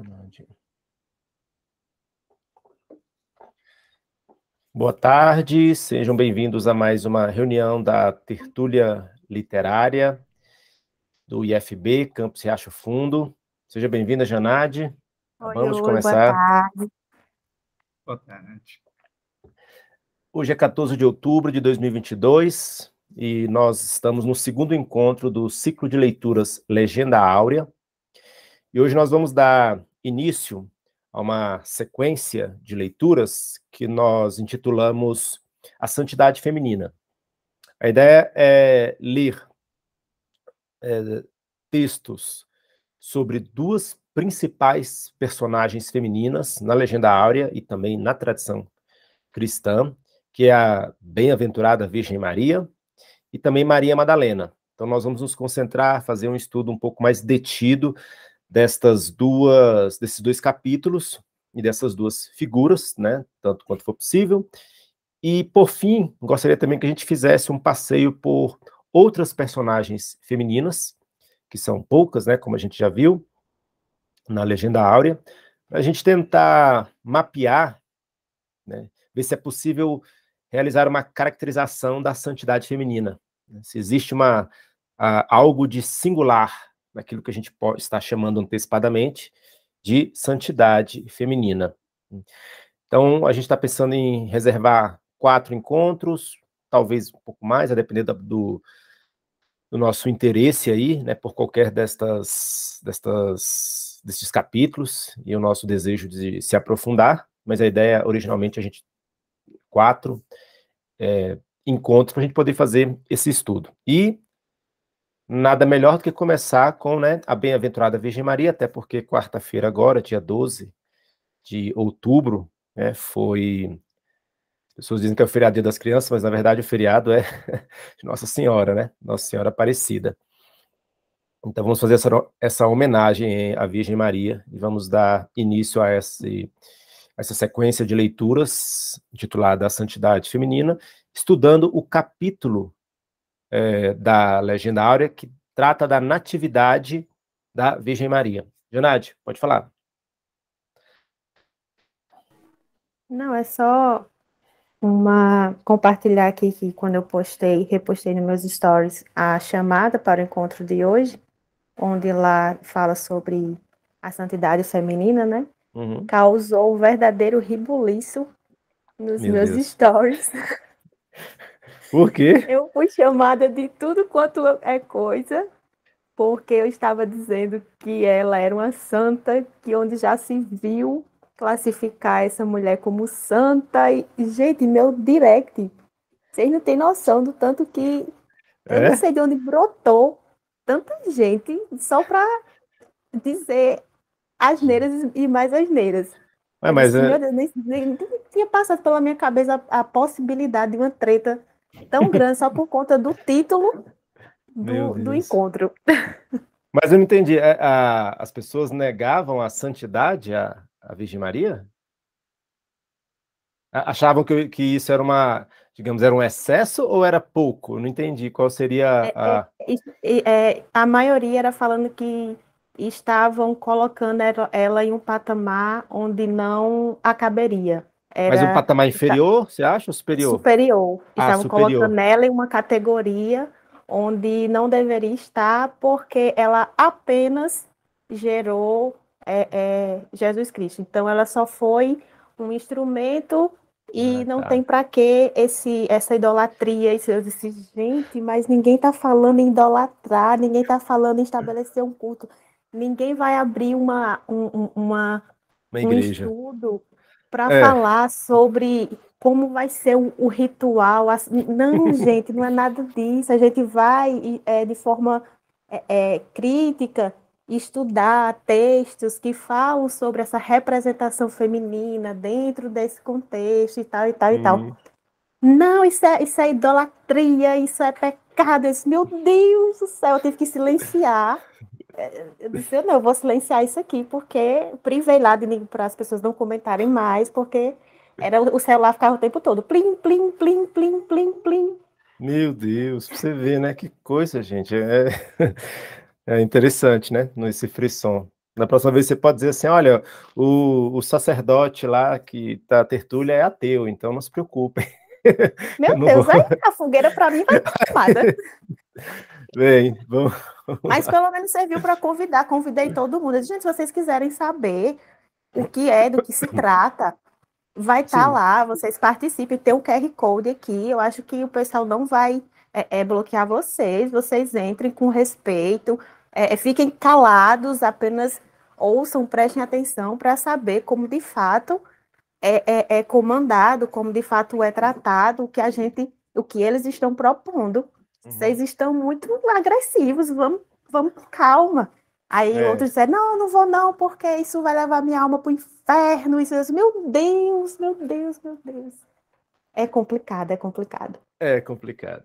Impressionante. Boa tarde, sejam bem-vindos a mais uma reunião da Tertúlia Literária do IFB, Campus Riacho Fundo. Seja bem-vinda, Janade. Oi, Vamos oi, começar. Boa tarde. Boa tarde. Hoje é 14 de outubro de 2022 e nós estamos no segundo encontro do ciclo de leituras Legenda Áurea. E hoje nós vamos dar início a uma sequência de leituras que nós intitulamos A Santidade Feminina. A ideia é ler é, textos sobre duas principais personagens femininas na legenda áurea e também na tradição cristã, que é a bem-aventurada Virgem Maria e também Maria Madalena. Então nós vamos nos concentrar, fazer um estudo um pouco mais detido destas duas, desses dois capítulos e dessas duas figuras, né, tanto quanto for possível. E por fim, gostaria também que a gente fizesse um passeio por outras personagens femininas, que são poucas, né, como a gente já viu na Legenda Áurea, para a gente tentar mapear, né, ver se é possível realizar uma caracterização da santidade feminina, né, se existe uma a, algo de singular naquilo que a gente pode, está chamando antecipadamente de santidade feminina. Então, a gente está pensando em reservar quatro encontros, talvez um pouco mais, a depender do, do nosso interesse aí, né, por qualquer destas, destas, destes capítulos e o nosso desejo de se aprofundar. Mas a ideia, originalmente, a gente quatro é, encontros para a gente poder fazer esse estudo. E nada melhor do que começar com né, a Bem-aventurada Virgem Maria, até porque quarta-feira agora, dia 12 de outubro, né, foi... As pessoas dizem que é o feriado das crianças, mas na verdade o feriado é Nossa Senhora, né? Nossa Senhora Aparecida. Então vamos fazer essa, essa homenagem à Virgem Maria e vamos dar início a esse, essa sequência de leituras titulada A Santidade Feminina, estudando o capítulo é, da Legenda Áurea, que trata da natividade da Virgem Maria. Jonade, pode falar. Não, é só uma compartilhar aqui que quando eu postei, repostei nos meus stories a chamada para o encontro de hoje, onde lá fala sobre a santidade feminina, né? Uhum. Causou um verdadeiro ribuliço nos Meu meus Deus. stories. Por quê? Eu fui chamada de tudo quanto é coisa, porque eu estava dizendo que ela era uma santa, que onde já se viu classificar essa mulher como santa. E, gente, meu direct, vocês não têm noção do tanto que. É? Eu não é? sei de onde brotou tanta gente só para dizer asneiras e mais asneiras. É, mas disse, é... Deus, nem, nem, nem, tinha passado pela minha cabeça a, a possibilidade de uma treta tão grande só por conta do título do, do encontro. Mas eu não entendi. A, é, a, as pessoas negavam a santidade à, à Virgem Maria? achavam que, que, isso era uma, digamos, era um excesso ou era pouco? Eu não entendi qual seria é, a. É, é, é, a maioria era falando que estavam colocando ela em um patamar onde não acaberia. Era, Mas um patamar inferior, você acha, ou superior? Superior. Ah, Estavam superior. colocando nela em uma categoria onde não deveria estar, porque ela apenas gerou é, é, Jesus Cristo. Então, ela só foi um instrumento e ah, não tá. tem para que esse essa idolatria. Esse, eu gente, mas ninguém está falando em idolatrar, ninguém está falando em estabelecer um culto. Ninguém vai abrir uma, um, uma, uma um estudo para é. falar sobre como vai ser o, o ritual. Não, gente, não é nada disso. A gente vai é, de forma é, é, crítica estudar textos que falam sobre essa representação feminina dentro desse contexto e tal e tal hum. e tal. Uhum. Não, isso é, isso é idolatria, isso é pecado. Eu disse, meu Deus do céu, eu tive que silenciar eu disse, eu não, eu vou silenciar isso aqui, porque privei lá para as pessoas não comentarem mais, porque era o celular ficava o tempo todo, plim, plim, plim, plim, plim, plim. Meu Deus, você vê né? Que coisa, gente. É, é interessante, né? Esse frisson. Na próxima vez você pode dizer assim: olha, o, o sacerdote lá que tá tertúlia é ateu, então não se preocupem. Meu Deus, vou... aí a fogueira para mim vai tomada. Bem, vamos. Mas pelo menos serviu para convidar. Convidei todo mundo. Gente, se vocês quiserem saber o que é, do que se trata, vai estar tá lá. Vocês participem. Tem um QR Code aqui. Eu acho que o pessoal não vai é, é, bloquear vocês. Vocês entrem com respeito. É, é fiquem calados, apenas ouçam, prestem atenção para saber como de fato é, é, é comandado, como de fato é tratado, o que a gente, o que eles estão propondo uhum. vocês estão muito agressivos, vamos, vamos com calma. Aí é. outros disseram, não, não vou não, porque isso vai levar minha alma para o inferno. Isso, isso, meu Deus, meu Deus, meu Deus. É complicado, é complicado. É complicado.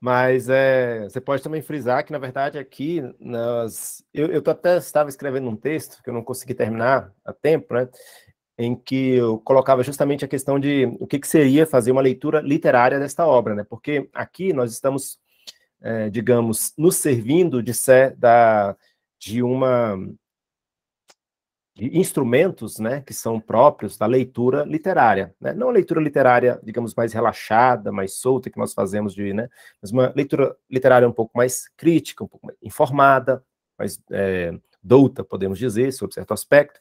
Mas é, você pode também frisar que, na verdade, aqui nós. Eu, eu até estava escrevendo um texto que eu não consegui terminar a tempo, né? Em que eu colocava justamente a questão de o que, que seria fazer uma leitura literária desta obra, né? Porque aqui nós estamos é, digamos, nos servindo de, ser, da, de uma de instrumentos né, que são próprios da leitura literária. Né? Não a leitura literária, digamos, mais relaxada, mais solta que nós fazemos, de, né? mas uma leitura literária um pouco mais crítica, um pouco mais informada, mais é, douta, podemos dizer, sobre certo aspecto.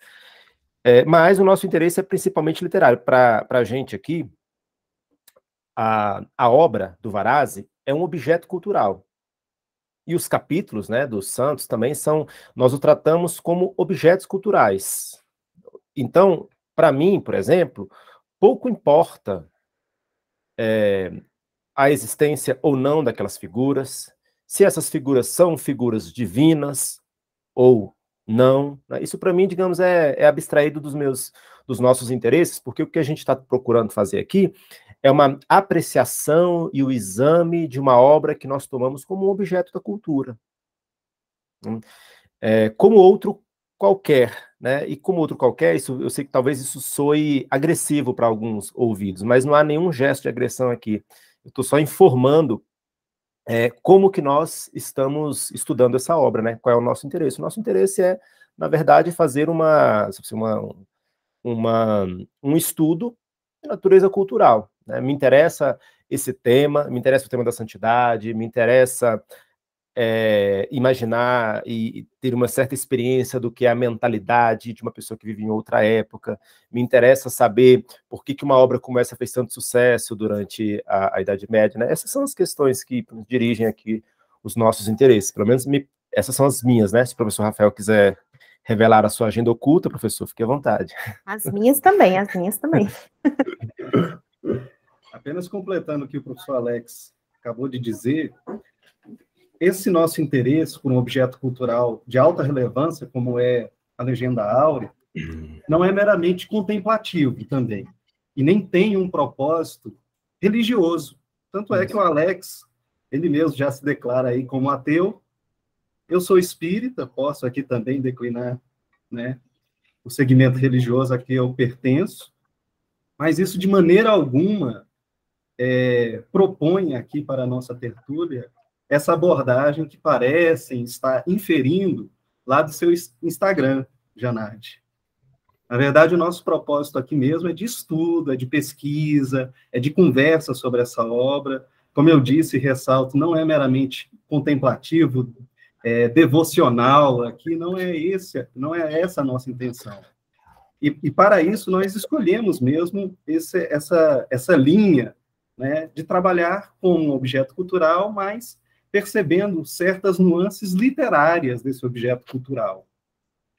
É, mas o nosso interesse é principalmente literário. Para a gente aqui, a, a obra do Varazzi é um objeto cultural. E os capítulos né, dos santos também são, nós o tratamos como objetos culturais. Então, para mim, por exemplo, pouco importa é, a existência ou não daquelas figuras, se essas figuras são figuras divinas ou não. Né? Isso, para mim, digamos, é, é abstraído dos meus, dos nossos interesses, porque o que a gente está procurando fazer aqui é uma apreciação e o exame de uma obra que nós tomamos como objeto da cultura. É, como outro qualquer, né? E como outro qualquer, isso, eu sei que talvez isso soe agressivo para alguns ouvidos, mas não há nenhum gesto de agressão aqui. Eu estou só informando é, como que nós estamos estudando essa obra, né? Qual é o nosso interesse? O nosso interesse é, na verdade, fazer uma, uma, uma um estudo de natureza cultural. Né? Me interessa esse tema, me interessa o tema da santidade, me interessa é, imaginar e ter uma certa experiência do que é a mentalidade de uma pessoa que vive em outra época. Me interessa saber por que, que uma obra como essa fez tanto sucesso durante a, a Idade Média. Né? Essas são as questões que dirigem aqui os nossos interesses, pelo menos me, essas são as minhas, né? Se o professor Rafael quiser revelar a sua agenda oculta, professor, fique à vontade. As minhas também, as minhas também. Apenas completando o que o professor Alex acabou de dizer, esse nosso interesse por um objeto cultural de alta relevância, como é a legenda áurea, não é meramente contemplativo também, e nem tem um propósito religioso. Tanto é que o Alex, ele mesmo já se declara aí como ateu. Eu sou espírita, posso aqui também declinar, né, o segmento religioso a que eu pertenço, mas isso de maneira alguma é, propõe aqui para a nossa tertúlia essa abordagem que parecem estar inferindo lá do seu Instagram, Janade. Na verdade, o nosso propósito aqui mesmo é de estudo, é de pesquisa, é de conversa sobre essa obra. Como eu disse e ressalto, não é meramente contemplativo, é, devocional aqui, não é, esse, não é essa a nossa intenção. E, e para isso, nós escolhemos mesmo esse, essa, essa linha né, de trabalhar com um objeto cultural, mas percebendo certas nuances literárias desse objeto cultural.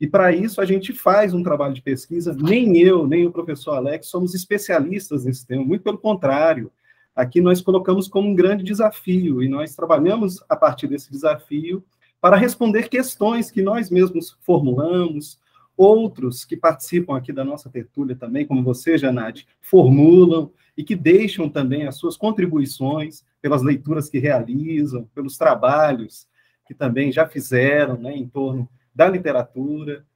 E para isso a gente faz um trabalho de pesquisa. Nem eu, nem o professor Alex somos especialistas nesse tema, muito pelo contrário. Aqui nós colocamos como um grande desafio e nós trabalhamos a partir desse desafio para responder questões que nós mesmos formulamos, outros que participam aqui da nossa tertúlia também, como você, Janade, formulam, e que deixam também as suas contribuições pelas leituras que realizam, pelos trabalhos que também já fizeram né, em torno da literatura.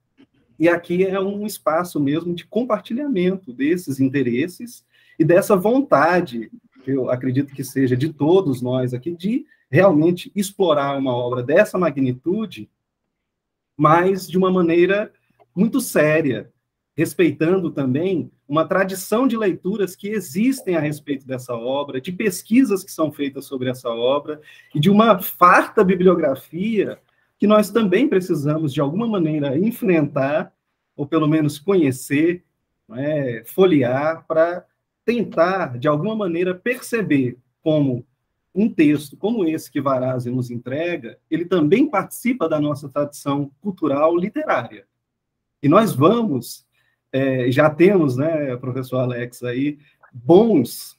E aqui é um espaço mesmo de compartilhamento desses interesses e dessa vontade, que eu acredito que seja de todos nós aqui, de realmente explorar uma obra dessa magnitude, mas de uma maneira muito séria, respeitando também uma tradição de leituras que existem a respeito dessa obra, de pesquisas que são feitas sobre essa obra e de uma farta bibliografia que nós também precisamos, de alguma maneira, enfrentar, ou pelo menos conhecer, né, folhear, para tentar, de alguma maneira, perceber como um texto como esse que Varazzi nos entrega, ele também participa da nossa tradição cultural literária. E nós vamos é, já temos, né, professor Alex, aí, bons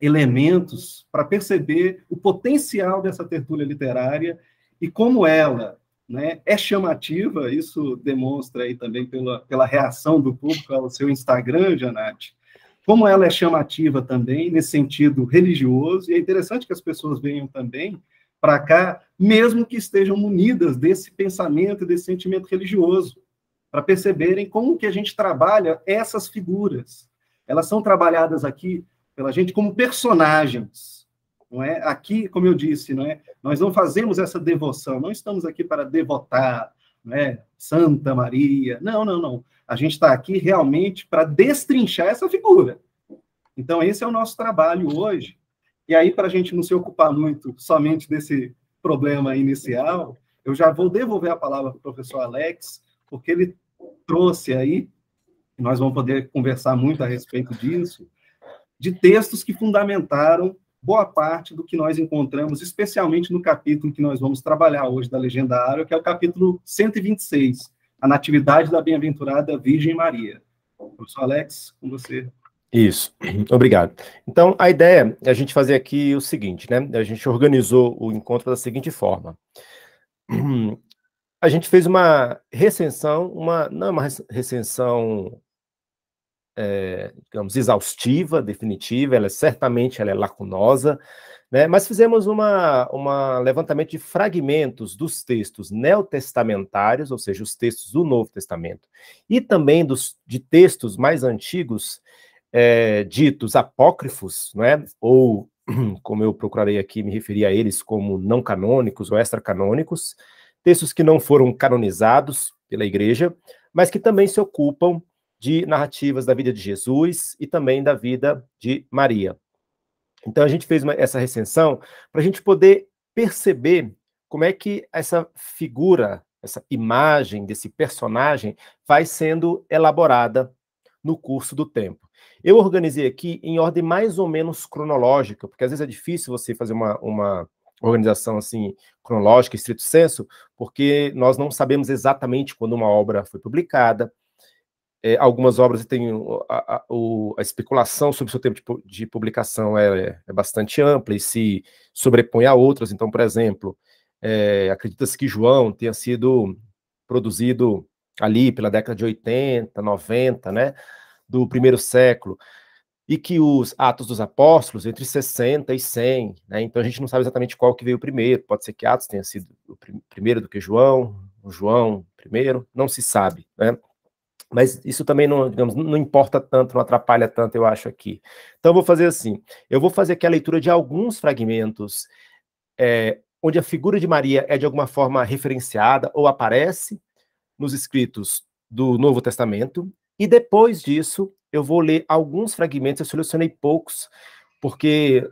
elementos para perceber o potencial dessa tertúlia literária e como ela né, é chamativa, isso demonstra aí também pela, pela reação do público ao seu Instagram, Janate, como ela é chamativa também nesse sentido religioso, e é interessante que as pessoas venham também para cá, mesmo que estejam munidas desse pensamento, desse sentimento religioso para perceberem como que a gente trabalha essas figuras. Elas são trabalhadas aqui pela gente como personagens, não é? Aqui, como eu disse, não é? Nós não fazemos essa devoção, não estamos aqui para devotar, não é? Santa Maria. Não, não, não. A gente está aqui realmente para destrinchar essa figura. Então, esse é o nosso trabalho hoje. E aí, para a gente não se ocupar muito somente desse problema inicial, eu já vou devolver a palavra para o professor Alex, porque ele trouxe aí, nós vamos poder conversar muito a respeito disso, de textos que fundamentaram boa parte do que nós encontramos, especialmente no capítulo que nós vamos trabalhar hoje da Legendário, que é o capítulo 126, A Natividade da Bem-aventurada Virgem Maria. Professor Alex, com você. Isso, obrigado. Então, a ideia é a gente fazer aqui o seguinte, né? A gente organizou o encontro da seguinte forma a gente fez uma recensão, uma, não é uma recensão, é, digamos, exaustiva, definitiva, ela é, certamente ela é lacunosa, né? mas fizemos uma, uma levantamento de fragmentos dos textos neotestamentários, ou seja, os textos do Novo Testamento, e também dos, de textos mais antigos, é, ditos apócrifos, né? ou como eu procurarei aqui me referir a eles como não canônicos ou extracanônicos, canônicos textos que não foram canonizados pela igreja, mas que também se ocupam de narrativas da vida de Jesus e também da vida de Maria. Então a gente fez uma, essa recensão para a gente poder perceber como é que essa figura, essa imagem desse personagem vai sendo elaborada no curso do tempo. Eu organizei aqui em ordem mais ou menos cronológica, porque às vezes é difícil você fazer uma, uma organização assim cronológica, estrito senso, porque nós não sabemos exatamente quando uma obra foi publicada. É, algumas obras têm a, a, a, especulação sobre o seu tempo de, de publicação é, é, é, bastante ampla e se sobrepõe a outras. Então, por exemplo, é, acredita-se que João tenha sido produzido ali pela década de 80, 90, né, do primeiro século e que os Atos dos Apóstolos, entre 60 e 100, né? então a gente não sabe exatamente qual que veio primeiro, pode ser que Atos tenha sido o primeiro do que João, o João primeiro, não se sabe, né? Mas isso também não, digamos, não importa tanto, não atrapalha tanto, eu acho, aqui. Então, eu vou fazer assim: eu vou fazer aqui a leitura de alguns fragmentos é, onde a figura de Maria é de alguma forma referenciada ou aparece nos escritos do Novo Testamento, e depois disso eu vou ler alguns fragmentos, eu selecionei poucos, porque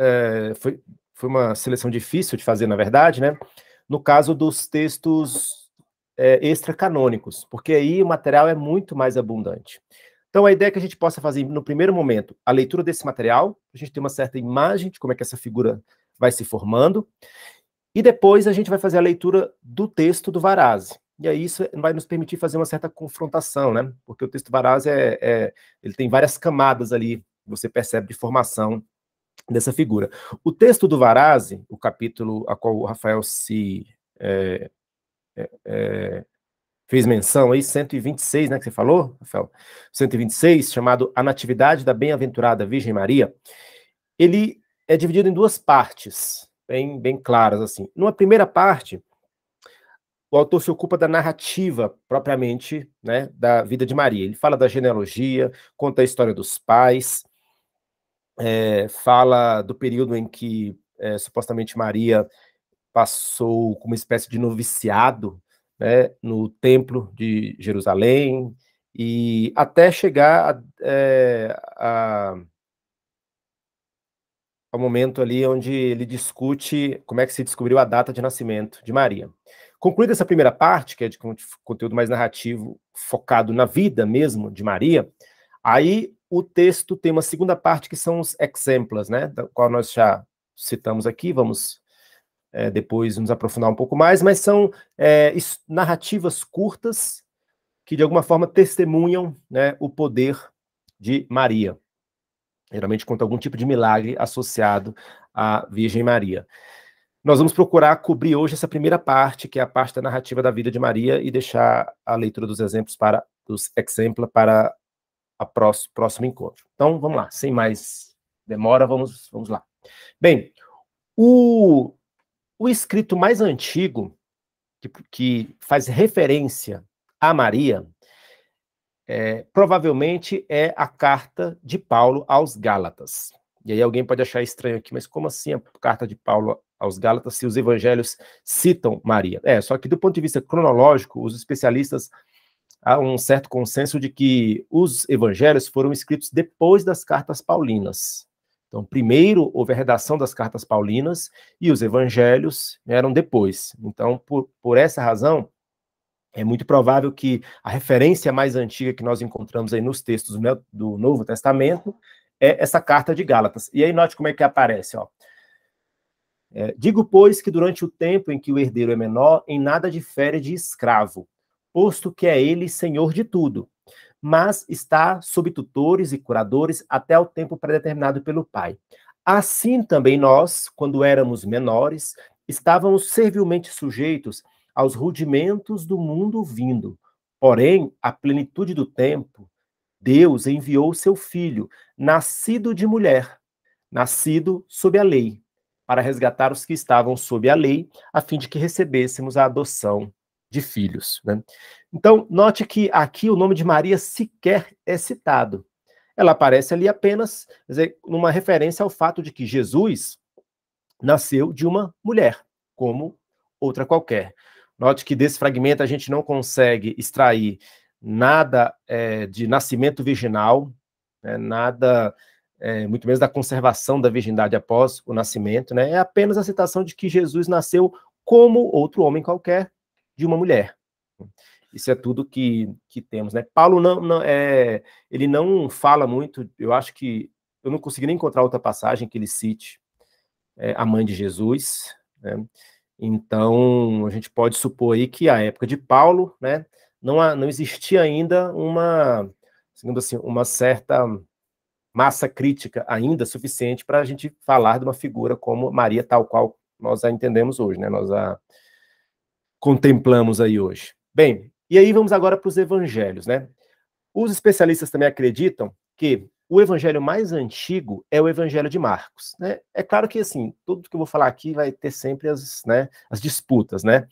é, foi, foi uma seleção difícil de fazer, na verdade, né? No caso dos textos é, extracanônicos, porque aí o material é muito mais abundante. Então, a ideia é que a gente possa fazer, no primeiro momento, a leitura desse material, a gente tem uma certa imagem de como é que essa figura vai se formando, e depois a gente vai fazer a leitura do texto do Varazzi e aí isso vai nos permitir fazer uma certa confrontação, né? Porque o texto Varaz é, é, ele tem várias camadas ali, você percebe de formação dessa figura. O texto do Varazzi, o capítulo a qual o Rafael se é, é, é fez menção aí, 126, né, que você falou, Rafael? 126, chamado A Natividade da Bem-Aventurada Virgem Maria, ele é dividido em duas partes, bem, bem claras, assim. Numa primeira parte, o autor se ocupa da narrativa propriamente né, da vida de Maria. Ele fala da genealogia, conta a história dos pais, é, fala do período em que é, supostamente Maria passou como uma espécie de noviciado né, no templo de Jerusalém, e até chegar a, é, a, ao momento ali onde ele discute como é que se descobriu a data de nascimento de Maria. Concluída essa primeira parte, que é de conteúdo mais narrativo, focado na vida mesmo de Maria, aí o texto tem uma segunda parte que são os exemplos, né? Da qual nós já citamos aqui, vamos é, depois nos aprofundar um pouco mais, mas são é, narrativas curtas que de alguma forma testemunham né, o poder de Maria. Geralmente conta algum tipo de milagre associado à Virgem Maria. Nós vamos procurar cobrir hoje essa primeira parte, que é a parte da narrativa da vida de Maria, e deixar a leitura dos exemplos para dos exempla para a próximo, próximo encontro. Então, vamos lá, sem mais demora, vamos, vamos lá. Bem, o, o escrito mais antigo que, que faz referência a Maria é, provavelmente é a carta de Paulo aos Gálatas. E aí alguém pode achar estranho aqui, mas como assim a carta de Paulo aos Gálatas se os evangelhos citam Maria. É, só que do ponto de vista cronológico, os especialistas há um certo consenso de que os evangelhos foram escritos depois das cartas paulinas. Então, primeiro houve a redação das cartas paulinas e os evangelhos eram depois. Então, por, por essa razão, é muito provável que a referência mais antiga que nós encontramos aí nos textos do Novo Testamento é essa carta de Gálatas. E aí, note como é que aparece, ó. É, digo, pois, que durante o tempo em que o herdeiro é menor, em nada difere de escravo, posto que é ele senhor de tudo, mas está sob tutores e curadores até o tempo predeterminado pelo pai. Assim também nós, quando éramos menores, estávamos servilmente sujeitos aos rudimentos do mundo vindo. Porém, à plenitude do tempo, Deus enviou seu filho, nascido de mulher, nascido sob a lei, para resgatar os que estavam sob a lei, a fim de que recebêssemos a adoção de filhos. Né? Então, note que aqui o nome de Maria sequer é citado. Ela aparece ali apenas dizer, numa referência ao fato de que Jesus nasceu de uma mulher, como outra qualquer. Note que desse fragmento a gente não consegue extrair nada é, de nascimento virginal, né, nada é, muito menos da conservação da virgindade após o nascimento, né, é apenas a citação de que Jesus nasceu como outro homem qualquer de uma mulher. Isso é tudo que, que temos, né? Paulo não, não é, ele não fala muito. Eu acho que eu não consegui nem encontrar outra passagem que ele cite é, a mãe de Jesus. Né? Então a gente pode supor aí que a época de Paulo, né, não, há, não existia ainda uma, segundo assim, uma certa massa crítica ainda suficiente para a gente falar de uma figura como Maria, tal qual nós a entendemos hoje, né? nós a contemplamos aí hoje. Bem, e aí vamos agora para os evangelhos. Né? Os especialistas também acreditam que o evangelho mais antigo é o evangelho de Marcos. Né? É claro que, assim, tudo que eu vou falar aqui vai ter sempre as, né, as disputas, né?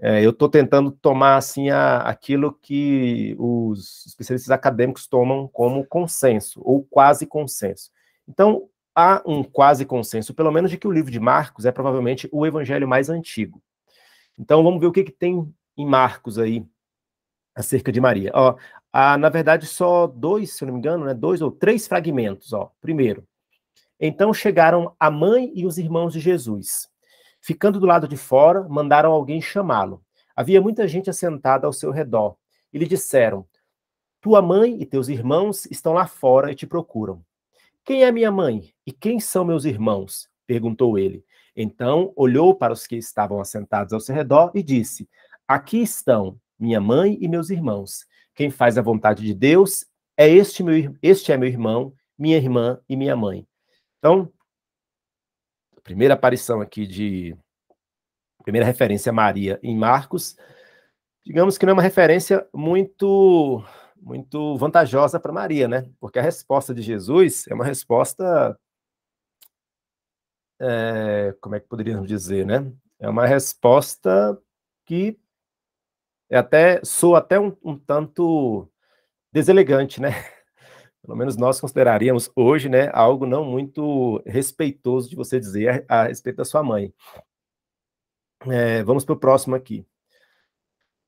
É, eu estou tentando tomar assim a, aquilo que os especialistas acadêmicos tomam como consenso ou quase consenso. Então há um quase consenso, pelo menos de que o livro de Marcos é provavelmente o evangelho mais antigo. Então vamos ver o que, que tem em Marcos aí acerca de Maria. Ó, há, na verdade só dois, se eu não me engano, né, dois ou três fragmentos. Ó, primeiro, então chegaram a mãe e os irmãos de Jesus. Ficando do lado de fora, mandaram alguém chamá-lo. Havia muita gente assentada ao seu redor. E lhe disseram: Tua mãe e teus irmãos estão lá fora e te procuram. Quem é minha mãe e quem são meus irmãos? perguntou ele. Então olhou para os que estavam assentados ao seu redor e disse: Aqui estão minha mãe e meus irmãos. Quem faz a vontade de Deus é este meu este é meu irmão, minha irmã e minha mãe. Então, Primeira aparição aqui de. Primeira referência a Maria em Marcos. Digamos que não é uma referência muito muito vantajosa para Maria, né? Porque a resposta de Jesus é uma resposta. É, como é que poderíamos dizer, né? É uma resposta que é até soa até um, um tanto deselegante, né? pelo menos nós consideraríamos hoje, né, algo não muito respeitoso de você dizer a, a respeito da sua mãe. É, vamos para o próximo aqui.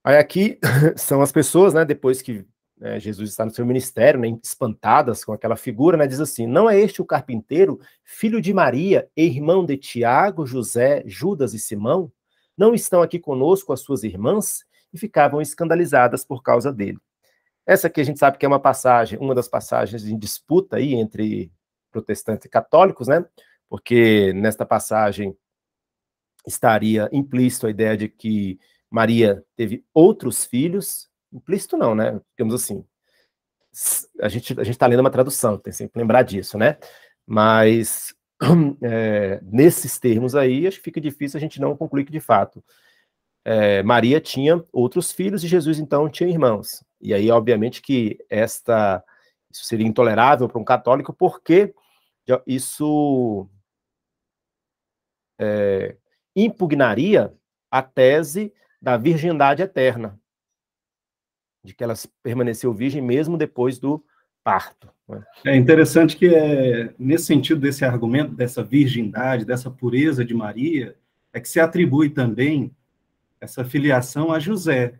Aí aqui são as pessoas, né, depois que é, Jesus está no seu ministério, né, espantadas com aquela figura, né, diz assim, não é este o carpinteiro, filho de Maria, irmão de Tiago, José, Judas e Simão? Não estão aqui conosco as suas irmãs? E ficavam escandalizadas por causa dele. Essa aqui a gente sabe que é uma passagem, uma das passagens em disputa aí entre protestantes e católicos, né? Porque nesta passagem estaria implícito a ideia de que Maria teve outros filhos, implícito não, né? Digamos assim. A gente a está lendo uma tradução, tem sempre que lembrar disso, né? Mas é, nesses termos aí, acho que fica difícil a gente não concluir que, de fato, é, Maria tinha outros filhos e Jesus então tinha irmãos. E aí, obviamente, que esta isso seria intolerável para um católico, porque isso é, impugnaria a tese da virgindade eterna, de que ela permaneceu virgem mesmo depois do parto. Né? É interessante que, é, nesse sentido desse argumento, dessa virgindade, dessa pureza de Maria, é que se atribui também essa filiação a José,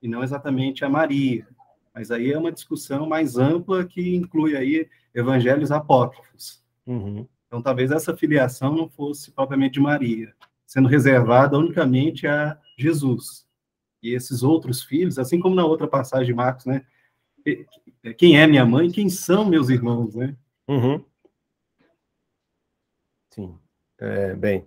e não exatamente a Maria. Mas aí é uma discussão mais ampla que inclui aí evangelhos apócrifos. Uhum. Então, talvez essa filiação não fosse propriamente de Maria, sendo reservada unicamente a Jesus. E esses outros filhos, assim como na outra passagem de Marcos, né? É, quem é minha mãe? Quem são meus irmãos, né? Uhum. Sim. É, bem,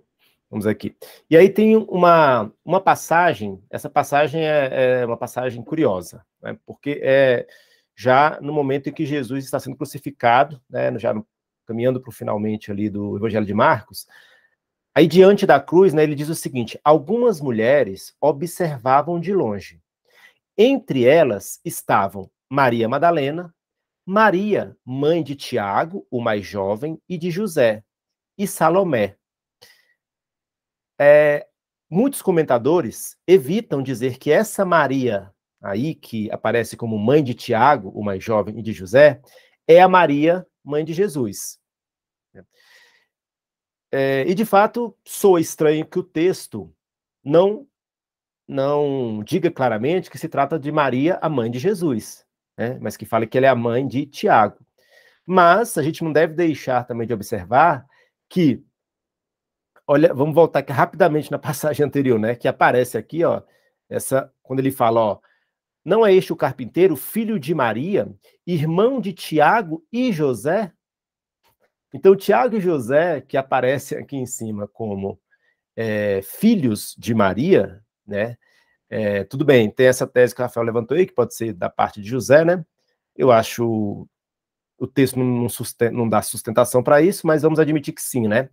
Vamos aqui. E aí tem uma, uma passagem, essa passagem é, é uma passagem curiosa, né? porque é já no momento em que Jesus está sendo crucificado, né? já no, caminhando para o finalmente ali do Evangelho de Marcos, aí diante da cruz, né, ele diz o seguinte, algumas mulheres observavam de longe. Entre elas estavam Maria Madalena, Maria, mãe de Tiago, o mais jovem, e de José, e Salomé, é, muitos comentadores evitam dizer que essa Maria aí, que aparece como mãe de Tiago, o mais jovem, e de José, é a Maria, mãe de Jesus. É, e de fato, soa estranho que o texto não não diga claramente que se trata de Maria, a mãe de Jesus, né? mas que fala que ela é a mãe de Tiago. Mas a gente não deve deixar também de observar que olha, vamos voltar aqui rapidamente na passagem anterior, né? Que aparece aqui, ó, essa quando ele fala, ó, não é este o carpinteiro, filho de Maria, irmão de Tiago e José? Então, Tiago e José, que aparecem aqui em cima como é, filhos de Maria, né? É, tudo bem, tem essa tese que o Rafael levantou aí, que pode ser da parte de José, né? Eu acho o texto não, sustenta, não dá sustentação para isso, mas vamos admitir que sim, né?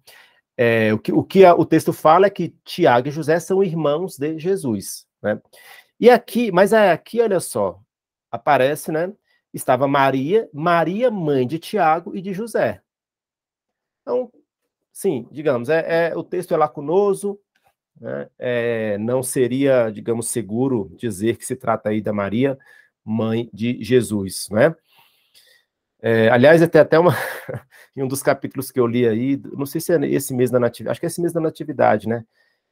É, o que, o, que a, o texto fala é que Tiago e José são irmãos de Jesus, né? E aqui, mas é, aqui, olha só, aparece, né? Estava Maria, Maria mãe de Tiago e de José. Então, sim, digamos, é, é o texto é lacunoso, né? é, não seria, digamos, seguro dizer que se trata aí da Maria, mãe de Jesus, né? É, aliás, até até uma em um dos capítulos que eu li aí, não sei se é esse mês da natividade, acho que é esse mês da natividade, né?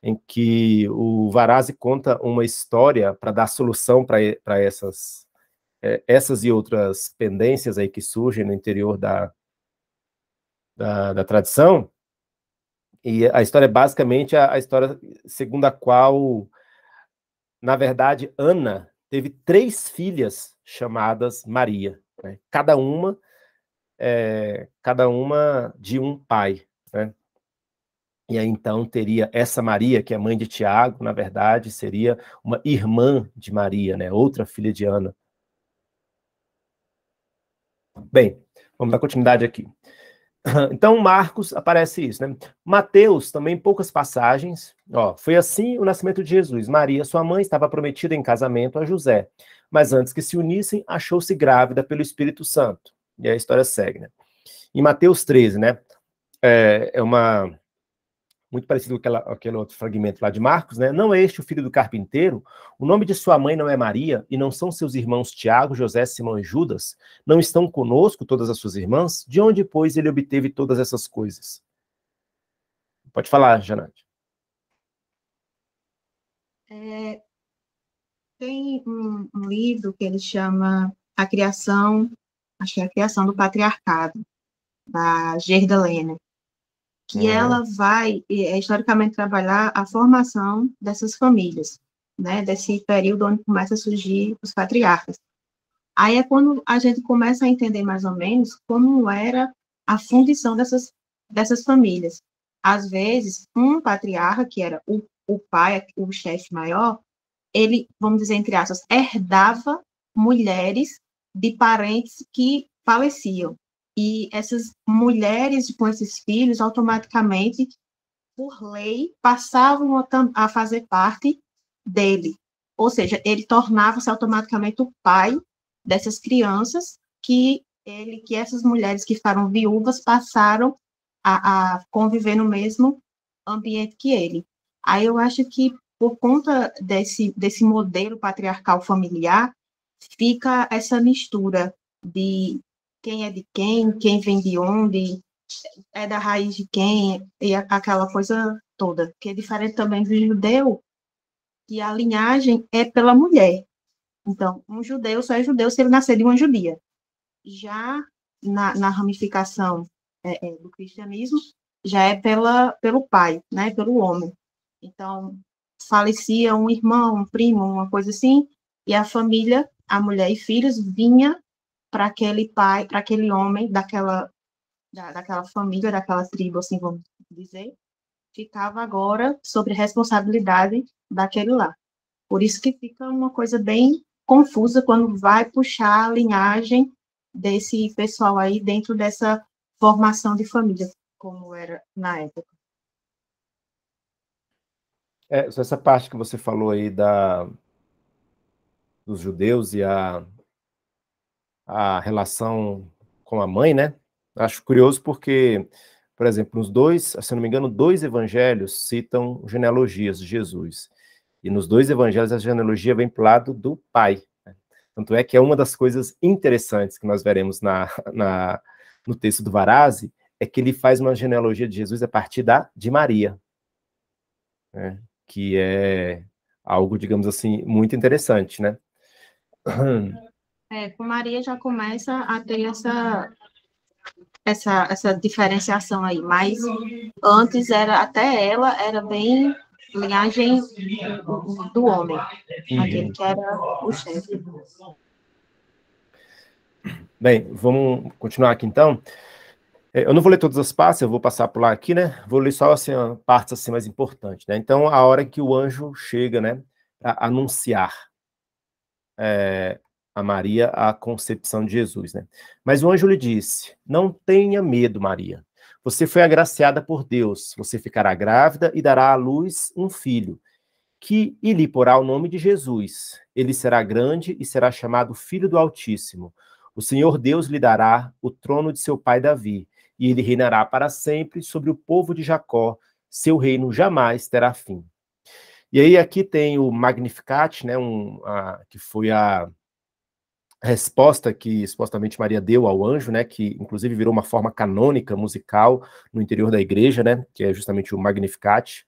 Em que o Varazzi conta uma história para dar solução para essas é, essas e outras pendências aí que surgem no interior da, da, da tradição. E a história é basicamente a, a história segundo a qual, na verdade, Ana teve três filhas chamadas Maria né? cada uma é, cada uma de um pai. Né? E aí então teria essa Maria, que é mãe de Tiago, na verdade, seria uma irmã de Maria, né? outra filha de Ana. Bem, vamos dar continuidade aqui. Então, Marcos aparece isso, né? Mateus, também poucas passagens. Ó, foi assim o nascimento de Jesus. Maria, sua mãe, estava prometida em casamento a José mas antes que se unissem, achou-se grávida pelo Espírito Santo. E a história segue, né? Em Mateus 13, né? É, é uma. Muito parecido com aquela, aquele outro fragmento lá de Marcos, né? Não é este o filho do carpinteiro? O nome de sua mãe não é Maria? E não são seus irmãos Tiago, José, Simão e Judas? Não estão conosco todas as suas irmãs? De onde, pois, ele obteve todas essas coisas? Pode falar, Janate. É, tem um, um, livro que ele chama A Criação, acho que é a Criação do Patriarcado, da Gerda Lena que uhum. ela vai é, historicamente trabalhar a formação dessas famílias, né, desse período onde começa a surgir os patriarcas. Aí é quando a gente começa a entender mais ou menos como era a fundição dessas, dessas famílias. Às vezes, um patriarca, que era o, o pai, o chefe maior, ele, vamos dizer entre aspas, herdava mulheres de parentes que faleciam. E essas mulheres com esses filhos, automaticamente, por lei, passavam a, a fazer parte dele. Ou seja, ele tornava-se automaticamente o pai dessas crianças que ele, que essas mulheres que ficaram viúvas passaram a, a conviver no mesmo ambiente que ele. Aí eu acho que por conta desse, desse modelo patriarcal familiar, fica essa mistura de quem é de quem, quem vem de onde, é da raiz de quem, e aquela coisa toda. Que é diferente também do judeu, que a linhagem é pela mulher. Então, um judeu só é judeu se ele nascer de uma judia. Já na, na ramificação é, é, do cristianismo, já é pela, pelo pai, né, pelo homem. Então, falecia um irmão, um primo, uma coisa assim, e a família, a mulher e filhos, vinha para aquele pai, para aquele homem daquela, da, daquela família, daquela tribo, assim, vamos dizer, ficava agora sobre responsabilidade daquele lá. Por isso que fica uma coisa bem confusa quando vai puxar a linhagem desse pessoal aí dentro dessa formação de família, como era na época. É, essa parte que você falou aí da, dos judeus e a, a relação com a mãe, né? Acho curioso porque, por exemplo, nos dois, se não me engano, dois evangelhos citam genealogias de Jesus. E nos dois evangelhos a genealogia vem para o lado do pai. Né? Tanto é que é uma das coisas interessantes que nós veremos na, na, no texto do Varazzi, é que ele faz uma genealogia de Jesus a partir da de Maria. Né? que é algo, digamos assim, muito interessante, né? É, com Maria já começa a ter essa, essa, essa diferenciação aí, mas antes era, até ela era bem linhagem do homem, uhum. aquele que era o chefe. Bem, vamos continuar aqui então. É, eu não vou ler todas as partes, eu vou passar por lá aqui, né? Vou ler só assim, partes assim mais importantes, né? Então, a hora que o anjo chega, né, a anunciar é, a Maria a concepção de Jesus, né? Mas o anjo lhe disse: Não tenha medo, Maria. Você foi agraciada por Deus. Você ficará grávida e dará à luz um filho, que e lhe porá o nome de Jesus. Ele será grande e será chamado Filho do Altíssimo. O Senhor Deus lhe dará o trono de seu pai Davi e ele reinará para sempre sobre o povo de Jacó, seu reino jamais terá fim. E aí aqui tem o Magnificat, né, um, a, que foi a resposta que supostamente Maria deu ao anjo, né, que inclusive virou uma forma canônica musical no interior da igreja, né, que é justamente o Magnificat.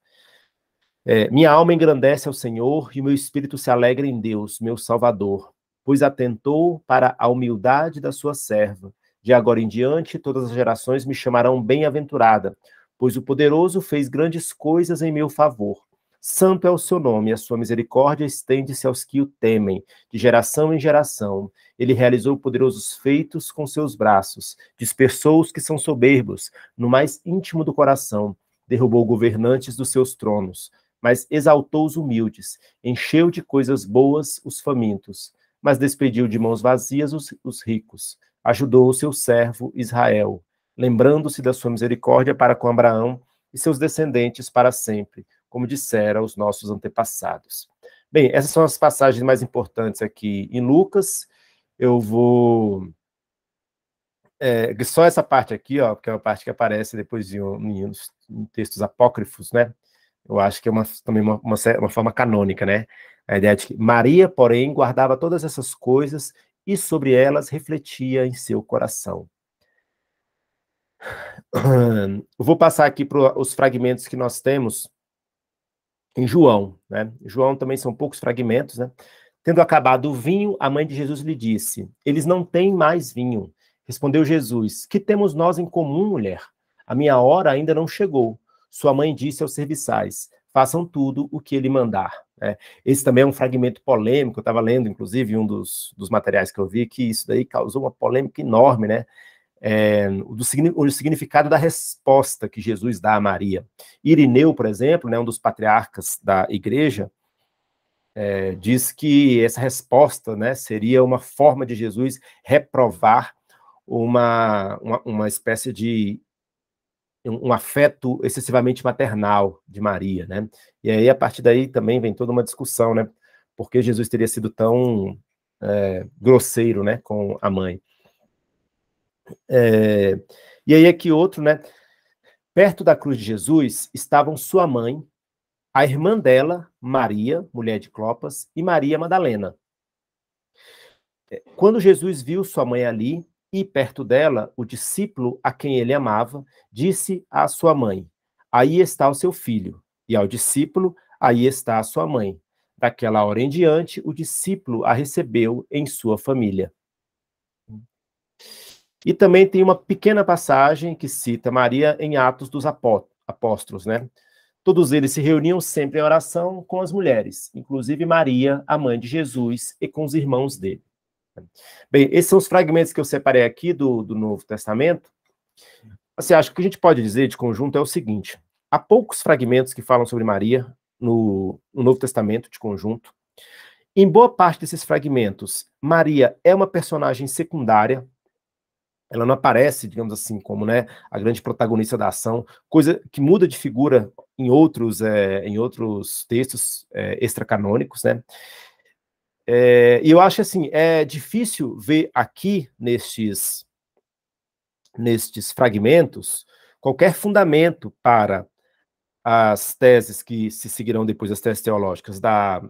É, minha alma engrandece ao Senhor e o meu espírito se alegra em Deus, meu Salvador, pois atentou para a humildade da sua serva de agora em diante, todas as gerações me chamarão bem-aventurada, pois o poderoso fez grandes coisas em meu favor. Santo é o seu nome, a sua misericórdia estende-se aos que o temem, de geração em geração. Ele realizou poderosos feitos com seus braços, dispersou os que são soberbos no mais íntimo do coração, derrubou governantes dos seus tronos, mas exaltou os humildes, encheu de coisas boas os famintos, mas despediu de mãos vazias os, os ricos ajudou o seu servo Israel, lembrando-se da sua misericórdia para com Abraão e seus descendentes para sempre, como dissera os nossos antepassados. Bem, essas são as passagens mais importantes aqui em Lucas. Eu vou. É, só essa parte aqui, ó, que é uma parte que aparece depois em, em, em textos apócrifos, né? Eu acho que é uma, também uma, uma, uma forma canônica, né? A ideia de que Maria, porém, guardava todas essas coisas e sobre elas refletia em seu coração. Vou passar aqui para os fragmentos que nós temos em João. Né? João também são poucos fragmentos. Né? Tendo acabado o vinho, a mãe de Jesus lhe disse: Eles não têm mais vinho. Respondeu Jesus: Que temos nós em comum, mulher? A minha hora ainda não chegou. Sua mãe disse aos serviçais: Façam tudo o que ele mandar. É, esse também é um fragmento polêmico, eu estava lendo, inclusive, um dos, dos, materiais que eu vi, que isso daí causou uma polêmica enorme, né? É, o, do, o significado da resposta que Jesus dá a Maria. Irineu, por exemplo, né, um dos patriarcas da igreja, é, diz que essa resposta né, seria uma forma de Jesus reprovar uma, uma, uma espécie de um, afeto excessivamente maternal de Maria, né? E aí, a partir daí, também vem toda uma discussão, né? Por que Jesus teria sido tão é, grosseiro, né, com a mãe? É, e aí, aqui outro, né? Perto da cruz de Jesus estavam sua mãe, a irmã dela, Maria, mulher de Clopas, e Maria Madalena. É, quando Jesus viu sua mãe ali, e perto dela, o discípulo a quem ele amava disse à sua mãe: Aí está o seu filho. E ao discípulo: Aí está a sua mãe. Daquela hora em diante, o discípulo a recebeu em sua família. E também tem uma pequena passagem que cita Maria em Atos dos Apóstolos, né? Todos eles se reuniam sempre em oração com as mulheres, inclusive Maria, a mãe de Jesus, e com os irmãos dele. Bem, esses são os fragmentos que eu separei aqui do, do Novo Testamento. Assim, acho que o que a gente pode dizer de conjunto é o seguinte: há poucos fragmentos que falam sobre Maria no, no Novo Testamento, de conjunto. Em boa parte desses fragmentos, Maria é uma personagem secundária. Ela não aparece, digamos assim, como né, a grande protagonista da ação, coisa que muda de figura em outros, é, em outros textos é, extracanônicos, né? É, e eu acho assim, é difícil ver aqui nestes, nestes fragmentos qualquer fundamento para as teses que se seguirão depois as teses teológicas da,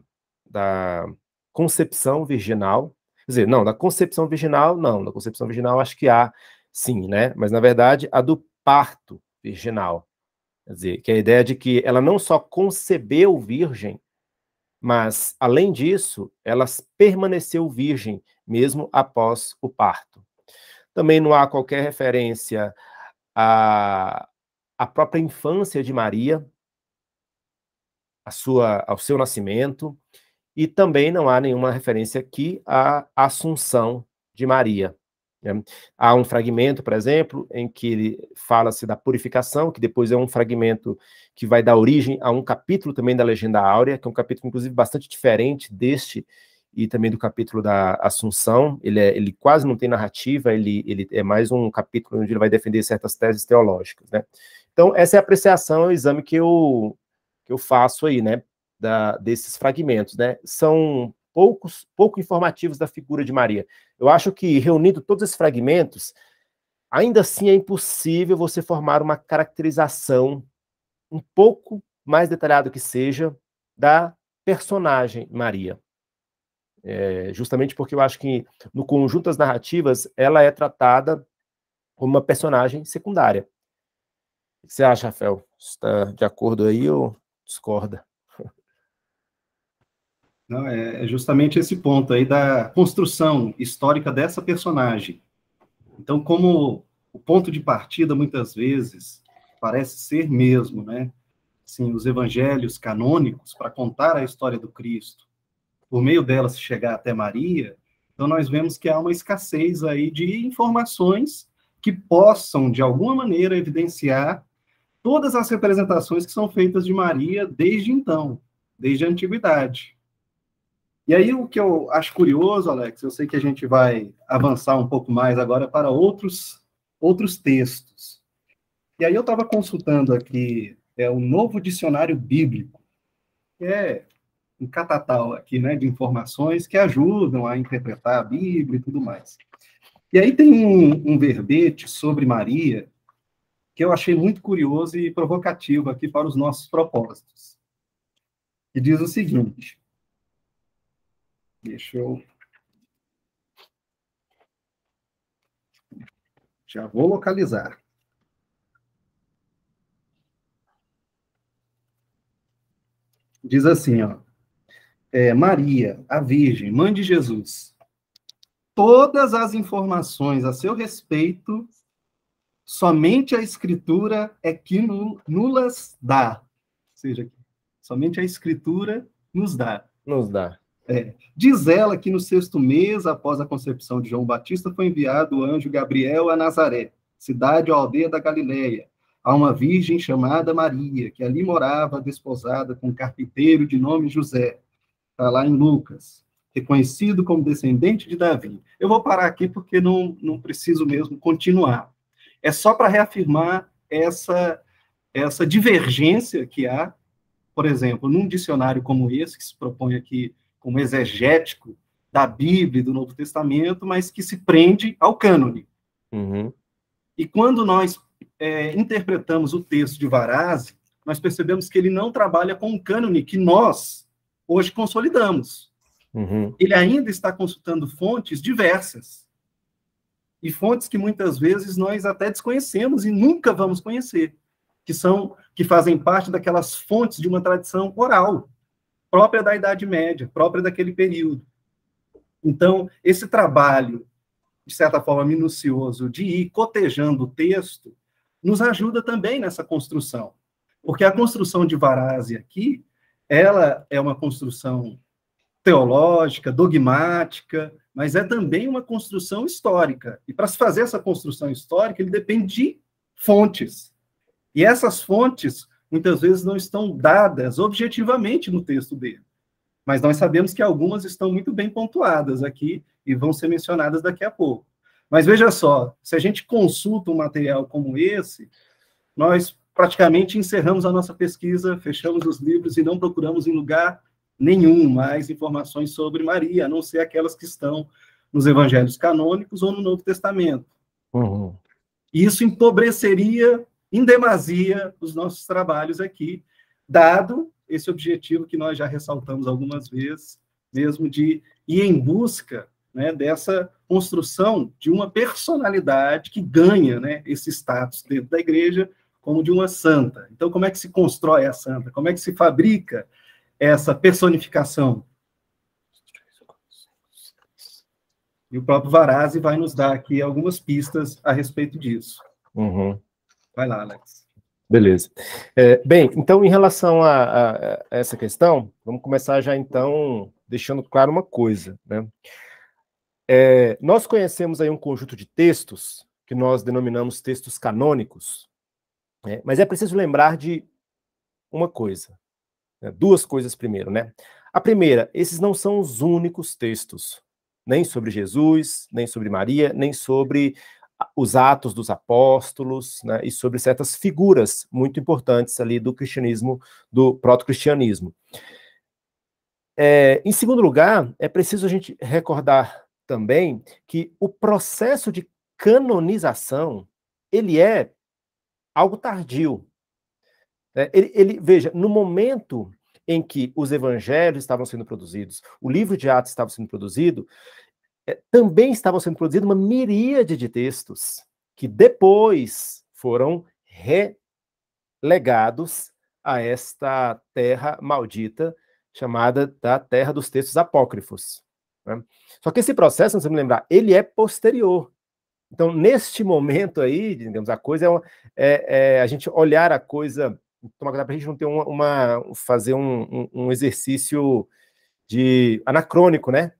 da concepção virginal. Quer dizer, não, da concepção virginal, não. Da concepção virginal acho que há, sim, né? Mas, na verdade, a do parto virginal. Quer dizer, que é a ideia de que ela não só concebeu virgem, mas, além disso, ela permaneceu virgem, mesmo após o parto. Também não há qualquer referência à, à própria infância de Maria, à sua, ao seu nascimento, e também não há nenhuma referência aqui à Assunção de Maria. Né? Há um fragmento, por exemplo, em que ele fala-se da purificação, que depois é um fragmento que vai dar origem a um capítulo também da Legenda Áurea, que é um capítulo, inclusive, bastante diferente deste e também do capítulo da Assunção. Ele, é, ele quase não tem narrativa, ele, ele é mais um capítulo onde ele vai defender certas teses teológicas. Né? Então, essa é a apreciação, é o exame que eu, que eu faço aí, né? Da, desses fragmentos, né? São poucos, pouco informativos da figura de Maria. Eu acho que, reunindo todos esses fragmentos, ainda assim é impossível você formar uma caracterização um pouco mais detalhada que seja da personagem Maria. É, justamente porque eu acho que no conjunto das narrativas ela é tratada como uma personagem secundária. O que você acha, Rafael? Está de acordo aí ou discorda? Não, é, é justamente esse ponto aí da construção histórica dessa personagem. Então, como o ponto de partida, muitas vezes, parece ser mesmo, né? assim, os evangelhos canônicos para contar a história do Cristo, por meio dela se chegar até Maria, então nós vemos que há uma escassez aí de informações que possam, de alguma maneira, evidenciar todas as representações que são feitas de Maria desde então, desde a antiguidade. E aí o que eu acho curioso, Alex, eu sei que a gente vai avançar um pouco mais agora para outros outros textos. E aí eu estava consultando aqui é o novo dicionário bíblico, que é um catatal aqui, né, de informações que ajudam a interpretar a Bíblia e tudo mais. E aí tem um, um verbete sobre Maria que eu achei muito curioso e provocativo aqui para os nossos propósitos. Que diz o seguinte: Deixa eu. Já vou localizar. Diz assim, ó. É, Maria, a Virgem, mãe de Jesus, todas as informações a seu respeito, somente a Escritura é que nulas dá. Ou seja, somente a Escritura nos dá. Nos dá. É. Diz ela que no sexto mês, após a concepção de João Batista, foi enviado o anjo Gabriel a Nazaré, cidade ou aldeia da Galileia, a uma virgem chamada Maria, que ali morava desposada com um carpinteiro de nome José. Está lá em Lucas, reconhecido como descendente de Davi. Eu vou parar aqui porque não, não preciso mesmo continuar. É só para reafirmar essa, essa divergência que há, por exemplo, num dicionário como esse, que se propõe aqui como exegético da Bíblia e do Novo Testamento, mas que se prende ao cânone. Uhum. E quando nós é, interpretamos o texto de Varazzi, nós percebemos que ele não trabalha com o cânone que nós hoje consolidamos. Uhum. Ele ainda está consultando fontes diversas. E fontes que muitas vezes nós até desconhecemos e nunca vamos conhecer, que são que fazem parte daquelas fontes de uma tradição oral própria da Idade Média, própria daquele período. Então, esse trabalho, de certa forma, minucioso, de ir cotejando o texto, nos ajuda também nessa construção. Porque a construção de Varase aqui, ela é uma construção teológica, dogmática, mas é também uma construção histórica. E para se fazer essa construção histórica, ele depende de fontes. E essas fontes muitas vezes não estão dadas objetivamente no texto dele. Mas nós sabemos que algumas estão muito bem pontuadas aqui e vão ser mencionadas daqui a pouco. Mas veja só, se a gente consulta um material como esse, nós praticamente encerramos a nossa pesquisa, fechamos os livros e não procuramos em lugar nenhum mais informações sobre Maria, a não ser aquelas que estão nos evangelhos canônicos ou no Novo Testamento. Uhum. Isso empobreceria em demasia os nossos trabalhos aqui, dado esse objetivo que nós já ressaltamos algumas vezes, mesmo de ir em busca né, dessa construção de uma personalidade que ganha né, esse status dentro da igreja como de uma santa. Então, como é que se constrói a santa? Como é que se fabrica essa personificação? E o próprio Varazzi vai nos dar aqui algumas pistas a respeito disso. Uhum. Vai lá, Alex. Beleza. É, bem, então, em relação a, a, a, essa questão, vamos começar já então deixando claro uma coisa, né? É, nós conhecemos aí um conjunto de textos que nós denominamos textos canônicos, né? mas é preciso lembrar de uma coisa, né? duas coisas primeiro, né? A primeira, esses não são os únicos textos, nem sobre Jesus, nem sobre Maria, nem sobre os atos dos apóstolos né, e sobre certas figuras muito importantes ali do cristianismo, do proto-cristianismo. É, em segundo lugar, é preciso a gente recordar também que o processo de canonização ele é algo tardio. É, ele, ele, veja, no momento em que os evangelhos estavam sendo produzidos, o livro de Atos estava sendo produzido, é, também estavam sendo produzidos uma miríade de textos que depois foram relegados a esta terra maldita chamada da Terra dos Textos Apócrifos. Né? Só que esse processo, não se me lembrar, ele é posterior. Então, neste momento aí, digamos, a coisa é, uma, é, é a gente olhar a coisa, tomar cuidado para a gente não ter uma, uma fazer um, um, um exercício de anacrônico, né?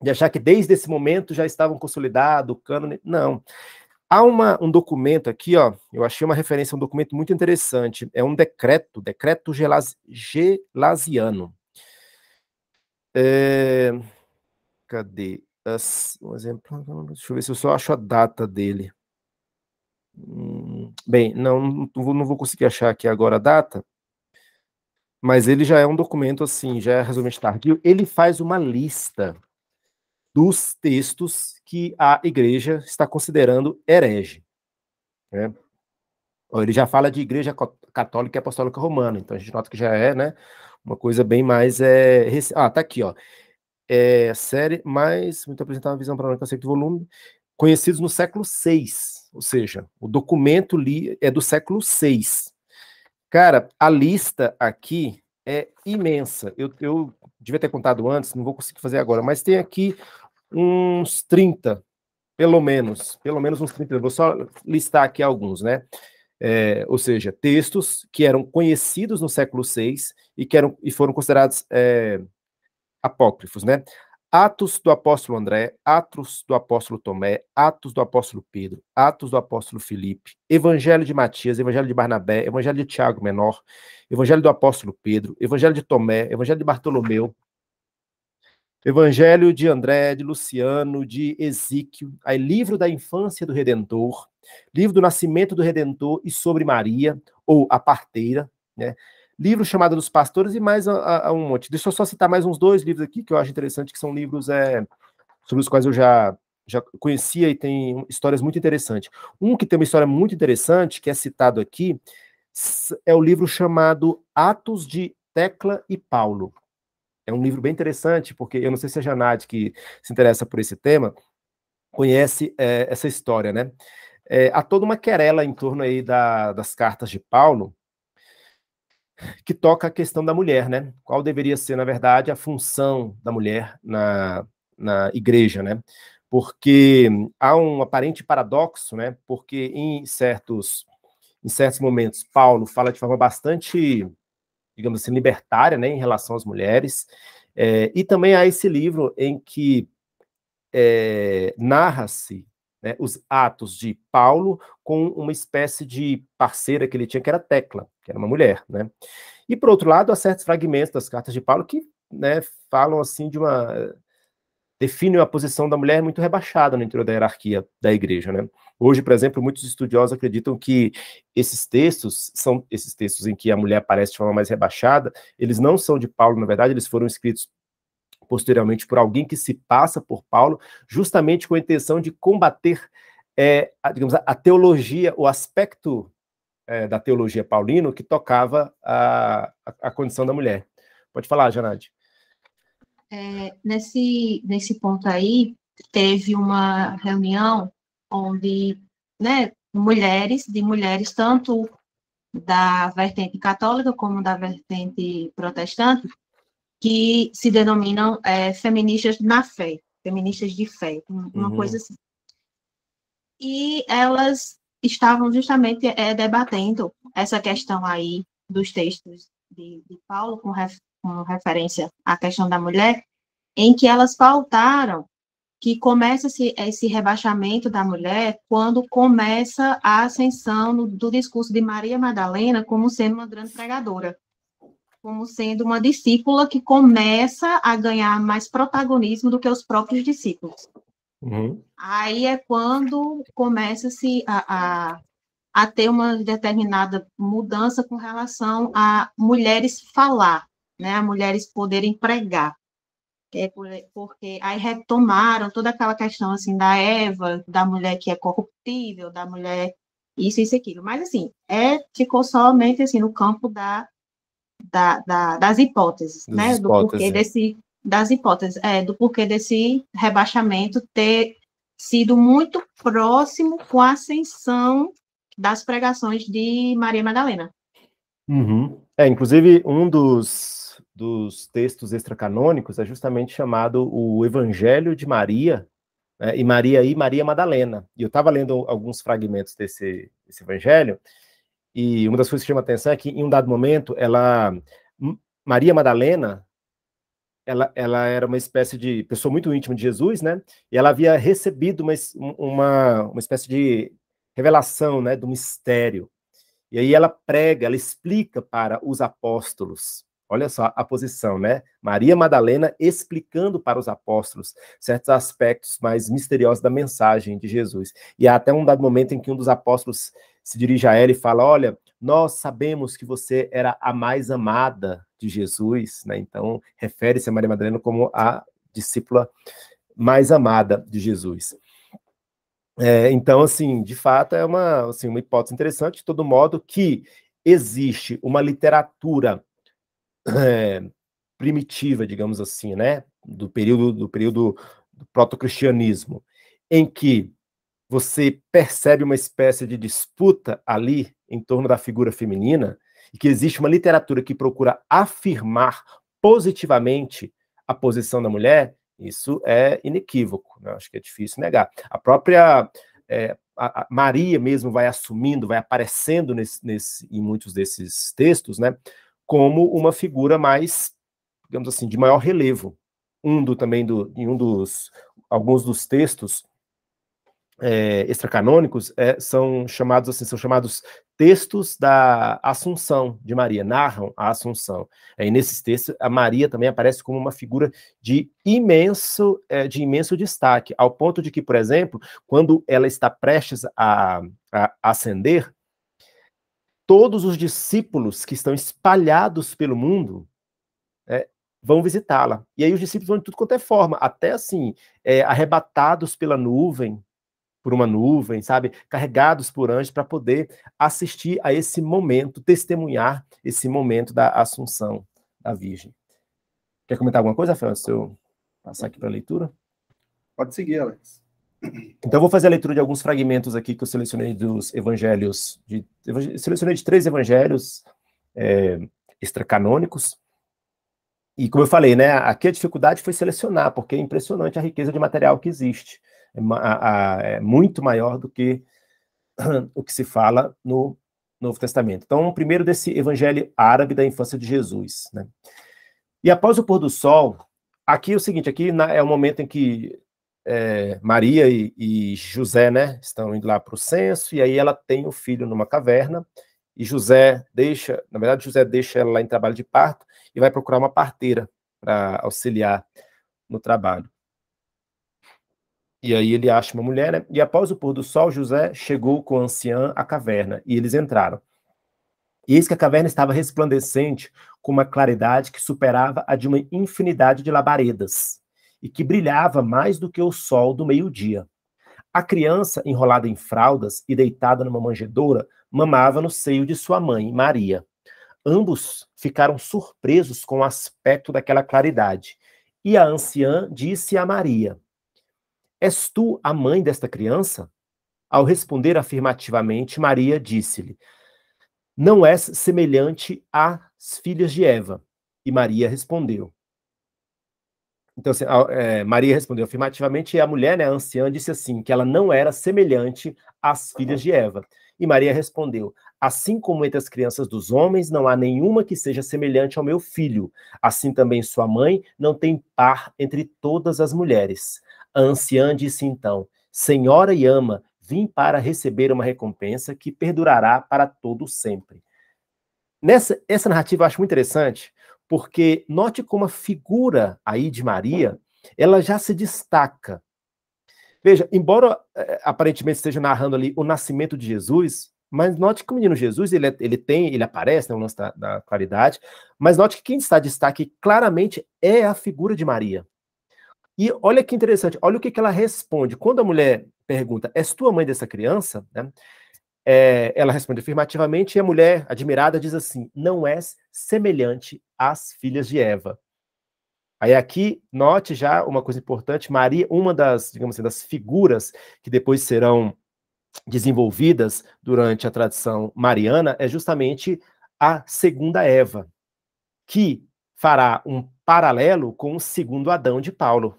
de achar que desde esse momento já estavam consolidado o cânone. Não. Há uma, um documento aqui, ó, eu achei uma referência, um documento muito interessante. É um decreto, decreto gelas gelasiano. É, cadê? Um exemplo. Deixa eu ver se eu só acho a data dele. Hum, bem, não, não vou conseguir achar aqui agora a data, mas ele já é um documento assim, já é razoavelmente tardio. Ele faz uma lista dos textos que a igreja está considerando herege. Né? Ele já fala de igreja católica e apostólica romana, então a gente nota que já é né, uma coisa bem mais. É, rec... Ah, tá aqui, ó. É, série mais. Muito apresentar uma visão para o conceito do volume. Conhecidos no século VI, ou seja, o documento li, é do século VI. Cara, a lista aqui é imensa. Eu, eu devia ter contado antes, não vou conseguir fazer agora, mas tem aqui uns 30, pelo menos, pelo menos uns 30. Eu vou só listar aqui alguns, né? É, ou seja, textos que eram conhecidos no século VI e, que eram, e foram considerados é, apócrifos, né? Atos do apóstolo André, Atos do apóstolo Tomé, Atos do apóstolo Pedro, Atos do apóstolo Felipe Evangelho de Matias, Evangelho de Barnabé, Evangelho de Tiago Menor, Evangelho do apóstolo Pedro, Evangelho de Tomé, Evangelho de Bartolomeu, Evangelho de André, de Luciano, de Ezequiel, aí livro da infância do Redentor, livro do nascimento do Redentor e sobre Maria, ou a parteira, né? Livro chamado dos pastores e mais a, a um monte. Deixa eu só citar mais uns dois livros aqui que eu acho interessante, que são livros é, sobre os quais eu já, já conhecia e tem histórias muito interessantes. Um que tem uma história muito interessante, que é citado aqui, é o livro chamado Atos de Tecla e Paulo. É um livro bem interessante, porque eu não sei se a Janade, que se interessa por esse tema, conhece é, essa história, né? É, há toda uma querela em torno aí da, das cartas de Paulo, que toca a questão da mulher, né? Qual deveria ser, na verdade, a função da mulher na, na igreja, né? Porque há um aparente paradoxo, né? Porque em certos, em certos momentos, Paulo fala de forma bastante digamos assim, libertária né, em relação às mulheres. É, e também há esse livro em que é, narra-se né, os atos de Paulo com uma espécie de parceira que ele tinha, que era Tecla, que era uma mulher. Né? E, por outro lado, há certos fragmentos das cartas de Paulo que né, falam assim de uma definem a posição da mulher muito rebaixada no interior da hierarquia da igreja, né? Hoje, por exemplo, muitos estudiosos acreditam que esses textos são esses textos em que a mulher aparece de forma mais rebaixada, eles não são de Paulo, na verdade, eles foram escritos posteriormente por alguém que se passa por Paulo, justamente com a intenção de combater, é, a, digamos, a, teologia, o aspecto é, da teologia paulino que tocava a, a, a condição da mulher. Pode falar, Janade. É, nesse, nesse ponto aí, teve uma reunião onde né, mulheres, de mulheres, tanto da vertente católica como da vertente protestante, que se denominam é, feministas na fé, feministas de fé, uma uhum. coisa assim. E elas estavam justamente é, debatendo essa questão aí dos textos de, de Paulo com, com referência à questão da mulher, em que elas pautaram que começa esse, esse rebaixamento da mulher quando começa a ascensão do discurso de Maria Madalena como sendo uma grande pregadora, como sendo uma discípula que começa a ganhar mais protagonismo do que os próprios discípulos. Uhum. Aí é quando começa-se a, a, a ter uma determinada mudança com relação a mulheres falar, né, mulheres poderem pregar, é porque aí retomaram toda aquela questão assim da Eva, da mulher que é corruptível, da mulher isso, isso, aquilo. Mas assim, é, ficou somente assim no campo da, da, da das hipóteses, das né? Hipóteses. Do porquê é. desse, das hipóteses, é, do porquê desse rebaixamento ter sido muito próximo com a ascensão das pregações de Maria Madalena. Uhum. É, inclusive, um dos dos textos extracanônicos é justamente chamado o Evangelho de Maria, né, e Maria e Maria Madalena. E eu estava lendo alguns fragmentos desse, desse, evangelho, e uma das coisas que chama atenção é que, em um dado momento, ela, Maria Madalena, ela, ela era uma espécie de pessoa muito íntima de Jesus, né? E ela havia recebido uma, uma, uma espécie de revelação, né, do mistério. E aí ela prega, ela explica para os apóstolos Olha só a posição, né? Maria Madalena explicando para os apóstolos certos aspectos mais misteriosos da mensagem de Jesus. E há até um dado momento em que um dos apóstolos se dirige a ela e fala: Olha, nós sabemos que você era a mais amada de Jesus, né? Então, refere-se a Maria Madalena como a discípula mais amada de Jesus. É, então, assim, de fato, é uma, assim, uma hipótese interessante, de todo modo, que existe uma literatura é, primitiva, digamos assim, né, do período do período do protocristianismo, em que você percebe uma espécie de disputa ali em torno da figura feminina e que existe uma literatura que procura afirmar positivamente a posição da mulher, isso é inequívoco, né? acho que é difícil negar. A própria é, a Maria mesmo vai assumindo, vai aparecendo nesse, nesse, em muitos desses textos, né? como uma figura mais, digamos assim, de maior relevo. Um do também do, em um dos alguns dos textos é, extracanônicos é, são chamados assim, são chamados textos da Assunção de Maria, narram a Assunção. É, e nesses textos, a Maria também aparece como uma figura de imenso, é, de imenso destaque, ao ponto de que, por exemplo, quando ela está prestes a, a ascender, todos os discípulos que estão espalhados pelo mundo é, vão visitá-la. E aí os discípulos vão de tudo quanto é forma, até assim, é, arrebatados pela nuvem, por uma nuvem, sabe? Carregados por anjos para poder assistir a esse momento, testemunhar esse momento da Assunção da Virgem. Quer comentar alguma coisa, Se Eu passar aqui para a leitura? Pode seguir, Alex. Então, eu vou fazer a leitura de alguns fragmentos aqui que eu selecionei dos evangelhos, de, selecionei de três evangelhos é, extracanônicos. E como eu falei, né, aqui a dificuldade foi selecionar, porque é impressionante a riqueza de material que existe. É, a, a, é muito maior do que o que se fala no Novo Testamento. Então, o primeiro desse evangelho árabe da infância de Jesus. Né? E após o pôr do sol, aqui é o seguinte, aqui é o momento em que é, Maria e, e, José, né, estão indo lá para o censo, e aí ela tem o filho numa caverna, e José deixa, na verdade, José deixa ela lá em trabalho de parto e vai procurar uma parteira para auxiliar no trabalho. E aí ele acha uma mulher, né? e após o pôr do sol, José chegou com a anciã à caverna, e eles entraram. E eis que a caverna estava resplandecente, com uma claridade que superava a de uma infinidade de labaredas e que brilhava mais do que o sol do meio-dia. A criança, enrolada em fraldas e deitada numa manjedoura, mamava no seio de sua mãe, Maria. Ambos ficaram surpresos com o aspecto daquela claridade. E a anciã disse a Maria: És tu a mãe desta criança? Ao responder afirmativamente, Maria disse-lhe: Não és semelhante às filhas de Eva. E Maria respondeu: então, assim, a, é, Maria respondeu afirmativamente, e a mulher, né, a anciã, disse assim, que ela não era semelhante às filhas de Eva. E Maria respondeu, assim como entre as crianças dos homens, não há nenhuma que seja semelhante ao meu filho. Assim também sua mãe não tem par entre todas as mulheres. A anciã disse então, Senhora e ama, vim para receber uma recompensa que perdurará para todo sempre. Nessa essa narrativa eu acho muito interessante, porque note como a figura aí de Maria, ela já se destaca. Veja, embora eh, aparentemente esteja narrando ali o nascimento de Jesus, mas note que o menino Jesus, ele, é, ele tem, ele aparece, né, está da, claridade, mas note que quem está de destaque claramente é a figura de Maria. E olha que interessante, olha o que, que ela responde. Quando a mulher pergunta, és tua mãe dessa criança? Né, é, ela responde afirmativamente e a mulher, admirada, diz assim, não és semelhante as filhas de Eva. Aí aqui, note já uma coisa importante, Maria, uma das, digamos assim, das figuras que depois serão desenvolvidas durante a tradição mariana é justamente a segunda Eva, que fará um paralelo com o segundo Adão de Paulo.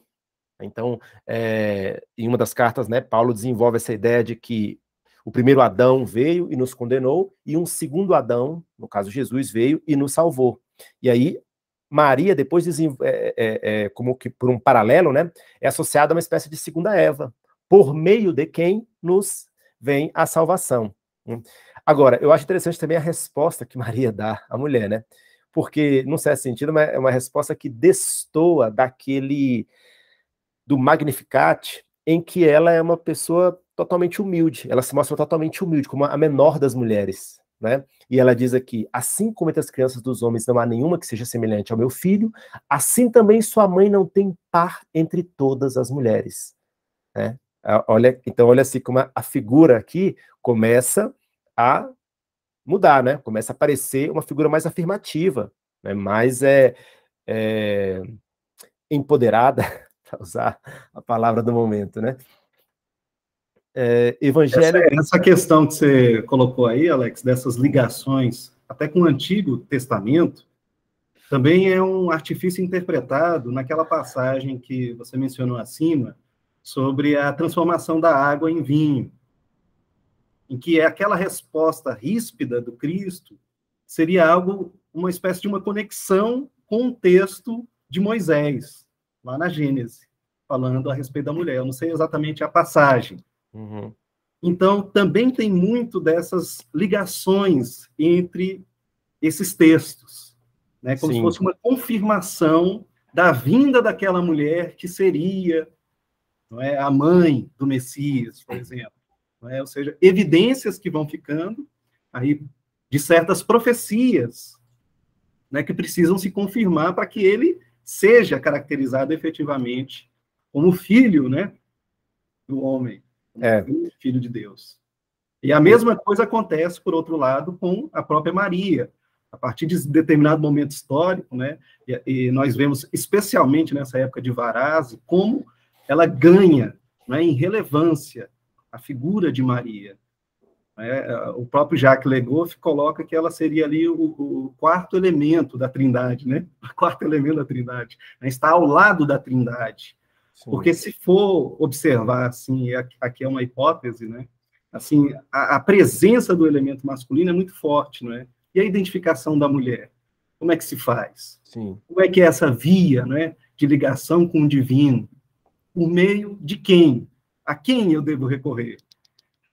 Então, é, em uma das cartas, né, Paulo desenvolve essa ideia de que o primeiro Adão veio e nos condenou, e um segundo Adão, no caso Jesus, veio e nos salvou. E aí, Maria, depois, é é, é, é, como que por um paralelo, né, é associada a uma espécie de segunda Eva, por meio de quem nos vem a salvação. Né. Agora, eu acho interessante também a resposta que Maria dá à mulher, né? Porque, num certo sentido, é, é uma resposta que destoa daquele do Magnificat, em que ela é uma pessoa totalmente humilde, ela se mostra totalmente humilde, como a menor das mulheres. Né? E ela diz aqui: assim como entre as crianças dos homens não há nenhuma que seja semelhante ao meu filho, assim também sua mãe não tem par entre todas as mulheres. Né? Olha, então olha assim como a, figura aqui começa a mudar, né? Começa a aparecer uma figura mais afirmativa, né? mais é, é empoderada, para usar a palavra do momento, né? É, Essa, é essa, questão que você colocou aí, Alex, dessas ligações até com o Antigo Testamento, também é um artifício interpretado naquela passagem que você mencionou acima sobre a transformação da água em vinho, em que aquela resposta ríspida do Cristo seria algo, uma espécie de uma conexão com o texto de Moisés, lá na Gênesis, falando a respeito da mulher. Eu não sei exatamente a passagem, Uhum. Então, também tem muito dessas ligações entre esses textos, né? como Sim. se fosse uma confirmação da vinda daquela mulher que seria não é, a mãe do Messias, por exemplo. É? Ou seja, evidências que vão ficando aí de certas profecias né, que precisam se confirmar para que ele seja caracterizado efetivamente como filho né, do homem. É. Né? Filho de Deus. E a mesma coisa acontece, por outro lado, com a própria Maria. A partir de determinado momento histórico, né, e, e nós vemos, especialmente nessa época de Varaz, como ela ganha né, em relevância a figura de Maria. É, o próprio Jacques Legoff coloca que ela seria ali o, o, quarto elemento da Trindade, né? O quarto elemento da Trindade. Né? Está ao lado da Trindade. Porque se for observar, assim, aqui é uma hipótese, né? Assim, a, a, presença do elemento masculino é muito forte, não é? E a identificação da mulher? Como é que se faz? Sim. Como é que é essa via, né? De ligação com o divino? Por meio de quem? A quem eu devo recorrer?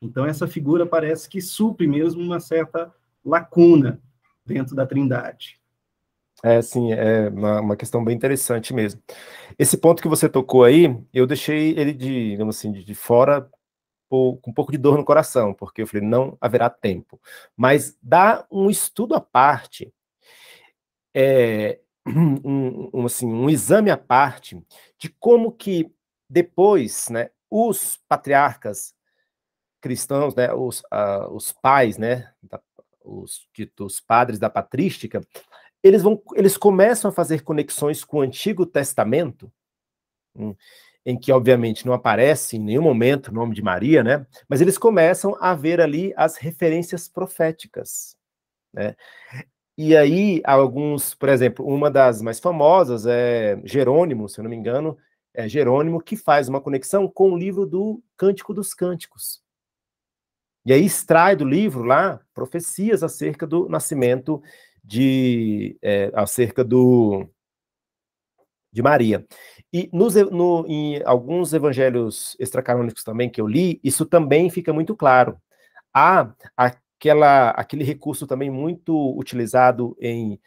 Então, essa figura parece que supre mesmo uma certa lacuna dentro da trindade. É, sim, é uma, uma, questão bem interessante mesmo. Esse ponto que você tocou aí, eu deixei ele de, digamos assim, de, de fora com um pouco de dor no coração, porque eu falei, não haverá tempo. Mas dá um estudo à parte, é, um, um, assim, um exame à parte de como que depois né, os patriarcas cristãos, né, os, uh, os pais, né, da, os ditos padres da patrística, eles, vão, eles começam a fazer conexões com o Antigo Testamento, hum, em que, obviamente, não aparece em nenhum momento o nome de Maria, né? Mas eles começam a ver ali as referências proféticas, né? E aí, alguns, por exemplo, uma das mais famosas é Jerônimo, se eu não me engano, é Jerônimo, que faz uma conexão com o livro do Cântico dos Cânticos. E aí extrai do livro lá profecias acerca do nascimento de é, acerca do de Maria. E nos, no, em alguns evangelhos extracanônicos também que eu li, isso também fica muito claro. Há aquela, aquele recurso também muito utilizado em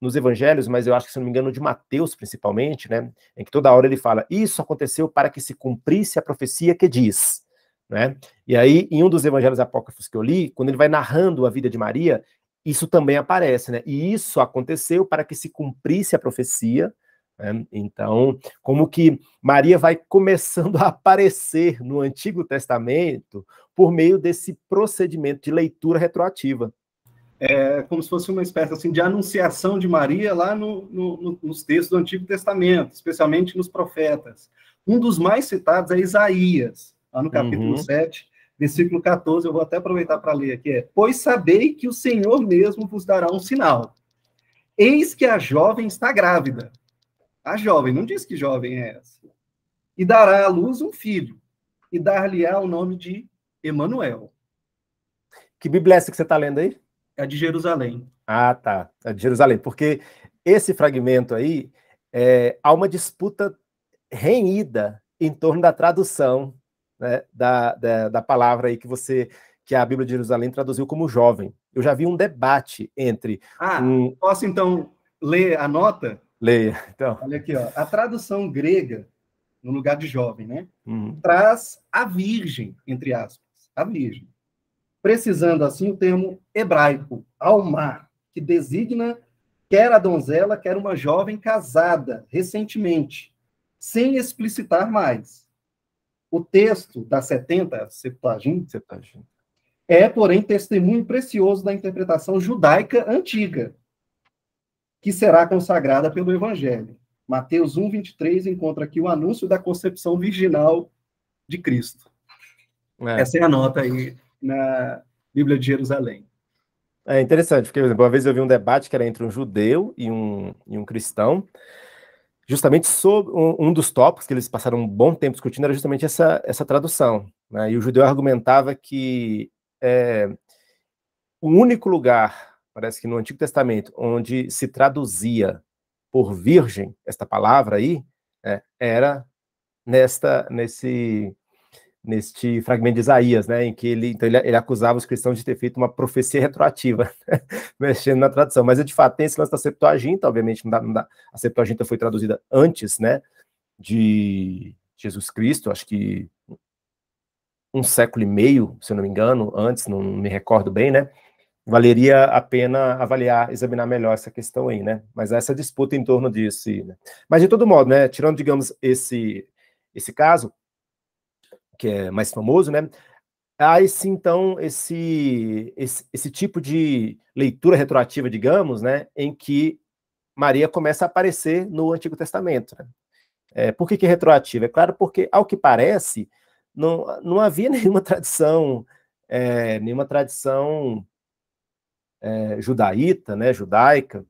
nos evangelhos, mas eu acho que, se não me engano, de Mateus principalmente, né? Em que toda hora ele fala, isso aconteceu para que se cumprisse a profecia que diz. Né? E aí, em um dos evangelhos apócrifos que eu li, quando ele vai narrando a vida de Maria, isso também aparece, né? E isso aconteceu para que se cumprisse a profecia. Né? Então, como que Maria vai começando a aparecer no Antigo Testamento por meio desse procedimento de leitura retroativa. É como se fosse uma espécie assim, de anunciação de Maria lá no, no, nos textos do Antigo Testamento, especialmente nos profetas. Um dos mais citados é Isaías, lá no capítulo uhum. 7, versículo 14, eu vou até aproveitar para ler aqui, é, pois sabei que o Senhor mesmo vos dará um sinal. Eis que a jovem está grávida. A jovem, não diz que jovem é essa. E dará à luz um filho, e dar-lhe-á o nome de Emanuel. Que Bíblia é essa que você está lendo aí? É de Jerusalém. Ah, tá. É de Jerusalém, porque esse fragmento aí, é, há uma disputa renhida em torno da tradução né, da, da, da palavra aí que você que a Bíblia de Jerusalém traduziu como jovem. Eu já vi um debate entre. Ah, um... posso então ler a nota? Leia, então. Olha aqui, ó. a tradução grega, no lugar de jovem, né? Uhum. Traz a virgem, entre aspas, a virgem. Precisando assim o termo hebraico, almar, que designa quer a donzela, quer uma jovem casada recentemente, sem explicitar mais. O texto da 70, Septuaginta, é, porém, testemunho precioso da interpretação judaica antiga, que será consagrada pelo Evangelho. Mateus 1, 23 encontra aqui o anúncio da concepção virginal de Cristo. É. Essa é a nota aí na Bíblia de Jerusalém. É interessante, porque, por exemplo, uma vez eu vi um debate que era entre um judeu e um, e um cristão, justamente sobre um, um, dos tópicos que eles passaram um bom tempo discutindo era justamente essa, essa tradução. Né? E o judeu argumentava que é, o único lugar, parece que no Antigo Testamento, onde se traduzia por virgem esta palavra aí, é, era nesta nesse neste fragmento de Isaías, né, em que ele, então ele, ele acusava os cristãos de ter feito uma profecia retroativa, mexendo na tradução. Mas, de fato, tem esse lance da Septuaginta, obviamente, não dá, não dá. a Septuaginta foi traduzida antes, né, de Jesus Cristo, acho que um século e meio, se eu não me engano, antes, não me recordo bem, né, valeria a pena avaliar, examinar melhor essa questão aí, né? Mas essa disputa em torno disso, né? mas de todo modo, né? Tirando, digamos, esse esse caso, que é mais famoso, né? Há esse, então, esse, esse, esse tipo de leitura retroativa, digamos, né? Em que Maria começa a aparecer no Antigo Testamento, né? É, por que, que é É claro, porque, ao que parece, não, não havia nenhuma tradição, é, nenhuma tradição é, judaíta, né, judaica,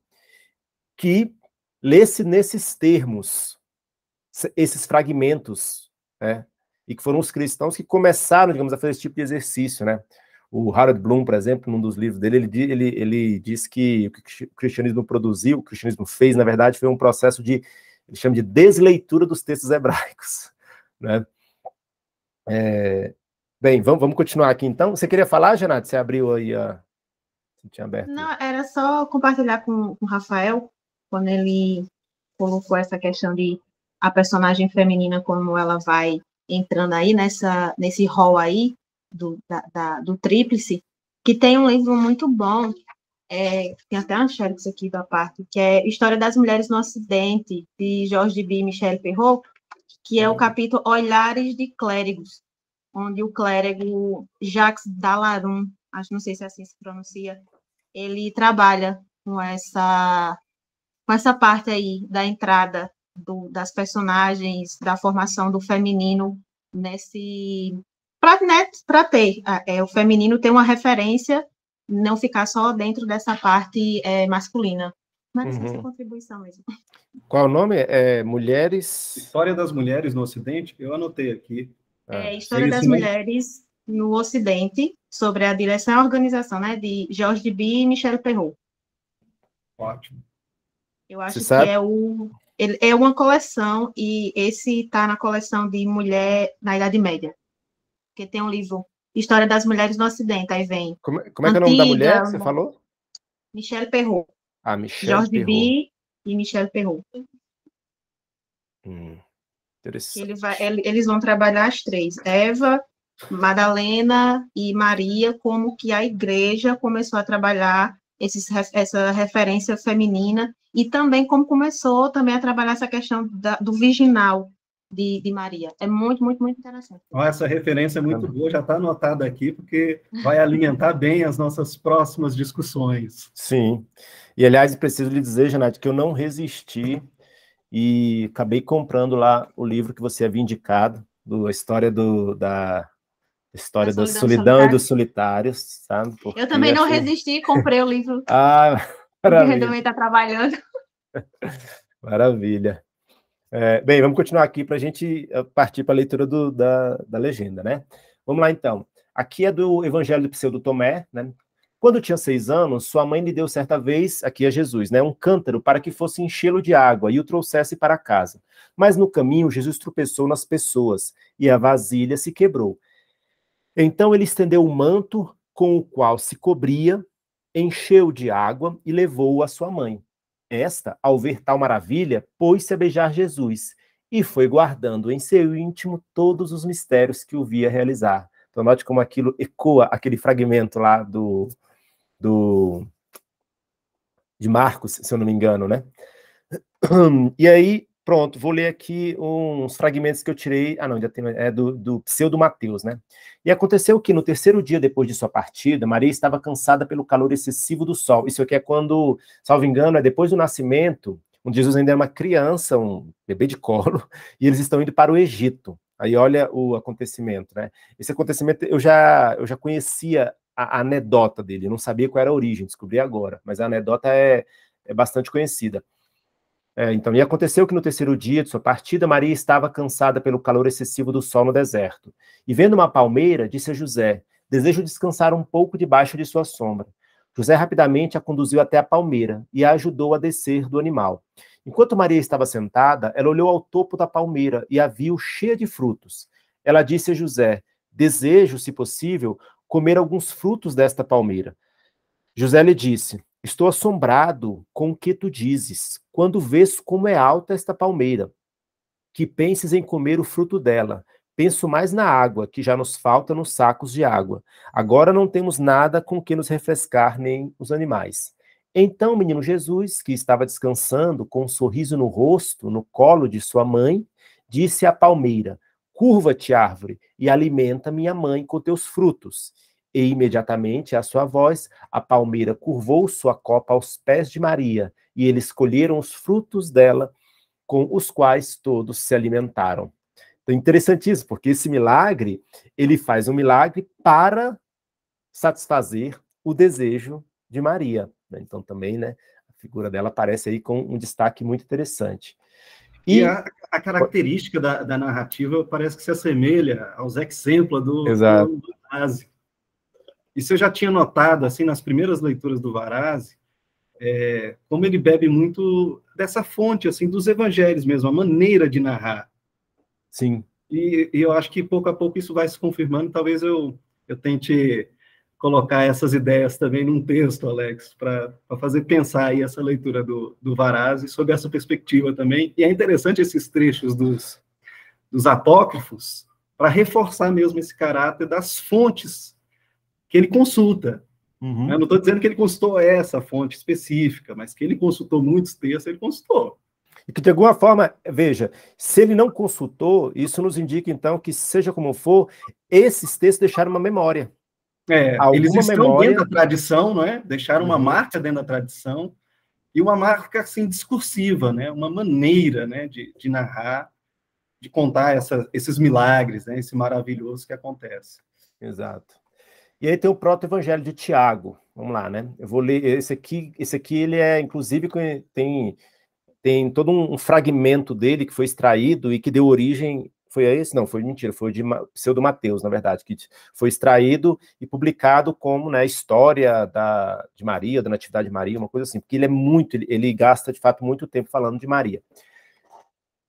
que lesse nesses termos, esses fragmentos né, e que foram os cristãos que começaram, digamos, a fazer esse tipo de exercício, né? O Harold Bloom, por exemplo, num dos livros dele, ele, ele, ele diz que o que o cristianismo produziu, o cristianismo fez, na verdade, foi um processo de, ele chama de desleitura dos textos hebraicos, né? É, bem, vamos, vamos continuar aqui então. Você queria falar, Genate? Você abriu aí a. Você tinha aberto. Não, era só compartilhar com, com o Rafael, quando ele colocou essa questão de a personagem feminina, como ela vai entrando aí nessa, nesse rol aí do, da, da, do Tríplice, que tem um livro muito bom, é, tem até uma xerox aqui da parte, que é História das Mulheres no Ocidente, de Jorge B. e Michel Perrault, que é o uhum. capítulo Olhares de Clérigos, onde o clérigo Jacques Dallarum, acho não sei se é assim se pronuncia, ele trabalha com essa com essa parte aí da entrada do, das personagens, da formação do feminino nesse. Para né, ter é, o feminino ter uma referência, não ficar só dentro dessa parte é, masculina. Mas é uhum. essa contribuição mesmo. Qual o nome? É, é, mulheres. História das Mulheres no Ocidente, eu anotei aqui. É, ah. História das Mulheres no Ocidente, sobre a direção e organização né, de Georges Deby e Michel Perrault. Ótimo. Eu acho que é o ele é uma coleção e esse está na coleção de Mulher na Idade Média. Porque tem um livro História das Mulheres no Ocidente, aí vem. Como, é, como é que é o nome da mulher que você falou? Michelle Perrault. Ah, Michelle Jorge Perrault. B e Michelle Perrault. Hum, interessante. Ele vai, ele, eles vão trabalhar as três, Eva, Madalena e Maria, como que a igreja começou a trabalhar esses, essa referência feminina, e também como começou também a trabalhar essa questão da, do virginal de, de, Maria. É muito, muito, muito interessante. essa referência é muito boa, já está anotada aqui, porque vai alimentar bem as nossas próximas discussões. Sim. E, aliás, preciso lhe dizer, Janete, que eu não resisti e acabei comprando lá o livro que você havia indicado, do, a história do, da História da solidão, e dos solitários, sabe? Porque eu também não achei... Assim resisti, comprei o livro. ah, maravilha. Que também está trabalhando. maravilha. É, bem, vamos continuar aqui para a gente eh, partir para a leitura do, da, da legenda, né? Vamos lá, então. Aqui é do Evangelho do Pseudo Tomé, né? Quando tinha seis anos, sua mãe lhe deu certa vez, aqui é Jesus, né? Um cântaro para que fosse enchê-lo de água e o trouxesse para casa. Mas no caminho, Jesus tropeçou nas pessoas e a vasilha se quebrou. Então ele estendeu o manto com o qual se cobria, encheu de água e levou-o à sua mãe. Esta, ao ver tal maravilha, pôs-se a beijar Jesus e foi guardando em seu íntimo todos os mistérios que o via realizar. Então, note como aquilo ecoa aquele fragmento lá do, do de Marcos, se eu não me engano, né? E aí Pronto, vou ler aqui uns fragmentos que eu tirei. Ah, não, ainda tem. É do, do pseudo Mateus, né? E aconteceu que no terceiro dia depois de sua partida, Maria estava cansada pelo calor excessivo do sol. Isso aqui é quando, salvo engano, é depois do nascimento, onde Jesus ainda é uma criança, um bebê de colo, e eles estão indo para o Egito. Aí olha o acontecimento, né? Esse acontecimento eu já, eu já conhecia a, a anedota dele, eu não sabia qual era a origem, descobri agora, mas a anedota é, é bastante conhecida. É, então, e aconteceu que no terceiro dia de sua partida, Maria estava cansada pelo calor excessivo do sol no deserto. E vendo uma palmeira, disse a José: Desejo descansar um pouco debaixo de sua sombra. José rapidamente a conduziu até a palmeira e a ajudou a descer do animal. Enquanto Maria estava sentada, ela olhou ao topo da palmeira e a viu cheia de frutos. Ela disse a José: Desejo, se possível, comer alguns frutos desta palmeira. José lhe disse: Estou assombrado com o que tu dizes, quando vês como é alta esta palmeira, que penses em comer o fruto dela. Penso mais na água, que já nos falta nos sacos de água. Agora não temos nada com que nos refrescar, nem os animais. Então o menino Jesus, que estava descansando com um sorriso no rosto, no colo de sua mãe, disse à palmeira: Curva-te, árvore, e alimenta minha mãe com teus frutos. E imediatamente à sua voz, a palmeira curvou sua copa aos pés de Maria, e eles colheram os frutos dela, com os quais todos se alimentaram. Então, interessantíssimo, porque esse milagre, ele faz um milagre para satisfazer o desejo de Maria. Né? Então, também, né, a figura dela aparece aí com um destaque muito interessante. E, e a, a, característica da, da, narrativa parece que se assemelha aos exemplos do, Exato. do isso eu já tinha notado, assim, nas primeiras leituras do Varazzi, é, como ele bebe muito dessa fonte, assim, dos evangelhos mesmo, a maneira de narrar. Sim. E, e, eu acho que pouco a pouco isso vai se confirmando. Talvez eu, eu tente colocar essas ideias também num texto, Alex, para fazer pensar aí essa leitura do, do Varazzi sob essa perspectiva também. E é interessante esses trechos dos, dos apócrifos para reforçar mesmo esse caráter das fontes que ele consulta. Uhum. Né? Não estou dizendo que ele consultou essa fonte específica, mas que ele consultou muitos textos, ele consultou. E que de alguma forma, veja, se ele não consultou, isso nos indica então que, seja como for, esses textos deixaram uma memória. É, Alguma eles estão memória... dentro da tradição, não é? Deixaram uma uhum. marca dentro da tradição e uma marca assim discursiva, né? Uma maneira, né, de, de narrar, de contar essa, esses milagres, né? Esse maravilhoso que acontece. Exato. E aí tem o proto-evangelho de Tiago. Vamos lá, né? Eu vou ler esse aqui. Esse aqui ele é, inclusive, tem tem todo um fragmento dele que foi extraído e que deu origem foi esse? Não, foi mentira, foi de pseudo Mateus, na verdade, que foi extraído e publicado como né, história da, de Maria, da Natividade de Maria, uma coisa assim, porque ele é muito, ele, ele gasta de fato muito tempo falando de Maria.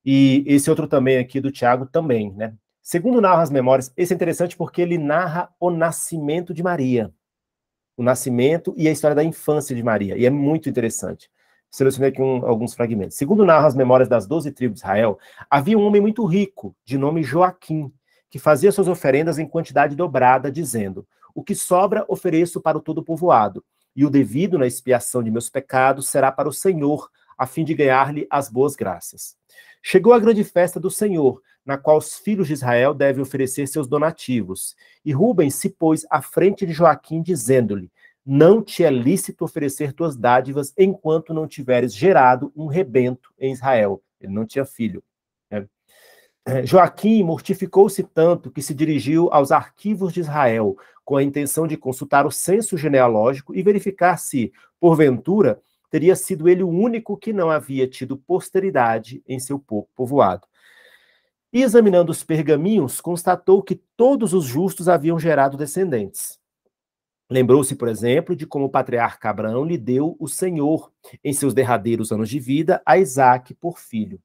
E esse outro também aqui do Tiago também, né? Segundo narra as memórias, esse é interessante porque ele narra o nascimento de Maria. O nascimento e a história da infância de Maria. E é muito interessante. Selecionei aqui um, alguns fragmentos. Segundo narra as memórias das doze tribos de Israel, havia um homem muito rico, de nome Joaquim, que fazia suas oferendas em quantidade dobrada, dizendo: O que sobra ofereço para o todo povoado, e o devido na expiação de meus pecados será para o Senhor, a fim de ganhar-lhe as boas graças. Chegou a grande festa do Senhor, na qual os filhos de Israel devem oferecer seus donativos. E Rubens se pôs à frente de Joaquim, dizendo-lhe: Não te é lícito oferecer tuas dádivas enquanto não tiveres gerado um rebento em Israel. Ele não tinha filho. Né? É, Joaquim mortificou-se tanto que se dirigiu aos arquivos de Israel com a intenção de consultar o censo genealógico e verificar se, porventura, teria sido ele o único que não havia tido posteridade em seu povoado. E examinando os pergaminhos, constatou que todos os justos haviam gerado descendentes. Lembrou-se, por exemplo, de como o patriarca Abraão lhe deu o Senhor, em seus derradeiros anos de vida, a Isaac por filho.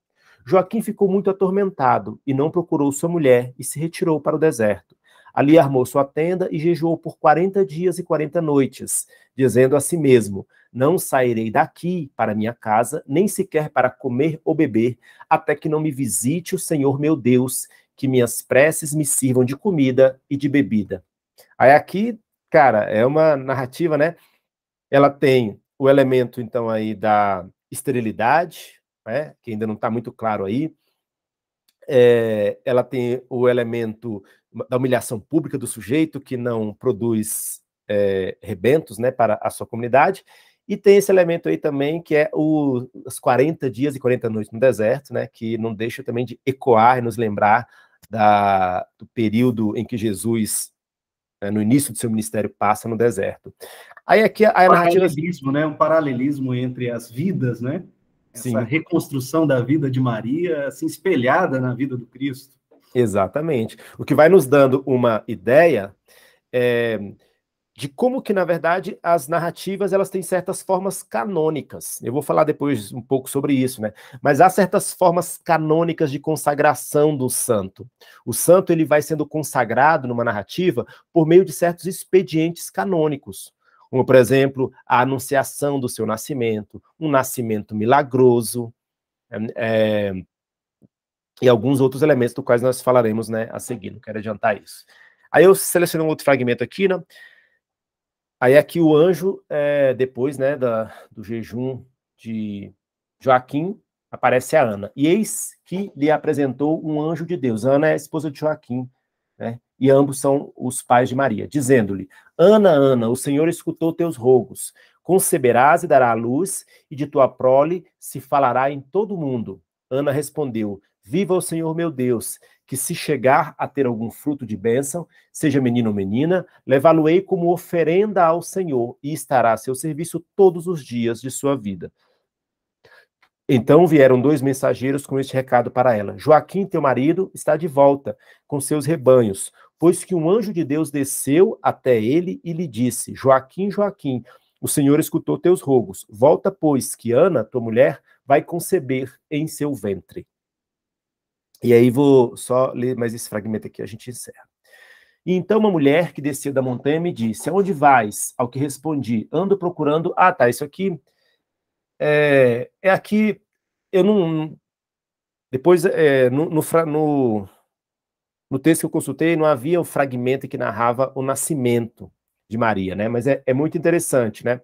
Joaquim ficou muito atormentado e não procurou sua mulher e se retirou para o deserto. Ali armou sua tenda e jejuou por quarenta dias e quarenta noites, dizendo a si mesmo: não sairei daqui para minha casa, nem sequer para comer ou beber, até que não me visite o Senhor meu Deus, que minhas preces me sirvam de comida e de bebida. Aí aqui, cara, é uma narrativa, né? Ela tem o elemento, então, aí da esterilidade, né? que ainda não está muito claro aí. É, ela tem o elemento da humilhação pública do sujeito que não produz é, rebentos né, para a sua comunidade, e tem esse elemento aí também que é o, os 40 dias e 40 noites no deserto, né? Que não deixa também de ecoar e nos lembrar da, do período em que Jesus, né, no início do seu ministério, passa no deserto. Aí aqui a, a narrativa. Um é né? Um paralelismo entre as vidas, né? Essa Sim. reconstrução da vida de Maria, assim, espelhada na vida do Cristo. Exatamente. O que vai nos dando uma ideia é, de como que, na verdade, as narrativas elas têm certas formas canônicas. Eu vou falar depois um pouco sobre isso, né? Mas há certas formas canônicas de consagração do santo. O santo ele vai sendo consagrado numa narrativa por meio de certos expedientes canônicos. Como, por exemplo, a anunciação do seu nascimento, um nascimento milagroso, é, é e alguns outros elementos dos quais nós falaremos né, a seguir. Não quero adiantar isso. Aí eu selecionei um outro fragmento aqui, né? Aí aqui o anjo, é, depois né, da, do jejum de Joaquim, aparece a Ana. E eis que lhe apresentou um anjo de Deus. Ana é a esposa de Joaquim, né? E ambos são os pais de Maria, dizendo-lhe: Ana, Ana, o Senhor escutou teus rogos. Conceberás e dará à luz, e de tua prole se falará em todo o mundo. Ana respondeu: Viva o Senhor meu Deus, que se chegar a ter algum fruto de bênção, seja menino ou menina, levá-lo-ei como oferenda ao Senhor e estará a seu serviço todos os dias de sua vida. Então vieram dois mensageiros com este recado para ela: Joaquim, teu marido, está de volta com seus rebanhos, pois que um anjo de Deus desceu até ele e lhe disse: Joaquim, Joaquim, o Senhor escutou teus rogos. Volta, pois, que Ana, tua mulher, vai conceber em seu ventre. E aí vou só ler mais esse fragmento aqui, a gente encerra. E então uma mulher que descia da montanha me disse: Aonde vais? Ao que respondi: Ando procurando. Ah, tá, isso aqui. É, é aqui. Eu não. Depois, é, no, no, no, no, texto que eu consultei, não havia o fragmento que narrava o nascimento de Maria, né? Mas é, é muito interessante, né?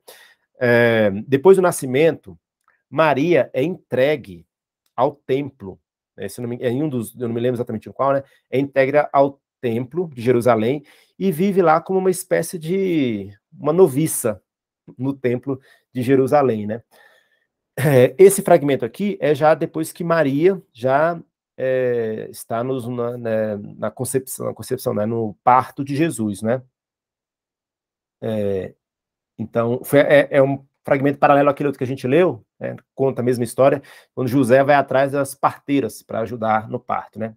É, depois do nascimento, Maria é entregue ao templo né, se não me, é em um dos, eu não me lembro exatamente qual, né, é integra ao templo de Jerusalém e vive lá como uma espécie de uma noviça no templo de Jerusalém, né? É, esse fragmento aqui é já depois que Maria já é, está nos, na, né, na, concepção, na concepção né, no parto de Jesus, né? É, então, foi, é, é um fragmento paralelo àquele outro que a gente leu, né? conta a mesma história, quando José vai atrás das parteiras para ajudar no parto, né?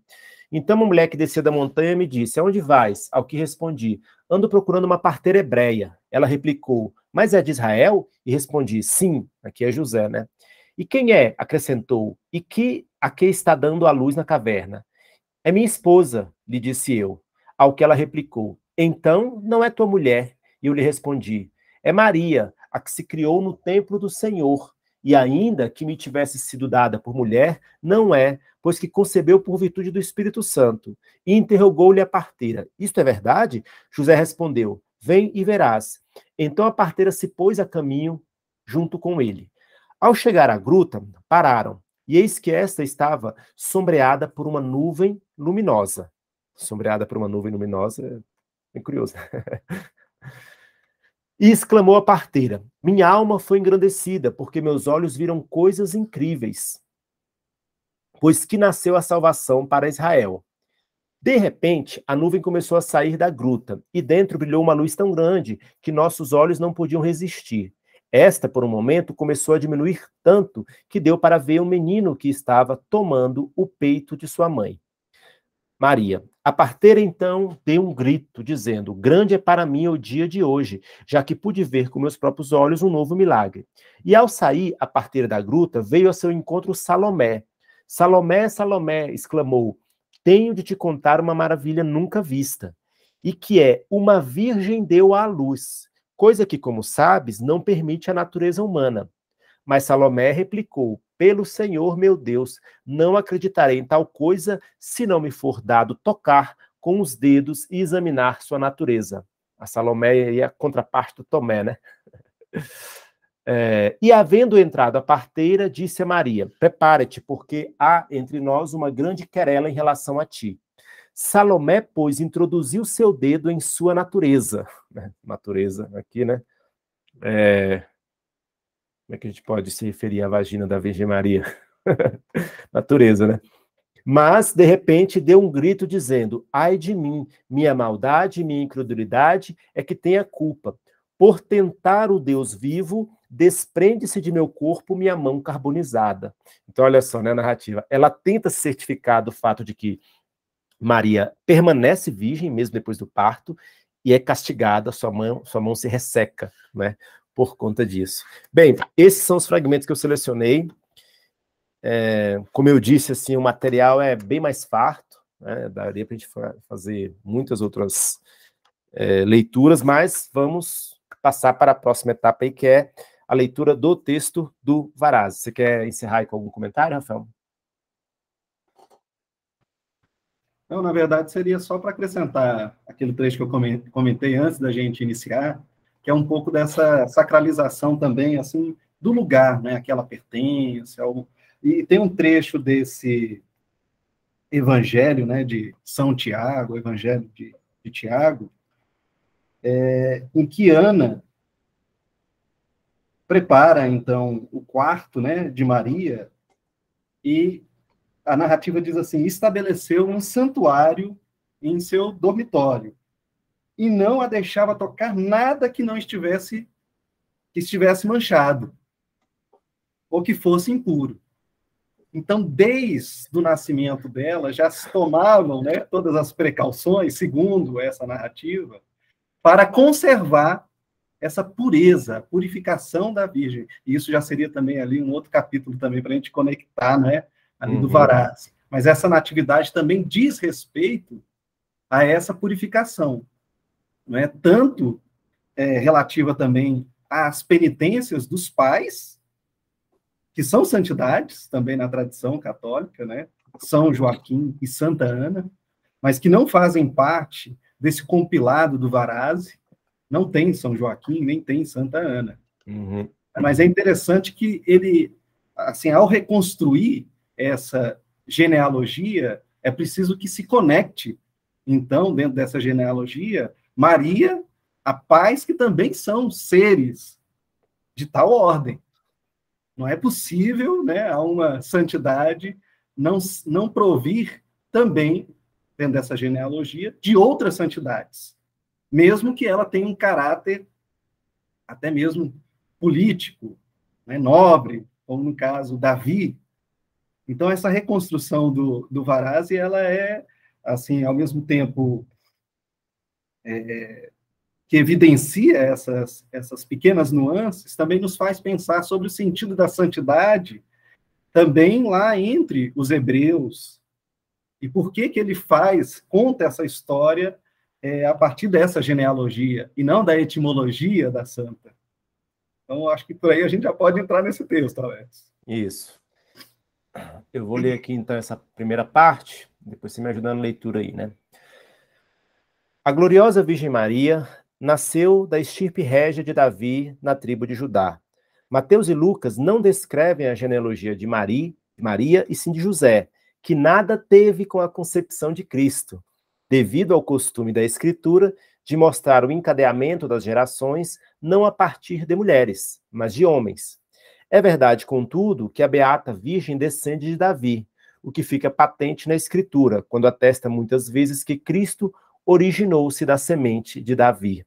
Então uma mulher que descia da montanha me disse: Aonde vais? Ao que respondi: Ando procurando uma parteira hebreia. Ela replicou: Mas é de Israel? E respondi: Sim, aqui é José, né? E quem é? acrescentou. E que a que está dando a luz na caverna? É minha esposa, lhe disse eu. Ao que ela replicou: Então não é tua mulher? E eu lhe respondi: É Maria, a que se criou no templo do Senhor e ainda que me tivesse sido dada por mulher, não é, pois que concebeu por virtude do Espírito Santo. E interrogou-lhe a parteira: Isto é verdade? José respondeu: Vem e verás. Então a parteira se pôs a caminho junto com ele. Ao chegar à gruta, pararam, e eis que esta estava sombreada por uma nuvem luminosa. Sombreada por uma nuvem luminosa é, é curioso. E exclamou a parteira: Minha alma foi engrandecida, porque meus olhos viram coisas incríveis. Pois que nasceu a salvação para Israel. De repente, a nuvem começou a sair da gruta, e dentro brilhou uma luz tão grande que nossos olhos não podiam resistir. Esta, por um momento, começou a diminuir tanto que deu para ver um menino que estava tomando o peito de sua mãe. Maria, a parteira então deu um grito, dizendo: Grande é para mim o dia de hoje, já que pude ver com meus próprios olhos um novo milagre. E ao sair a parteira da gruta, veio ao seu encontro Salomé. Salomé, Salomé, exclamou: Tenho de te contar uma maravilha nunca vista, e que é: uma virgem deu à luz, coisa que, como sabes, não permite a natureza humana. Mas Salomé replicou: pelo Senhor meu Deus. Não acreditarei em tal coisa se não me for dado tocar com os dedos e examinar sua natureza. A Salomé e a contraparte do Tomé, né? É, e havendo entrado a parteira, disse a Maria: prepare te porque há entre nós uma grande querela em relação a ti. Salomé, pois, introduziu seu dedo em sua natureza, né? natureza aqui, né? É, como é que a gente pode se referir à vagina da Virgem Maria? Natureza, né? Mas, de repente, deu um grito dizendo: Ai de mim, minha maldade, minha incredulidade é que tenha culpa. Por tentar o Deus vivo, desprende-se de meu corpo minha mão carbonizada. Então, olha só, né, a narrativa. Ela tenta certificar do fato de que Maria permanece virgem mesmo depois do parto e é castigada, sua mão, sua mão se resseca, né? por conta disso. Bem, esses são os fragmentos que eu selecionei. É, como eu disse, assim, o material é bem mais farto, né? daria para a gente fazer muitas outras é, leituras, mas vamos passar para a próxima etapa aí, que é a leitura do texto do Varaz. Você quer encerrar aí com algum comentário, Rafael? Não, na verdade, seria só para acrescentar aquele trecho que eu comentei antes da gente iniciar, que é um pouco dessa sacralização também, assim, do lugar, né, a que ela pertence. E tem um trecho desse evangelho, né, de São Tiago, o evangelho de, de Tiago, é, em que Ana prepara, então, o quarto, né, de Maria, e a narrativa diz assim, estabeleceu um santuário em seu dormitório e não a deixava tocar nada que não estivesse que estivesse manchado ou que fosse impuro. Então, desde o nascimento dela, já se tomavam né, todas as precauções, segundo essa narrativa, para conservar essa pureza, purificação da Virgem. E isso já seria também ali um outro capítulo também para a gente conectar, né, ali uhum. do Varaz. Mas essa natividade também diz respeito a essa purificação não é tanto é, relativa também às penitências dos pais, que são santidades também na tradição católica, né? São Joaquim e Santa Ana, mas que não fazem parte desse compilado do Varazzi, não tem São Joaquim, nem tem Santa Ana. Uhum. Mas é interessante que ele, assim, ao reconstruir essa genealogia, é preciso que se conecte, então, dentro dessa genealogia, Maria, a paz que também são seres de tal ordem. Não é possível né, a uma santidade não, não provir também, dentro dessa genealogia, de outras santidades, mesmo que ela tenha um caráter até mesmo político, né, nobre, como no caso Davi. Então, essa reconstrução do, do Varazzi, ela é, assim, ao mesmo tempo é, que evidencia essas, essas pequenas nuances, também nos faz pensar sobre o sentido da santidade, também lá entre os hebreus. E por que, que ele faz, conta essa história é, a partir dessa genealogia, e não da etimologia da santa. Então, acho que por aí a gente já pode entrar nesse texto, talvez. Isso. Eu vou ler aqui, então, essa primeira parte, depois você me ajuda na leitura aí, né? A gloriosa Virgem Maria nasceu da estirpe régia de Davi na tribo de Judá. Mateus e Lucas não descrevem a genealogia de Maria e sim de José, que nada teve com a concepção de Cristo, devido ao costume da Escritura de mostrar o encadeamento das gerações não a partir de mulheres, mas de homens. É verdade, contudo, que a Beata Virgem descende de Davi, o que fica patente na Escritura, quando atesta muitas vezes que Cristo originou-se da semente de Davi.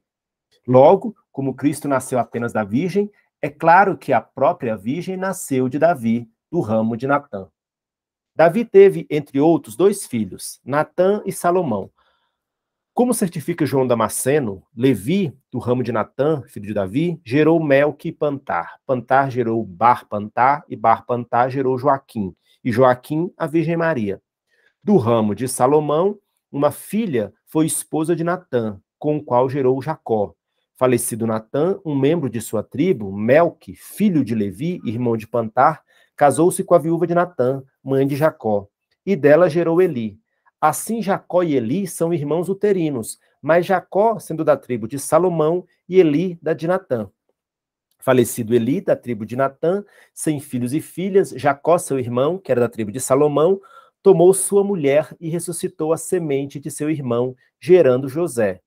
Logo, como Cristo nasceu apenas da Virgem, é claro que a própria Virgem nasceu de Davi, do ramo de Natã. Davi teve, entre outros, dois filhos, Natã e Salomão. Como certifica João Damasceno, Levi, do ramo de Natã, filho de Davi, gerou melqui e Pantar. Pantar gerou Bar Pantar e Bar Pantar gerou Joaquim, e Joaquim a Virgem Maria. Do ramo de Salomão, uma filha foi esposa de Natã, com o qual gerou Jacó. Falecido Natã, um membro de sua tribo, Melque, filho de Levi, irmão de Pantar, casou-se com a viúva de Natã, mãe de Jacó, e dela gerou Eli. Assim Jacó e Eli são irmãos uterinos, mas Jacó sendo da tribo de Salomão e Eli da de Natã. Falecido Eli, da tribo de Natã, sem filhos e filhas, Jacó, seu irmão, que era da tribo de Salomão, tomou sua mulher e ressuscitou a semente de seu irmão, gerando José.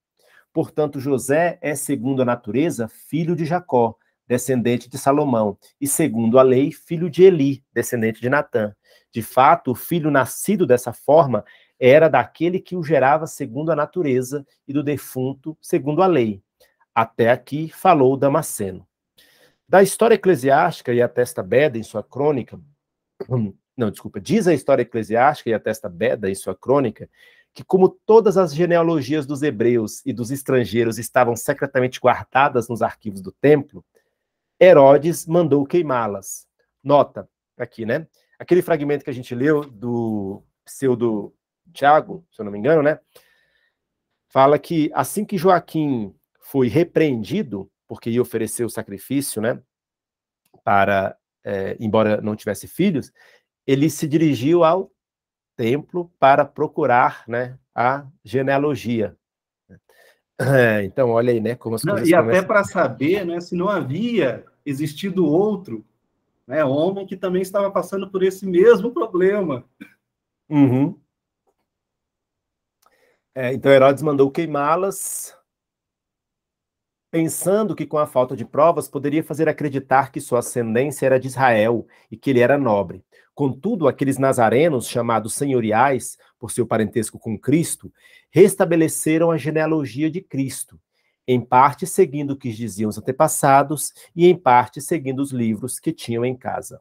Portanto, José é, segundo a natureza, filho de Jacó, descendente de Salomão, e segundo a lei, filho de Eli, descendente de Natã. De fato, o filho nascido dessa forma era daquele que o gerava segundo a natureza e do defunto segundo a lei. Até aqui falou Damasceno. Da história eclesiástica e atesta Beda em sua crônica, não, desculpa, diz a história eclesiástica e atesta Beda em sua crônica que, como todas as genealogias dos hebreus e dos estrangeiros estavam secretamente guardadas nos arquivos do templo, Herodes mandou queimá-las. Nota aqui, né? Aquele fragmento que a gente leu do pseudo Tiago, se eu não me engano, né? Fala que assim que Joaquim foi repreendido, porque ia oferecer o sacrifício, né? Para, é, embora não tivesse filhos, ele se dirigiu ao templo para procurar né, a genealogia. É, então, olha aí, né, como as não, coisas E começam... até para saber né, se não havia existido outro né, homem que também estava passando por esse mesmo problema. Uhum. É, então, Herodes mandou queimá-las, pensando que com a falta de provas poderia fazer acreditar que sua ascendência era de Israel e que ele era nobre. Contudo, aqueles nazarenos, chamados senhoriais, por seu parentesco com Cristo, restabeleceram a genealogia de Cristo, em parte seguindo o que diziam os antepassados e em parte seguindo os livros que tinham em casa.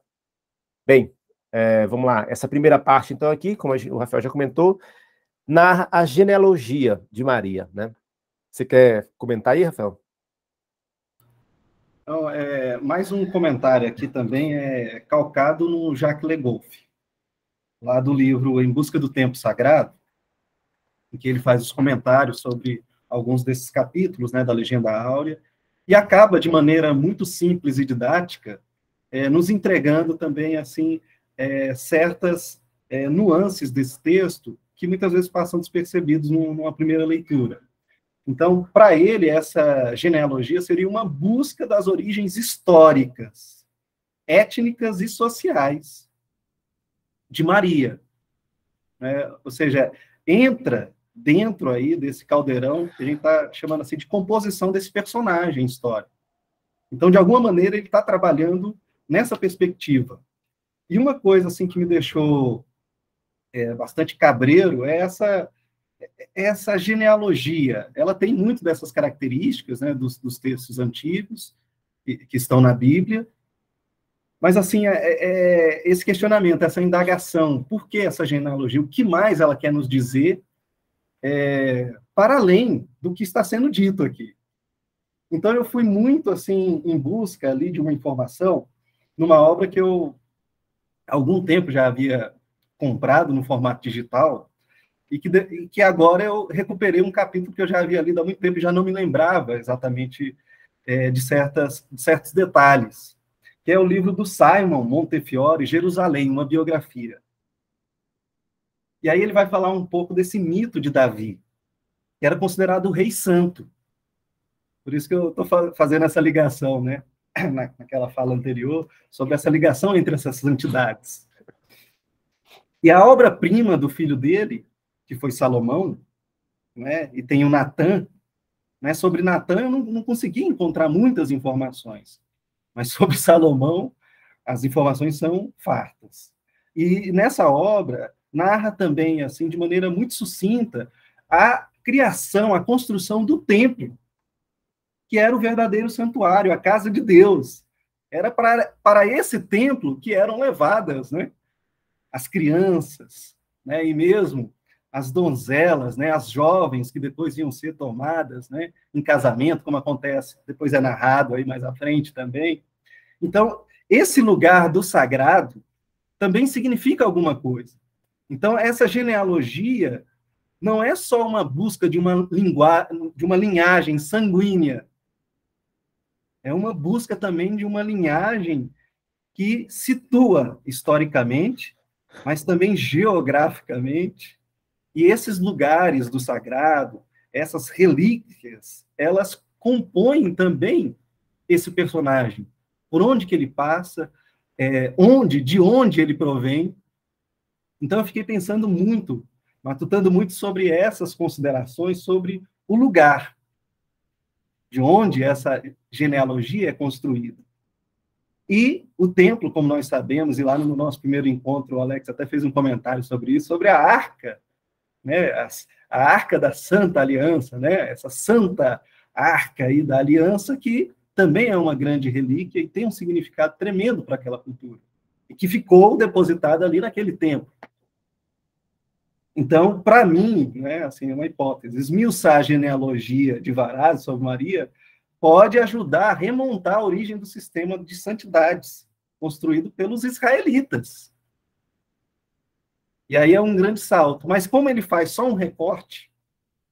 Bem, é, vamos lá. Essa primeira parte, então, aqui, como o Rafael já comentou, narra a genealogia de Maria, né? Você quer comentar aí, Rafael? Então, é, mais um comentário aqui também é calcado no Jacques Legolf, lá do livro Em Busca do Tempo Sagrado, em que ele faz os comentários sobre alguns desses capítulos né, da Legenda Áurea, e acaba de maneira muito simples e didática é, nos entregando também assim é, certas é, nuances desse texto que muitas vezes passam despercebidos numa primeira leitura. Então, para ele, essa genealogia seria uma busca das origens históricas, étnicas e sociais de Maria. É, ou seja, entra dentro aí desse caldeirão que a gente está chamando assim de composição desse personagem histórico. Então, de alguma maneira, ele está trabalhando nessa perspectiva. E uma coisa assim que me deixou é, bastante cabreiro é essa essa genealogia, ela tem muito dessas características, né, dos, dos textos antigos que, que estão na Bíblia, mas, assim, é, é, é, esse questionamento, essa indagação, por que essa genealogia? O que mais ela quer nos dizer é, para além do que está sendo dito aqui? Então, eu fui muito, assim, em busca ali de uma informação numa obra que eu, há algum tempo, já havia comprado no formato digital, e que, que agora eu recuperei um capítulo que eu já havia lido há muito tempo e já não me lembrava exatamente é, de, certas, de certos detalhes, que é o livro do Simon Montefiore, Jerusalém, uma biografia. E aí ele vai falar um pouco desse mito de Davi, que era considerado o rei santo. Por isso que eu estou fazendo essa ligação, né? naquela fala anterior, sobre essa ligação entre essas santidades. E a obra-prima do filho dele que foi Salomão, né, e tem o Natan, né, sobre Natan eu não, não consegui encontrar muitas informações, mas sobre Salomão as informações são fartas. E nessa obra narra também, assim, de maneira muito sucinta, a criação, a construção do templo, que era o verdadeiro santuário, a casa de Deus. Era para, para esse templo que eram levadas né, as crianças, né, e mesmo as donzelas, né, as jovens que depois iam ser tomadas, né, em casamento, como acontece, depois é narrado aí mais à frente também. Então, esse lugar do sagrado também significa alguma coisa. Então, essa genealogia não é só uma busca de uma, de uma linhagem sanguínea, é uma busca também de uma linhagem que situa historicamente, mas também geograficamente, e esses lugares do sagrado, essas relíquias, elas compõem também esse personagem. Por onde que ele passa, é, onde, de onde ele provém. Então eu fiquei pensando muito, matutando muito sobre essas considerações, sobre o lugar de onde essa genealogia é construída. E o templo, como nós sabemos, e lá no nosso primeiro encontro, o Alex até fez um comentário sobre isso, sobre a arca né, a, a arca da Santa Aliança, né, essa santa arca aí da aliança que também é uma grande relíquia e tem um significado tremendo para aquela cultura, e que ficou depositada ali naquele tempo. Então, para mim, né, assim, é uma hipótese, esmiuçar a genealogia de Varaz sobre Maria pode ajudar a remontar a origem do sistema de santidades construído pelos israelitas. E aí é um grande salto. Mas como ele faz só um recorte,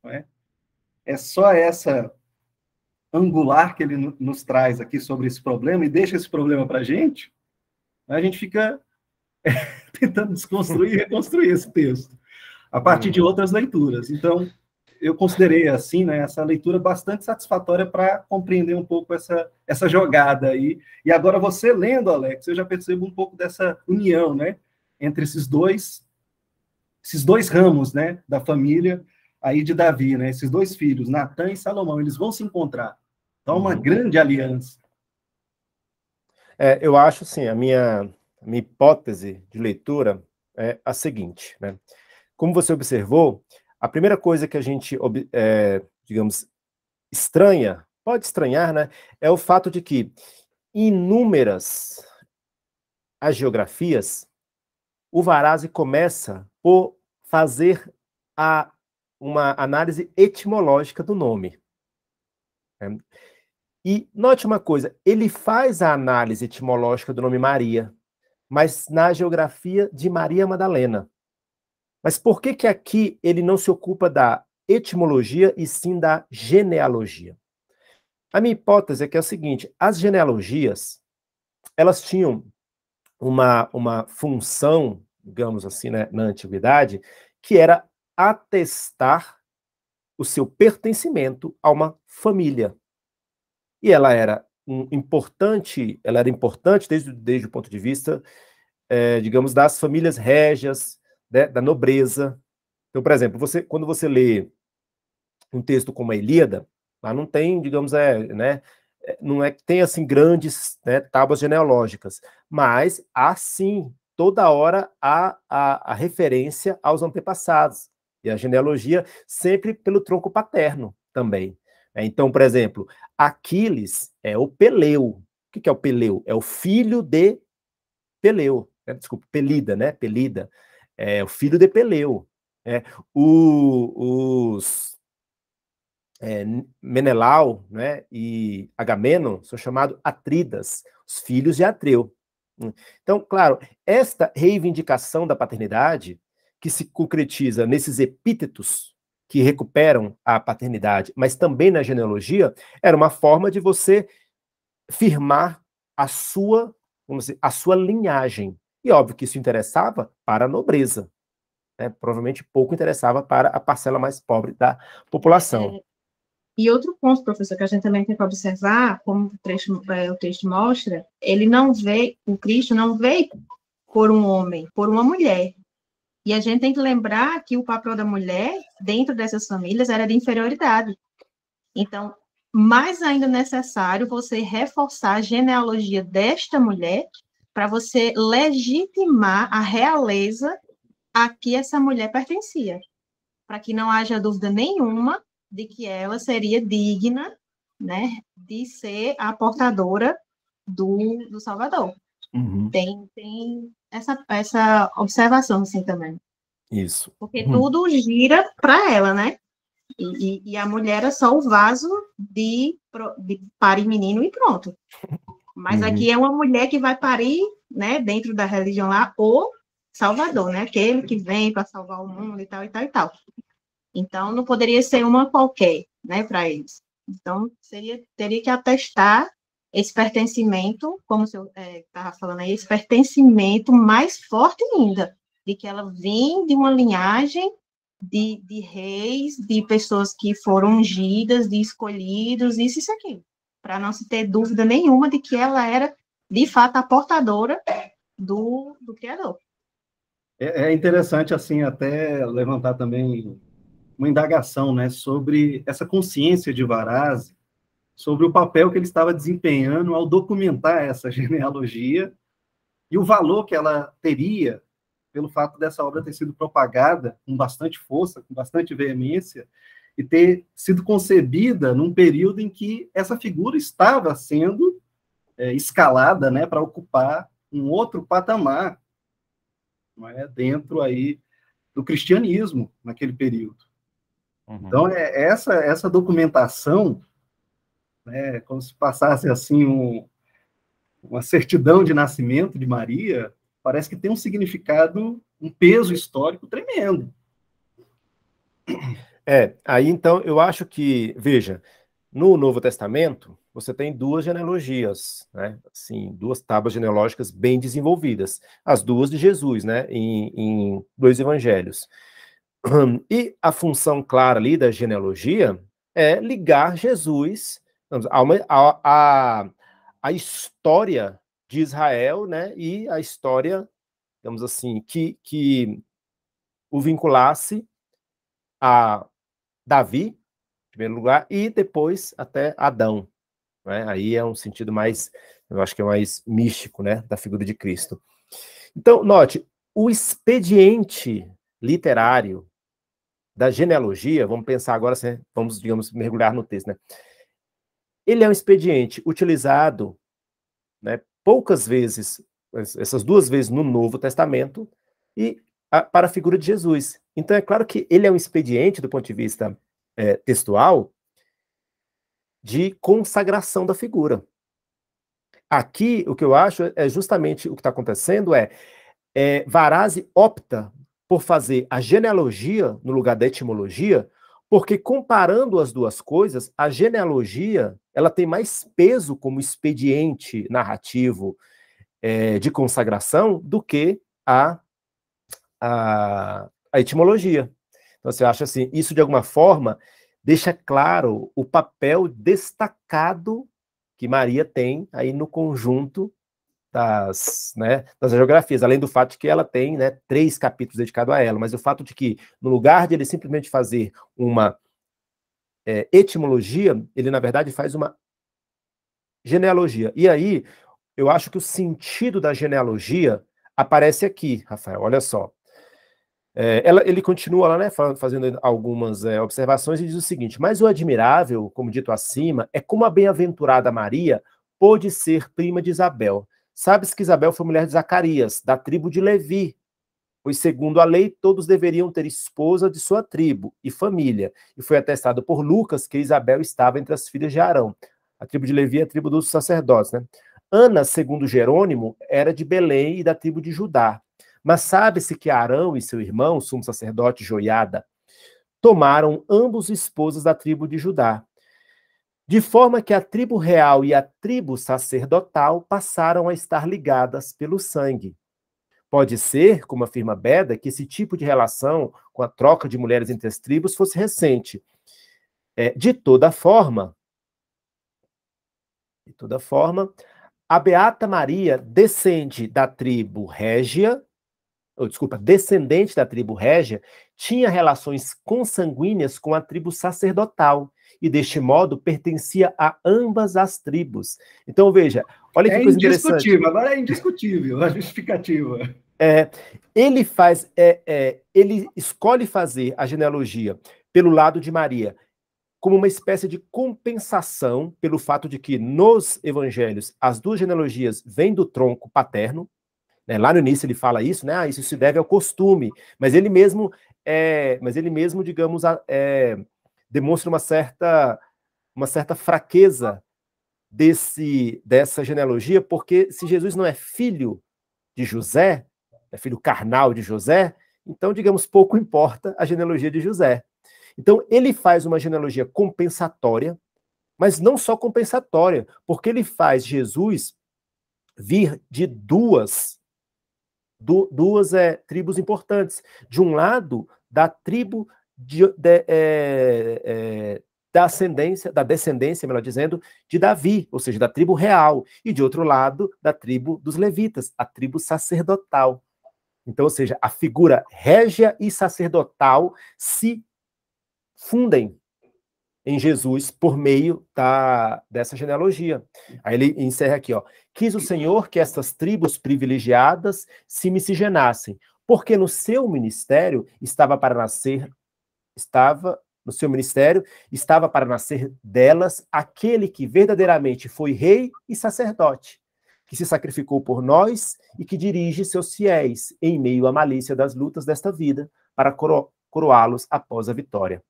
é? é só essa angular que ele nos traz aqui sobre esse problema e deixa esse problema para a gente, a gente fica tentando desconstruir e reconstruir esse texto a partir de outras leituras. Então, eu considerei assim, né, essa leitura bastante satisfatória para compreender um pouco essa, essa jogada aí. E agora você lendo, Alex, eu já percebo um pouco dessa união, né, entre esses dois esses dois ramos, né, da família aí de Davi, né, esses dois filhos, Natã e Salomão, eles vão se encontrar. Então, uma uhum. grande aliança. É, eu acho, sim, a minha, a minha hipótese de leitura é a seguinte, né? Como você observou, a primeira coisa que a gente, é, digamos, estranha, pode estranhar, né, é o fato de que inúmeras as geografias, o Varazzi começa por fazer a, uma análise etimológica do nome. É. E note uma coisa, ele faz a análise etimológica do nome Maria, mas na geografia de Maria Madalena. Mas por que que aqui ele não se ocupa da etimologia e sim da genealogia? A minha hipótese é que é o seguinte, as genealogias, elas tinham uma, uma função digamos assim, né, na antiguidade, que era atestar o seu pertencimento a uma família. E ela era um importante, ela era importante desde, desde o ponto de vista, é, digamos, das famílias régias, né, da nobreza. Então, por exemplo, você, quando você lê um texto como a Ilíada, lá não tem, digamos, é, né, é, não é que tem assim grandes né, tábuas genealógicas, mas há sim toda hora a, a referência aos antepassados e a genealogia sempre pelo tronco paterno também. Né? Então, por exemplo, Aquiles é o Peleu. O que é o Peleu? É o filho de Peleu. Né? Desculpa, Pelida, né? Pelida. É o filho de Peleu. Né? O, os é, Menelau né? e Agamenon são chamados Atridas, os filhos de Atreu. Então, claro, esta reivindicação da paternidade, que se concretiza nesses epítetos que recuperam a paternidade, mas também na genealogia, era uma forma de você firmar a sua, vamos dizer, a sua linhagem. E óbvio que isso interessava para a nobreza. Né? Provavelmente pouco interessava para a parcela mais pobre da população. É. E outro ponto, professor, que a gente também tem que observar, como o texto, é, o texto mostra, ele não veio, o Cristo não veio por um homem, por uma mulher. E a gente tem que lembrar que o papel da mulher dentro dessas famílias era de inferioridade. Então, mais ainda necessário você reforçar a genealogia desta mulher para você legitimar a realeza a que essa mulher pertencia, para que não haja dúvida nenhuma de que ela seria digna, né, de ser a portadora do, do Salvador. Uhum. Tem, tem essa, essa observação, assim, também. Isso. Porque uhum. tudo gira para ela, né? E, e, e, a mulher é só o vaso de, de parir menino e pronto. Mas uhum. aqui é uma mulher que vai parir, né, dentro da religião lá, o Salvador, né? Aquele que vem para salvar o mundo e tal e tal e tal. Então, não poderia ser uma qualquer, né, para eles. Então, seria, teria que atestar esse pertencimento, como o senhor estava é, falando aí, esse pertencimento mais forte ainda, de que ela vem de uma linhagem de, de reis, de pessoas que foram ungidas, de escolhidos, isso e isso aqui, para não se ter dúvida nenhuma de que ela era, de fato, a portadora do, do Criador. É, é interessante, assim, até levantar também uma indagação né, sobre essa consciência de Varazzi, sobre o papel que ele estava desempenhando ao documentar essa genealogia e o valor que ela teria pelo fato dessa obra ter sido propagada com bastante força, com bastante veemência, e ter sido concebida num período em que essa figura estava sendo é, escalada né, para ocupar um outro patamar é, dentro aí do cristianismo naquele período. Uhum. Então, é, essa, essa documentação, né, é como se passasse assim um, uma certidão de nascimento de Maria, parece que tem um significado, um peso histórico tremendo. É, aí então eu acho que, veja, no Novo Testamento, você tem duas genealogias, né? Assim, duas tábuas genealógicas bem desenvolvidas. As duas de Jesus, né? Em, em dois evangelhos. E a função clara ali da genealogia é ligar Jesus a, uma, a, a, a história de Israel, né? E a história, digamos assim, que, que o vinculasse a Davi, em primeiro lugar, e depois até Adão. Né? Aí é um sentido mais, eu acho que é mais místico, né? Da figura de Cristo. Então, note, o expediente literário da genealogia, vamos pensar agora, assim, vamos, digamos, mergulhar no texto, né? Ele é um expediente utilizado né, poucas vezes, essas duas vezes no Novo Testamento, e a, para a figura de Jesus. Então, é claro que ele é um expediente, do ponto de vista é, textual, de consagração da figura. Aqui, o que eu acho é justamente o que está acontecendo é, é Varazzi opta por fazer a genealogia no lugar da etimologia, porque comparando as duas coisas, a genealogia ela tem mais peso como expediente narrativo é, de consagração do que a, a, a etimologia. Então, você acha assim, isso de alguma forma deixa claro o papel destacado que Maria tem aí no conjunto das, né, das geografias, além do fato de que ela tem né, três capítulos dedicados a ela, mas o fato de que, no lugar de ele simplesmente fazer uma é, etimologia, ele, na verdade, faz uma genealogia. E aí, eu acho que o sentido da genealogia aparece aqui, Rafael, olha só. É, ela, ele continua lá, né, fazendo algumas é, observações e diz o seguinte: Mas o admirável, como dito acima, é como a bem-aventurada Maria pôde ser prima de Isabel, Sabes que Isabel foi mulher de Zacarias, da tribo de Levi, pois, segundo a lei, todos deveriam ter esposa de sua tribo e família. E foi atestado por Lucas que Isabel estava entre as filhas de Arão. A tribo de Levi é a tribo dos sacerdotes, né? Ana, segundo Jerônimo, era de Belém e da tribo de Judá. Mas sabe-se que Arão e seu irmão, sumo sacerdote Joiada, tomaram ambos esposas da tribo de Judá de forma que a tribo real e a tribo sacerdotal passaram a estar ligadas pelo sangue. Pode ser, como afirma Beda, que esse tipo de relação com a troca de mulheres entre as tribos fosse recente. É, de toda forma, de toda forma, a Beata Maria descende da tribo régia, ou desculpa, descendente da tribo régia, tinha relações consanguíneas com a tribo sacerdotal e, deste modo, pertencia a ambas as tribos. Então, veja, olha que é coisa indiscutível, interessante. Agora é indiscutível a justificativa. É, ele faz, é, é, ele escolhe fazer a genealogia pelo lado de Maria como uma espécie de compensação pelo fato de que nos evangelhos as duas genealogias vêm do tronco paterno. Né? Lá no início ele fala isso, né? Ah, isso se deve ao costume, mas ele mesmo, é, mas ele mesmo, digamos, é, demonstra uma certa, uma certa fraqueza desse, dessa genealogia, porque se Jesus não é filho de José, é filho carnal de José, então, digamos, pouco importa a genealogia de José. Então, ele faz uma genealogia compensatória, mas não só compensatória, porque ele faz Jesus vir de duas du, duas é, tribos importantes. De um lado, da tribo de, de, é, é, da ascendência, da descendência, melhor dizendo, de Davi, ou seja, da tribo real, e de outro lado, da tribo dos levitas, a tribo sacerdotal. Então, ou seja, a figura régia e sacerdotal se fundem em Jesus por meio da, dessa genealogia. Aí ele encerra aqui, ó. Quis o Senhor que essas tribos privilegiadas se miscigenassem, porque no seu ministério estava para nascer estava no seu ministério, estava para nascer delas aquele que verdadeiramente foi rei e sacerdote, que se sacrificou por nós e que dirige seus fiéis em meio à malícia das lutas desta vida, para coro coroá-los após a vitória.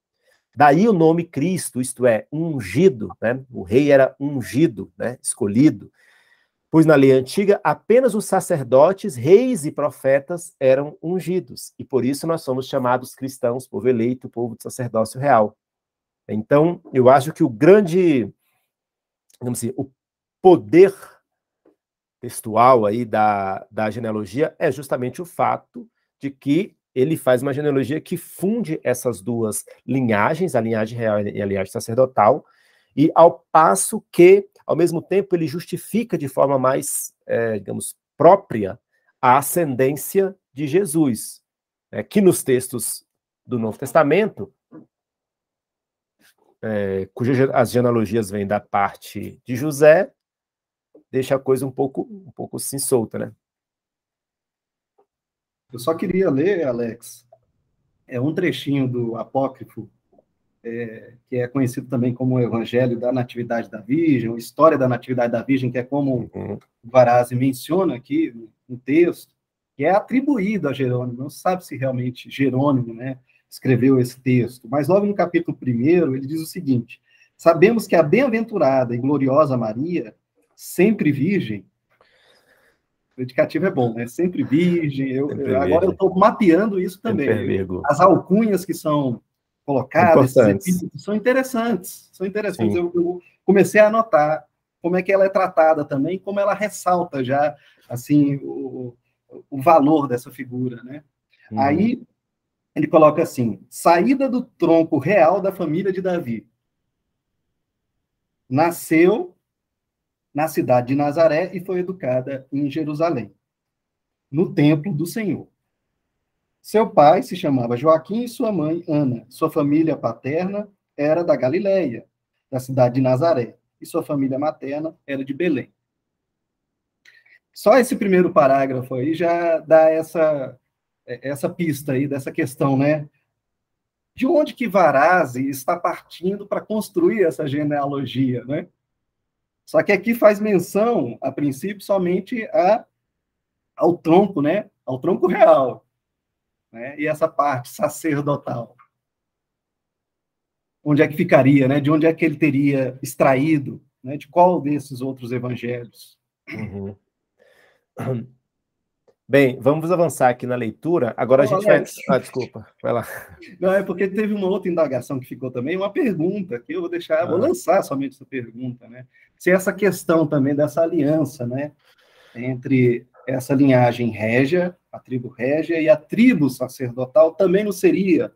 Daí o nome Cristo, isto é, ungido, né? o rei era ungido, né? escolhido, Pois na lei antiga, apenas os sacerdotes, reis e profetas eram ungidos, e por isso nós somos chamados cristãos, povo eleito, povo de sacerdócio real. Então, eu acho que o grande, vamos dizer, assim, o poder textual aí da, da genealogia é justamente o fato de que ele faz uma genealogia que funde essas duas linhagens, a linhagem real e a linhagem sacerdotal, e ao passo que ao mesmo tempo ele justifica de forma mais, é, digamos, própria a ascendência de Jesus, né, que nos textos do Novo Testamento, é, cujas as genealogias vêm da parte de José, deixa a coisa um pouco, um pouco assim solta, né? Eu só queria ler, Alex, é um trechinho do apócrifo é, que é conhecido também como o Evangelho da Natividade da Virgem, História da Natividade da Virgem, que é como uhum. Varazzi menciona aqui no texto, que é atribuído a Jerônimo, não sabe se realmente Jerônimo né, escreveu esse texto, mas logo no capítulo 1 ele diz o seguinte: Sabemos que a bem-aventurada e gloriosa Maria, sempre virgem, o indicativo é bom, né? Sempre virgem. Eu, sempre agora eu estou mapeando isso também. É As alcunhas que são colocada, esses são interessantes, são interessantes. Eu, eu, comecei a anotar como é que ela é tratada também, como ela ressalta já, assim, o, o valor dessa figura, né? Hum. Aí ele coloca assim, saída do tronco real da família de Davi. Nasceu na cidade de Nazaré e foi educada em Jerusalém, no templo do Senhor. Seu pai se chamava Joaquim e sua mãe Ana. Sua família paterna era da Galiléia, da cidade de Nazaré, e sua família materna era de Belém. Só esse primeiro parágrafo aí já dá essa é, essa pista aí dessa questão, né? De onde que Varazzi está partindo para construir essa genealogia, né? Só que aqui faz menção, a princípio, somente a, ao tronco, né? Ao tronco real né? e essa parte sacerdotal? Onde é que ficaria? Né? De onde é que ele teria extraído? Né? De qual desses outros evangelhos? Uhum. Bem, vamos avançar aqui na leitura. Agora a gente vai. Ah, desculpa, vai lá. Não, é porque teve uma outra indagação que ficou também, uma pergunta, que eu vou deixar, ah. vou lançar somente essa pergunta, né? Se essa questão também dessa aliança, né, entre essa linhagem régia, a tribo régia, e a tribo sacerdotal também não seria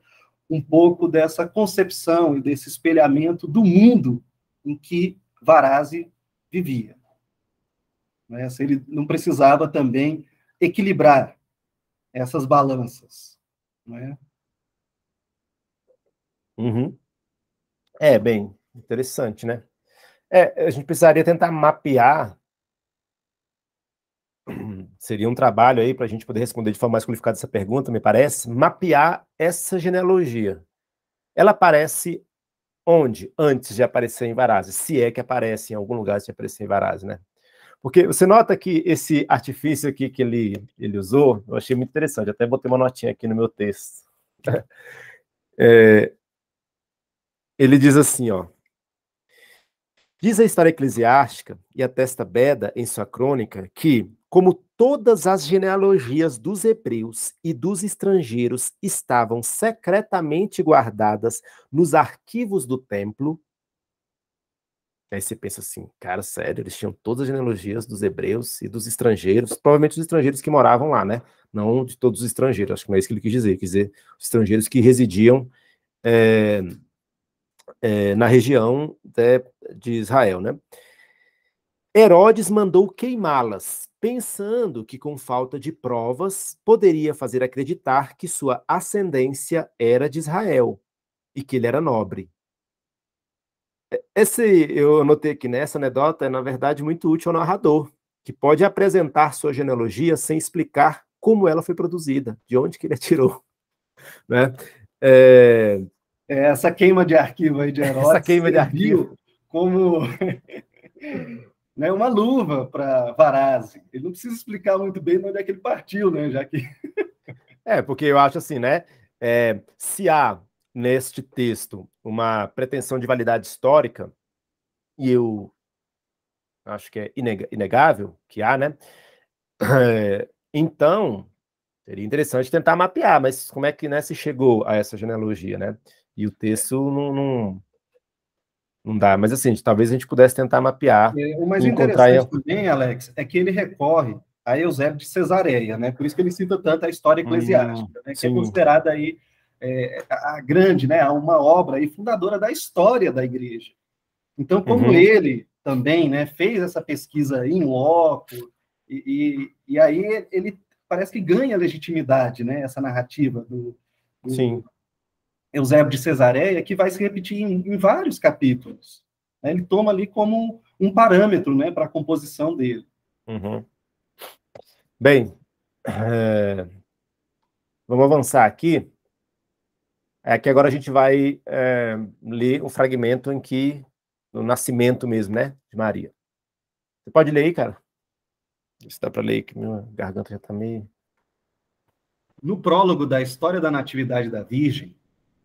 um pouco dessa concepção e desse espelhamento do mundo em que Varazzi vivia. Né? Se ele não precisava também equilibrar essas balanças. Né? Uhum. É, bem, interessante, né? É, a gente precisaria tentar mapear seria um trabalho aí para a gente poder responder de forma mais qualificada essa pergunta, me parece, mapear essa genealogia. Ela aparece onde? Antes de aparecer em Varazes, se é que aparece em algum lugar se aparecer em Varazes, né? Porque você nota que esse artifício aqui que ele, ele usou, eu achei muito interessante, até botei uma notinha aqui no meu texto. É, ele diz assim, ó. Diz a história eclesiástica e atesta Beda em sua crônica que como todas as genealogias dos hebreus e dos estrangeiros estavam secretamente guardadas nos arquivos do templo. Aí você pensa assim, cara, sério, eles tinham todas as genealogias dos hebreus e dos estrangeiros, provavelmente dos estrangeiros que moravam lá, né? Não de todos os estrangeiros, acho que não é isso que ele quis dizer, quer quis dizer os estrangeiros que residiam é, é, na região de, de Israel, né? Herodes mandou queimá-las, pensando que, com falta de provas, poderia fazer acreditar que sua ascendência era de Israel e que ele era nobre. Esse, eu notei aqui nessa né, anedota é, na verdade, muito útil ao narrador, que pode apresentar sua genealogia sem explicar como ela foi produzida, de onde que ele a tirou. Né? É, é... Essa queima de arquivo aí de Herodes. Essa queima de arquivo. Como né, uma luva para Varazzi. Assim. Ele não precisa explicar muito bem de onde é que ele partiu, né, já que... é, porque eu acho assim, né, é, se há neste texto uma pretensão de validade histórica, e eu acho que é inegável que há, né, é, então, seria interessante tentar mapear, mas como é que né, se chegou a essa genealogia, né? E o texto não, não, não dá, mas assim, talvez a gente pudesse tentar mapear. É, o mais encontrar interessante também, Alex, é que ele recorre a Eusébio de Cesareia, né? Por isso que ele cita tanto a história hum, eclesiástica, hum, né? que é sim. é considerada aí é, a grande, né? Uma obra e fundadora da história da igreja. Então, como uhum. ele também, né? Fez essa pesquisa em loco e, e, e aí ele parece que ganha legitimidade, né? Essa narrativa do, do, Sim. Eusébio de Cesareia, que vai se repetir em, em vários capítulos. Né? Ele toma ali como um parâmetro né, para a composição dele. Uhum. Bem, é... vamos avançar aqui. É que agora a gente vai é, ler o um fragmento em que, no nascimento mesmo, né, de Maria. Você pode ler aí, cara? Se dá para ler, que minha garganta já está meio. No prólogo da história da Natividade da Virgem,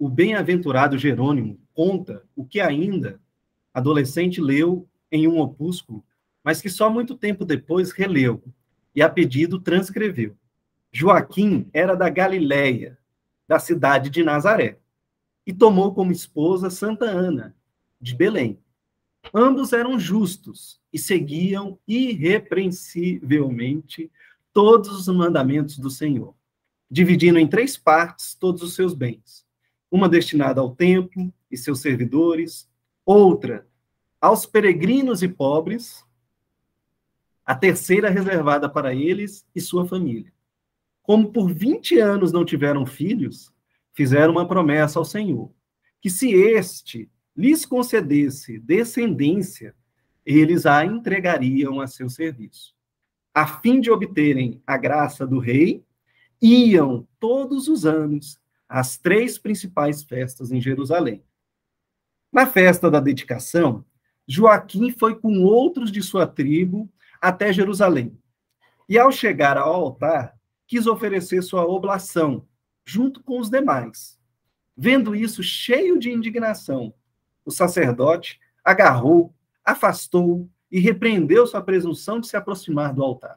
o bem-aventurado Jerônimo conta o que ainda adolescente leu em um opúsculo, mas que só muito tempo depois releu e, a pedido, transcreveu. Joaquim era da Galiléia, da cidade de Nazaré, e tomou como esposa Santa Ana, de Belém. Ambos eram justos e seguiam irrepreensivelmente todos os mandamentos do Senhor, dividindo em três partes todos os seus bens uma destinada ao templo e seus servidores, outra aos peregrinos e pobres, a terceira reservada para eles e sua família. Como por 20 anos não tiveram filhos, fizeram uma promessa ao Senhor, que se este lhes concedesse descendência, eles a entregariam a seu serviço. A fim de obterem a graça do rei, iam todos os anos as três principais festas em Jerusalém. Na festa da dedicação, Joaquim foi com outros de sua tribo até Jerusalém. E ao chegar ao altar, quis oferecer sua oblação, junto com os demais. Vendo isso, cheio de indignação, o sacerdote agarrou, afastou e repreendeu sua presunção de se aproximar do altar,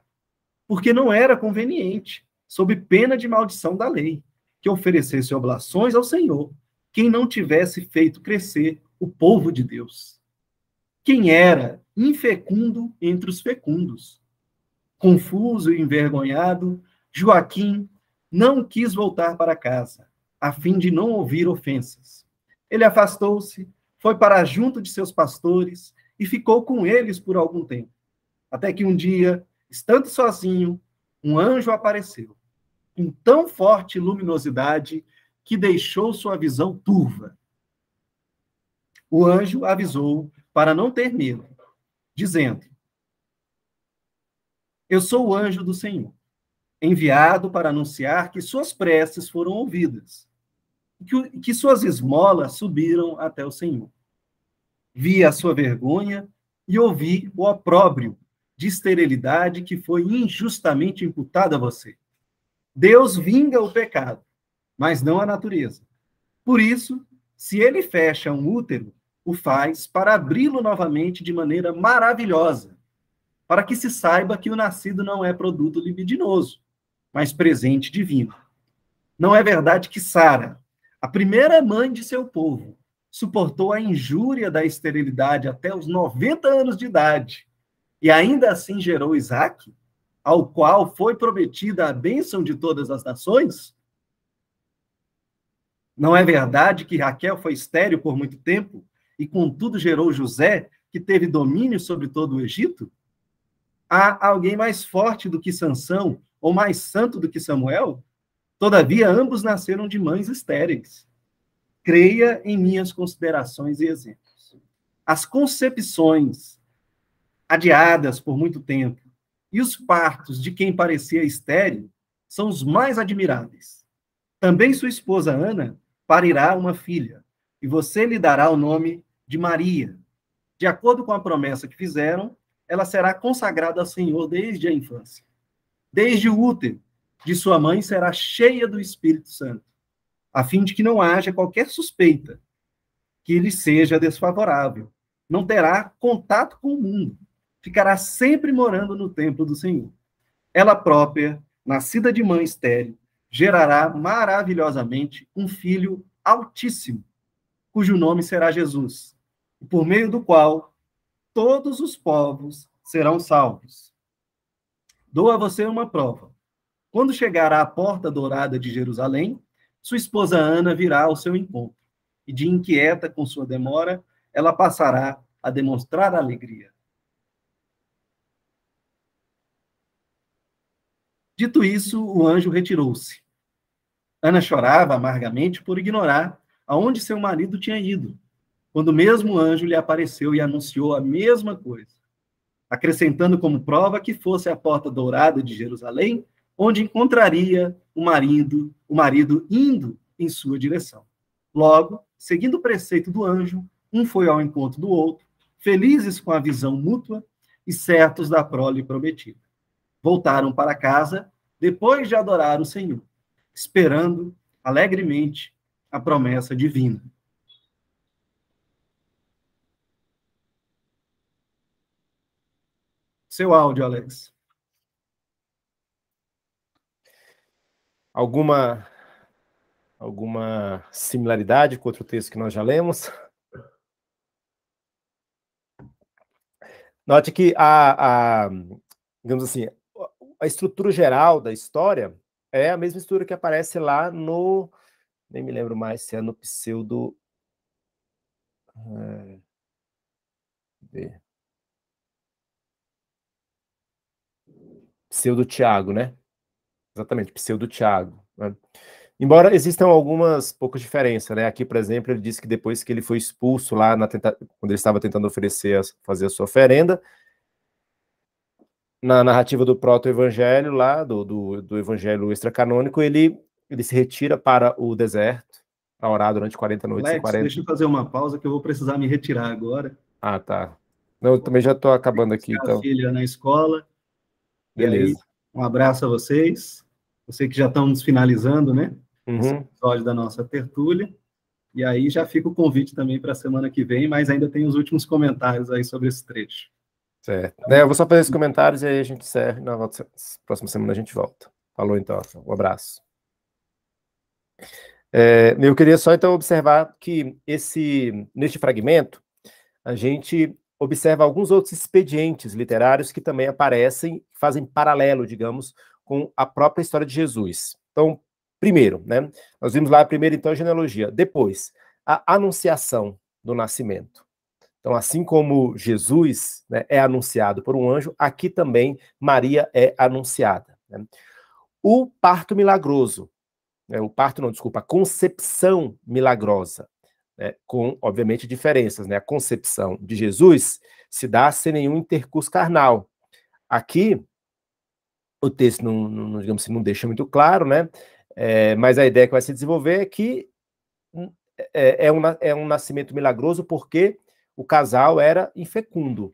porque não era conveniente, sob pena de maldição da lei que oferecesse oblações ao Senhor quem não tivesse feito crescer o povo de Deus. Quem era infecundo entre os fecundos. Confuso e envergonhado, Joaquim não quis voltar para casa, a fim de não ouvir ofensas. Ele afastou-se, foi para junto de seus pastores e ficou com eles por algum tempo. Até que um dia, estando sozinho, um anjo apareceu com tão forte luminosidade que deixou sua visão turva. O anjo avisou para não ter medo, dizendo: Eu sou o anjo do Senhor, enviado para anunciar que suas preces foram ouvidas, que, que suas esmolas subiram até o Senhor. Vi a sua vergonha e ouvi o opróbrio de esterilidade que foi injustamente imputado a você. Deus vinga o pecado, mas não a natureza. Por isso, se ele fecha um útero, o faz para abri-lo novamente de maneira maravilhosa, para que se saiba que o nascido não é produto libidinoso, mas presente divino. Não é verdade que Sara, a primeira mãe de seu povo, suportou a injúria da esterilidade até os 90 anos de idade e ainda assim gerou Isaac? ao qual foi prometida a bênção de todas as nações? Não é verdade que Raquel foi estéril por muito tempo e, contudo, gerou José, que teve domínio sobre todo o Egito? Há alguém mais forte do que Sansão ou mais santo do que Samuel? Todavia, ambos nasceram de mães estéreis. Creia em minhas considerações e exemplos. As concepções adiadas por muito tempo, e os partos de quem parecia estéril são os mais admiráveis. Também sua esposa Ana parirá uma filha, e você lhe dará o nome de Maria. De acordo com a promessa que fizeram, ela será consagrada ao Senhor desde a infância. Desde o útero de sua mãe será cheia do Espírito Santo, a fim de que não haja qualquer suspeita que lhe seja desfavorável. Não terá contato com o mundo, ficará sempre morando no templo do Senhor. Ela própria, nascida de mãe estéril, gerará maravilhosamente um filho altíssimo, cujo nome será Jesus, por meio do qual todos os povos serão salvos. Dou a você uma prova. Quando chegar à porta dourada de Jerusalém, sua esposa Ana virá ao seu encontro, e de inquieta com sua demora, ela passará a demonstrar alegria. Dito isso, o anjo retirou-se. Ana chorava amargamente por ignorar aonde seu marido tinha ido, quando o mesmo anjo lhe apareceu e anunciou a mesma coisa, acrescentando como prova que fosse a porta dourada de Jerusalém, onde encontraria o marido, o marido indo em sua direção. Logo, seguindo o preceito do anjo, um foi ao encontro do outro, felizes com a visão mútua e certos da prole prometida voltaram para casa depois de adorar o Senhor, esperando alegremente a promessa divina. Seu áudio, Alex. Alguma alguma similaridade com outro texto que nós já lemos? Note que a, a digamos assim, a estrutura geral da história é a mesma estrutura que aparece lá no. Nem me lembro mais se é no pseudo. É... Pseudo Tiago, né? Exatamente, pseudo Tiago. Né? Embora existam algumas poucas diferenças, né? Aqui, por exemplo, ele disse que depois que ele foi expulso lá na tenta... quando ele estava tentando oferecer a... fazer a sua oferenda, na narrativa do proto-evangelho lá, do, do, do evangelho extracanônico, ele, ele se retira para o deserto, a orar durante 40 noites Alex, 40... deixa eu fazer uma pausa que eu vou precisar me retirar agora. Ah, tá. eu também já estou acabando aqui, então. filha na escola. Beleza. Aí, um abraço a vocês. Eu sei que já estamos finalizando, né? Uhum. Esse episódio da nossa tertúlia. E aí já fica o convite também para a semana que vem, mas ainda tem os últimos comentários aí sobre esse trecho. Certo. eu vou só fazer os comentários e aí a gente encerra. Na próxima semana a gente volta. Falou então, um abraço. É, eu queria só então observar que esse, neste fragmento a gente observa alguns outros expedientes literários que também aparecem, fazem paralelo, digamos, com a própria história de Jesus. Então, primeiro, né? Nós vimos lá primeiro então a genealogia, depois a anunciação do nascimento. Então, assim como Jesus né, é anunciado por um anjo, aqui também Maria é anunciada. Né? O parto milagroso, né, o parto, não, desculpa, a concepção milagrosa, né, com, obviamente, diferenças. Né. A concepção de Jesus se dá sem nenhum intercurso carnal. Aqui, o texto não, não digamos assim, não deixa muito claro, né? É, mas a ideia que vai se desenvolver é que hum, é, é, um, é um nascimento milagroso porque o casal era infecundo.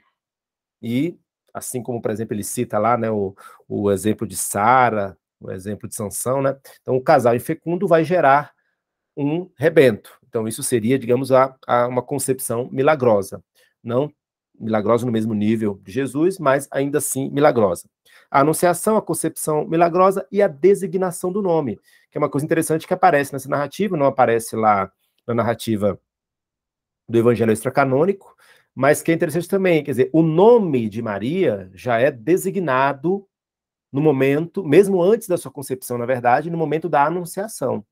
E, assim como, por exemplo, ele cita lá né, o, o exemplo de Sara, o exemplo de Sansão, né? Então, o casal infecundo vai gerar um rebento. Então, isso seria, digamos, a, a uma concepção milagrosa. Não milagrosa no mesmo nível de Jesus, mas ainda assim milagrosa. A anunciação, a concepção milagrosa e a designação do nome, que é uma coisa interessante que aparece nessa narrativa, não aparece lá na narrativa do evangelho extracanônico, mas que é interessante também, quer dizer, o nome de Maria já é designado no momento, mesmo antes da sua concepção, na verdade, no momento da anunciação.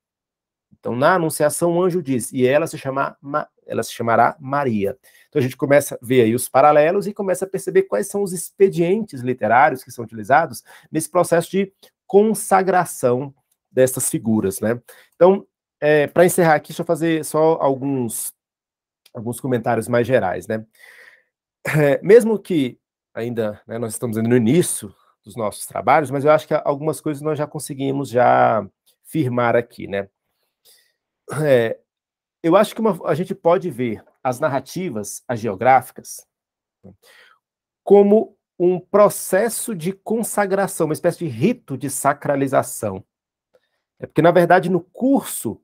Então, na anunciação, o anjo diz, e ela se, chama, ela se chamará Maria. Então, a gente começa a ver aí os paralelos e começa a perceber quais são os expedientes literários que são utilizados nesse processo de consagração dessas figuras, né? Então, é, eh, para encerrar aqui, deixa eu fazer só alguns alguns comentários mais gerais, né? É, mesmo que ainda né, nós estamos no início dos nossos trabalhos, mas eu acho que algumas coisas nós já conseguimos já firmar aqui, né? É, eu acho que uma, a gente pode ver as narrativas as geográficas né, como um processo de consagração, uma espécie de rito de sacralização. É porque, na verdade, no curso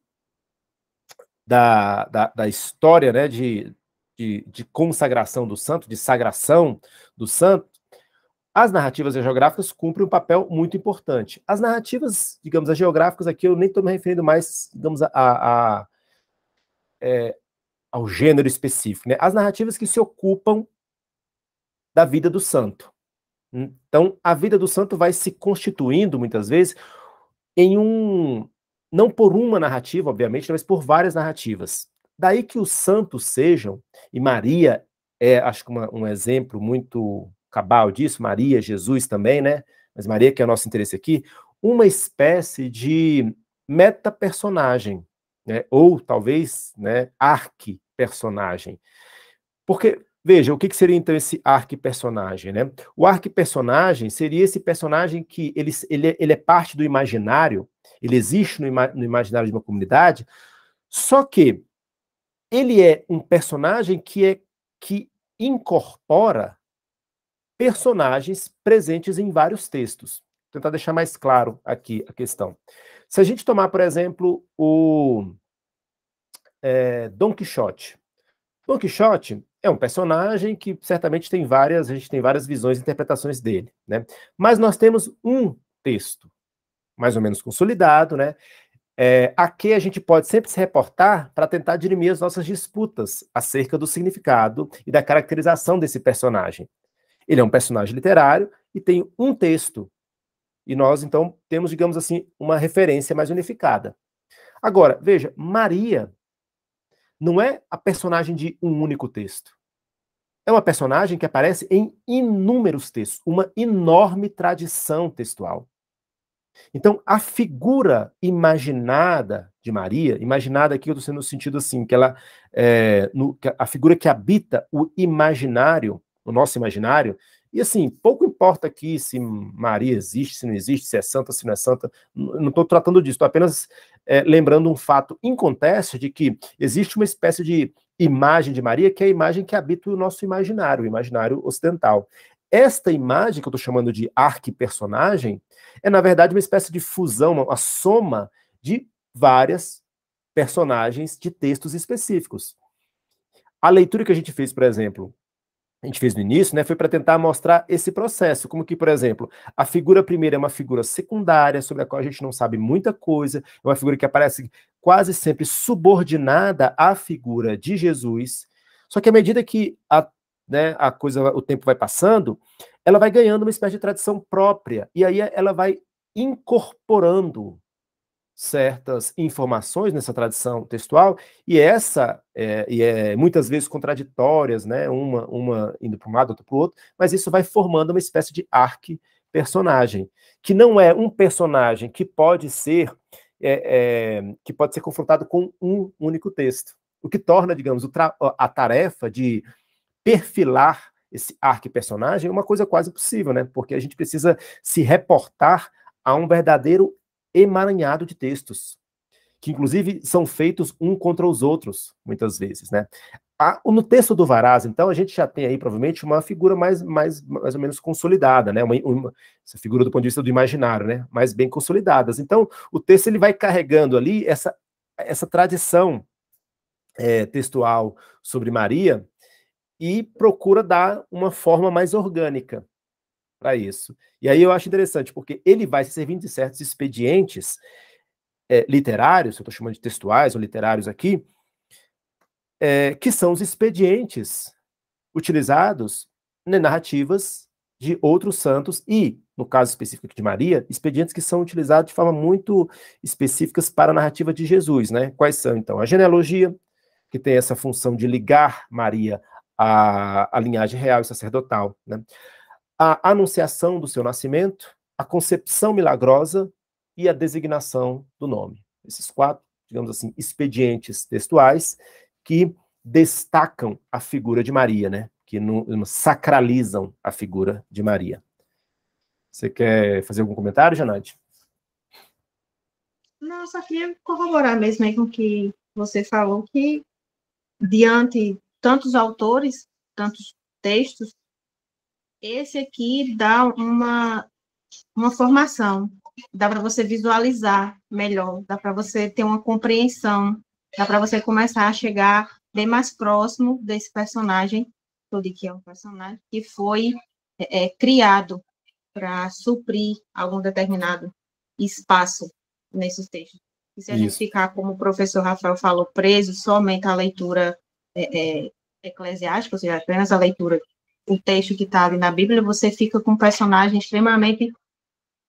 da, da, da história né, de, de, de, consagração do santo, de sagração do santo, as narrativas geográficas cumprem um papel muito importante. As narrativas, digamos, as geográficas, aqui eu nem estou me referindo mais, digamos, a, a é, ao gênero específico, né? As narrativas que se ocupam da vida do santo. Então, a vida do santo vai se constituindo muitas vezes em um não por uma narrativa, obviamente, mas por várias narrativas. Daí que os santos sejam, e Maria é, acho que uma, um exemplo muito cabal disso, Maria, Jesus também, né? Mas Maria, que é o nosso interesse aqui, uma espécie de metapersonagem, né? ou talvez né, arque-personagem. Porque Veja, o que, seria então esse arquipersonagem, né? O arquipersonagem seria esse personagem que ele, ele, ele é parte do imaginário, ele existe no, ima, no imaginário de uma comunidade, só que ele é um personagem que é que incorpora personagens presentes em vários textos. Vou tentar deixar mais claro aqui a questão. Se a gente tomar, por exemplo, o é, Don Quixote. Don Quixote é um personagem que certamente tem várias, a gente tem várias visões e interpretações dele, né? Mas nós temos um texto mais ou menos consolidado, né? É, a que a gente pode sempre se reportar para tentar dirimir as nossas disputas acerca do significado e da caracterização desse personagem. Ele é um personagem literário e tem um texto. E nós, então, temos, digamos assim, uma referência mais unificada. Agora, veja, Maria não é a personagem de um único texto. É uma personagem que aparece em inúmeros textos, uma enorme tradição textual. Então, a figura imaginada de Maria, imaginada aqui eu estou sendo no sentido assim, que ela é, no, a figura que habita o imaginário, o nosso imaginário, e assim, pouco importa aqui se Maria existe, se não existe, se é santa, se não é santa, não estou tratando disso, estou apenas é, lembrando um fato inconteste de que existe uma espécie de imagem de Maria que é a imagem que habita o nosso imaginário, o imaginário ocidental. Esta imagem que eu estou chamando de arquipersonagem é, na verdade, uma espécie de fusão, uma, soma de várias personagens de textos específicos. A leitura que a gente fez, por exemplo, a gente fez no início, né, foi para tentar mostrar esse processo, como que, por exemplo, a figura primeira é uma figura secundária, sobre a qual a gente não sabe muita coisa, é uma figura que aparece quase sempre subordinada à figura de Jesus, só que à medida que a, né, a coisa, o tempo vai passando, ela vai ganhando uma espécie de tradição própria, e aí ela vai incorporando certas informações nessa tradição textual e essa é, e é muitas vezes contraditórias, né? Uma uma indo para um lado, outra para o outro, mas isso vai formando uma espécie de arque personagem que não é um personagem que pode ser é, é, que pode ser confrontado com um único texto, o que torna, digamos, a tarefa de perfilar esse arque personagem uma coisa quase impossível, né? Porque a gente precisa se reportar a um verdadeiro emaranhado de textos, que inclusive são feitos um contra os outros, muitas vezes, né? A, no texto do Varaz, então, a gente já tem aí, provavelmente, uma figura mais, mais, mais ou menos consolidada, né? Uma, uma, essa figura do ponto de vista do imaginário, né? Mais bem consolidadas. Então, o texto ele vai carregando ali essa, essa tradição é, textual sobre Maria e procura dar uma forma mais orgânica para isso. E aí eu acho interessante, porque ele vai se servindo de certos expedientes é, literários, eu estou chamando de textuais ou literários aqui, é, que são os expedientes utilizados em né, narrativas de outros santos e, no caso específico de Maria, expedientes que são utilizados de forma muito específicas para a narrativa de Jesus, né? Quais são, então? A genealogia, que tem essa função de ligar Maria à, à linhagem real e sacerdotal, né? a anunciação do seu nascimento, a concepção milagrosa e a designação do nome. Esses quatro, digamos assim, expedientes textuais que destacam a figura de Maria, né? Que não, sacralizam a figura de Maria. Você quer fazer algum comentário, Janade? Não, só queria corroborar mesmo aí com o que você falou, que diante tantos autores, tantos textos, esse aqui dá uma, uma formação, dá para você visualizar melhor, dá para você ter uma compreensão, dá para você começar a chegar bem mais próximo desse personagem, tudo que é um personagem que foi é, é criado para suprir algum determinado espaço nesses textos. E se a Isso. gente ficar, como o professor Rafael falou, preso somente à leitura é, é, eclesiástica, ou seja, apenas à leitura o texto que está ali na Bíblia, você fica com um personagem extremamente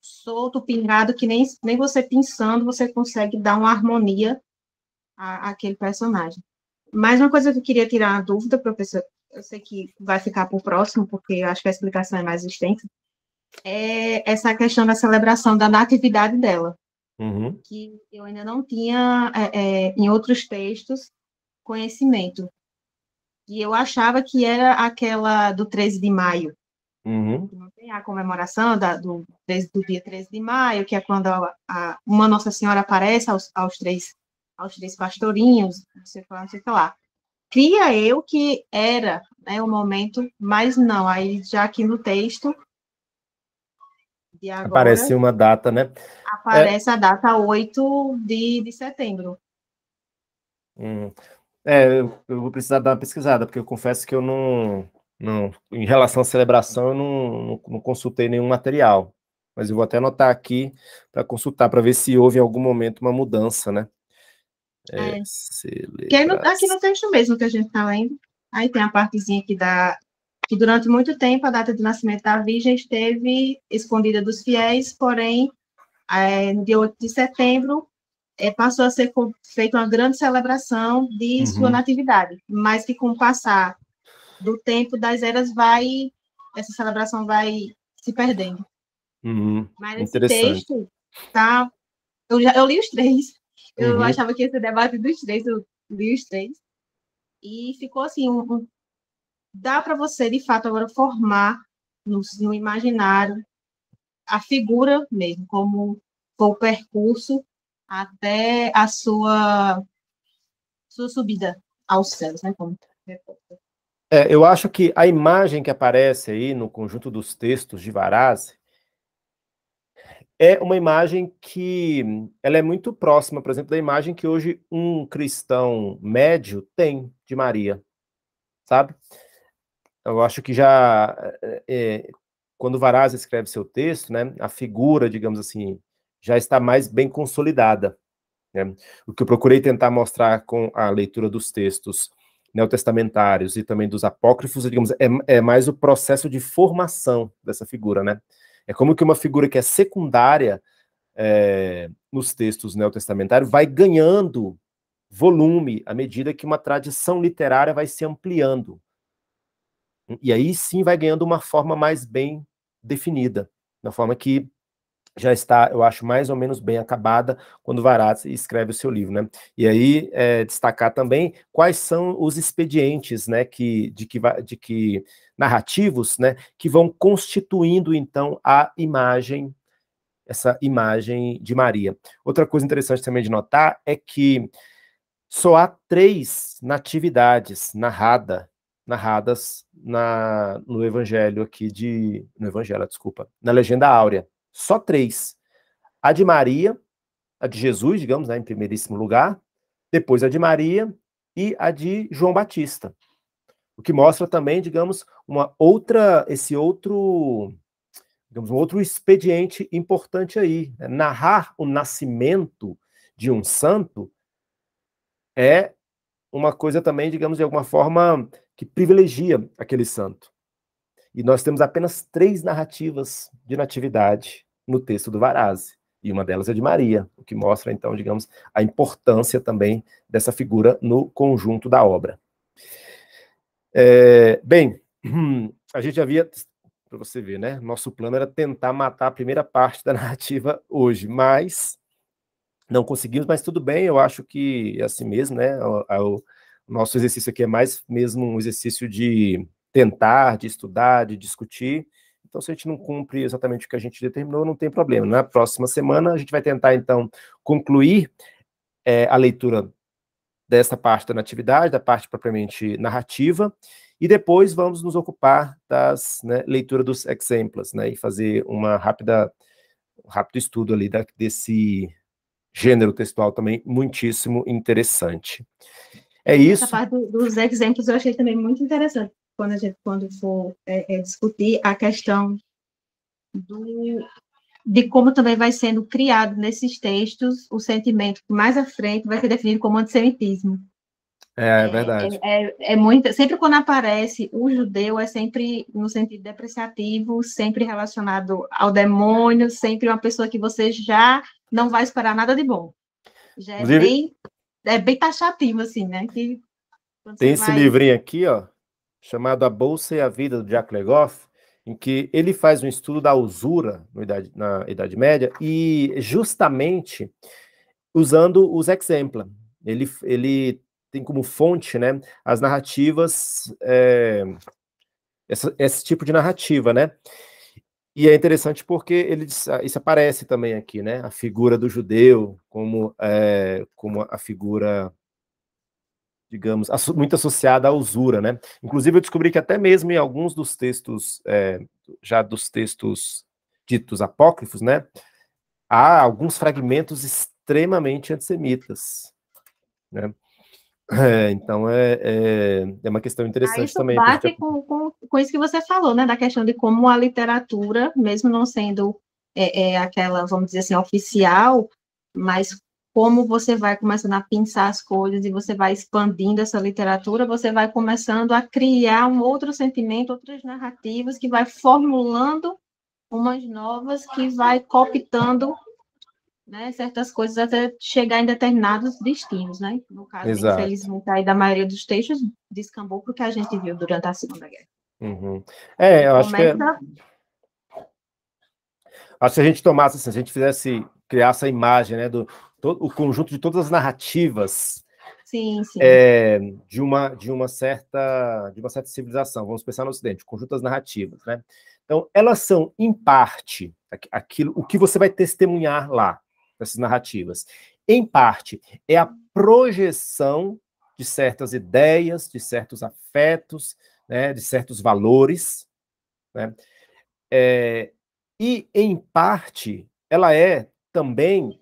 solto, pingado, que nem, nem você pensando você consegue dar uma harmonia àquele personagem. Mais uma coisa que eu queria tirar a dúvida, professor, eu sei que vai ficar para o próximo, porque eu acho que a explicação é mais extensa, é essa questão da celebração da natividade dela, uhum. que eu ainda não tinha é, é, em outros textos conhecimento. E eu achava que era aquela do 13 de maio. Uhum. Não tem a comemoração da, do, do dia 13 de maio, que é quando a, a, uma Nossa Senhora aparece aos, aos, três, aos três pastorinhos, não sei o lá, não sei lá. Cria eu que era né, o momento, mas não. Aí já aqui no texto agora, Aparece uma data, né? Aparece é... a data 8 de, de setembro. Hum. É, eu, vou precisar dar uma pesquisada, porque eu confesso que eu não. não em relação à celebração, eu não, não, não consultei nenhum material. Mas eu vou até anotar aqui para consultar, para ver se houve em algum momento uma mudança, né? É. é. Que aí aqui no texto mesmo que a gente está lendo, aí tem a partezinha que dá que durante muito tempo a data de nascimento da Virgem esteve escondida dos fiéis, porém, é, no dia 8 de setembro, é, passou a ser feita uma grande celebração de uhum. sua natividade, mas que com o passar do tempo das eras vai essa celebração vai se perdendo. Uhum. Mas esse texto tá, eu já eu li os três, eu uhum. achava que esse debate dos três eu li os três e ficou assim um, um, dá para você de fato agora formar no, no imaginário a figura mesmo como foi o percurso até a sua, sua subida aos céus, né? Como é, eu acho que a imagem que aparece aí no conjunto dos textos de Varaz é uma imagem que ela é muito próxima, por exemplo, da imagem que hoje um cristão médio tem de Maria, sabe? Eu acho que já é, é quando Varaz escreve seu texto, né, a figura, digamos assim, já está mais bem consolidada. Né? O que eu procurei tentar mostrar com a leitura dos textos neotestamentários e também dos apócrifos, digamos, é, é mais o processo de formação dessa figura, né? É como que uma figura que é secundária é, nos textos neotestamentários vai ganhando volume à medida que uma tradição literária vai se ampliando. E aí sim vai ganhando uma forma mais bem definida, na forma que já está, eu acho, mais ou menos bem acabada quando Varaz escreve o seu livro, né? E aí é, destacar também quais são os expedientes, né, que de que de que narrativos, né, que vão constituindo então a imagem essa imagem de Maria. Outra coisa interessante também de notar é que só há três natividades narrada narradas na, no Evangelho aqui de no Evangelho, desculpa, na Legenda Áurea. Só três. A de Maria, a de Jesus, digamos, né, em primeiríssimo lugar, depois a de Maria e a de João Batista. O que mostra também, digamos, uma outra, esse outro, digamos, um outro expediente importante aí. Né? Narrar o nascimento de um santo é uma coisa também, digamos, de alguma forma que privilegia aquele santo. E nós temos apenas três narrativas de natividade no texto do Varazzi, e uma delas é de Maria, o que mostra, então, digamos, a importância também dessa figura no conjunto da obra. É, bem, a gente havia, para você ver, né? Nosso plano era tentar matar a primeira parte da narrativa hoje, mas não conseguimos, mas tudo bem, eu acho que é assim mesmo, né? O, o nosso exercício aqui é mais mesmo um exercício de tentar, de estudar, de discutir. Então, se a gente não cumpre exatamente o que a gente determinou, não tem problema. Na próxima semana, a gente vai tentar, então, concluir é, a leitura dessa parte da natividade, da parte propriamente narrativa, e depois vamos nos ocupar das né, leitura dos exemplos, né, e fazer uma rápida, um rápido estudo ali da, desse gênero textual também muitíssimo interessante. É isso. Essa parte dos exemplos eu achei também muito interessante quando a gente quando for é, é, discutir a questão do, de como também vai sendo criado nesses textos o sentimento que mais à frente vai ser definido como antissemitismo. É, é verdade. É, é, é muito, sempre quando aparece o judeu é sempre no sentido depreciativo, sempre relacionado ao demônio, sempre uma pessoa que você já não vai esperar nada de bom. Já é bem, é bem taxativo, assim, né? Que, Tem esse vai... livrinho aqui, ó, chamado A Bolsa e a Vida, do Jack Legoff, em que ele faz um estudo da usura idade, na Idade Média e justamente usando os exempla. Ele, ele tem como fonte né, as narrativas, é, essa, esse tipo de narrativa, né? E é interessante porque ele, ah, isso aparece também aqui, né? A figura do judeu como, é, como a figura digamos, muito associada à usura, né? Inclusive, eu descobri que até mesmo em alguns dos textos, é, já dos textos ditos apócrifos, né? Há alguns fragmentos extremamente antissemitas, né? É, então é, é, é, uma questão interessante isso também. Bate gente... com, com, com, isso que você falou, né? Da questão de como a literatura, mesmo não sendo é, é aquela, vamos dizer assim, oficial, mas como você vai começando a pensar as coisas e você vai expandindo essa literatura, você vai começando a criar um outro sentimento, outras narrativas que vai formulando umas novas que vai cooptando né, certas coisas até chegar em determinados destinos, né? No caso, Exato. infelizmente, aí da maioria dos textos descambou porque a gente viu durante a Segunda Guerra. Uhum. É, eu acho é Começa... que... Acho que a gente tomasse, se a gente fizesse criar essa imagem né, do, todo, o conjunto de todas as narrativas sim, sim. É, de, uma, de, uma certa, de uma certa civilização. Vamos pensar no Ocidente, conjuntos das narrativas. Né? Então, elas são, em parte, aquilo, o que você vai testemunhar lá, essas narrativas. Em parte, é a projeção de certas ideias, de certos afetos, né, de certos valores. Né? É, e, em parte, ela é também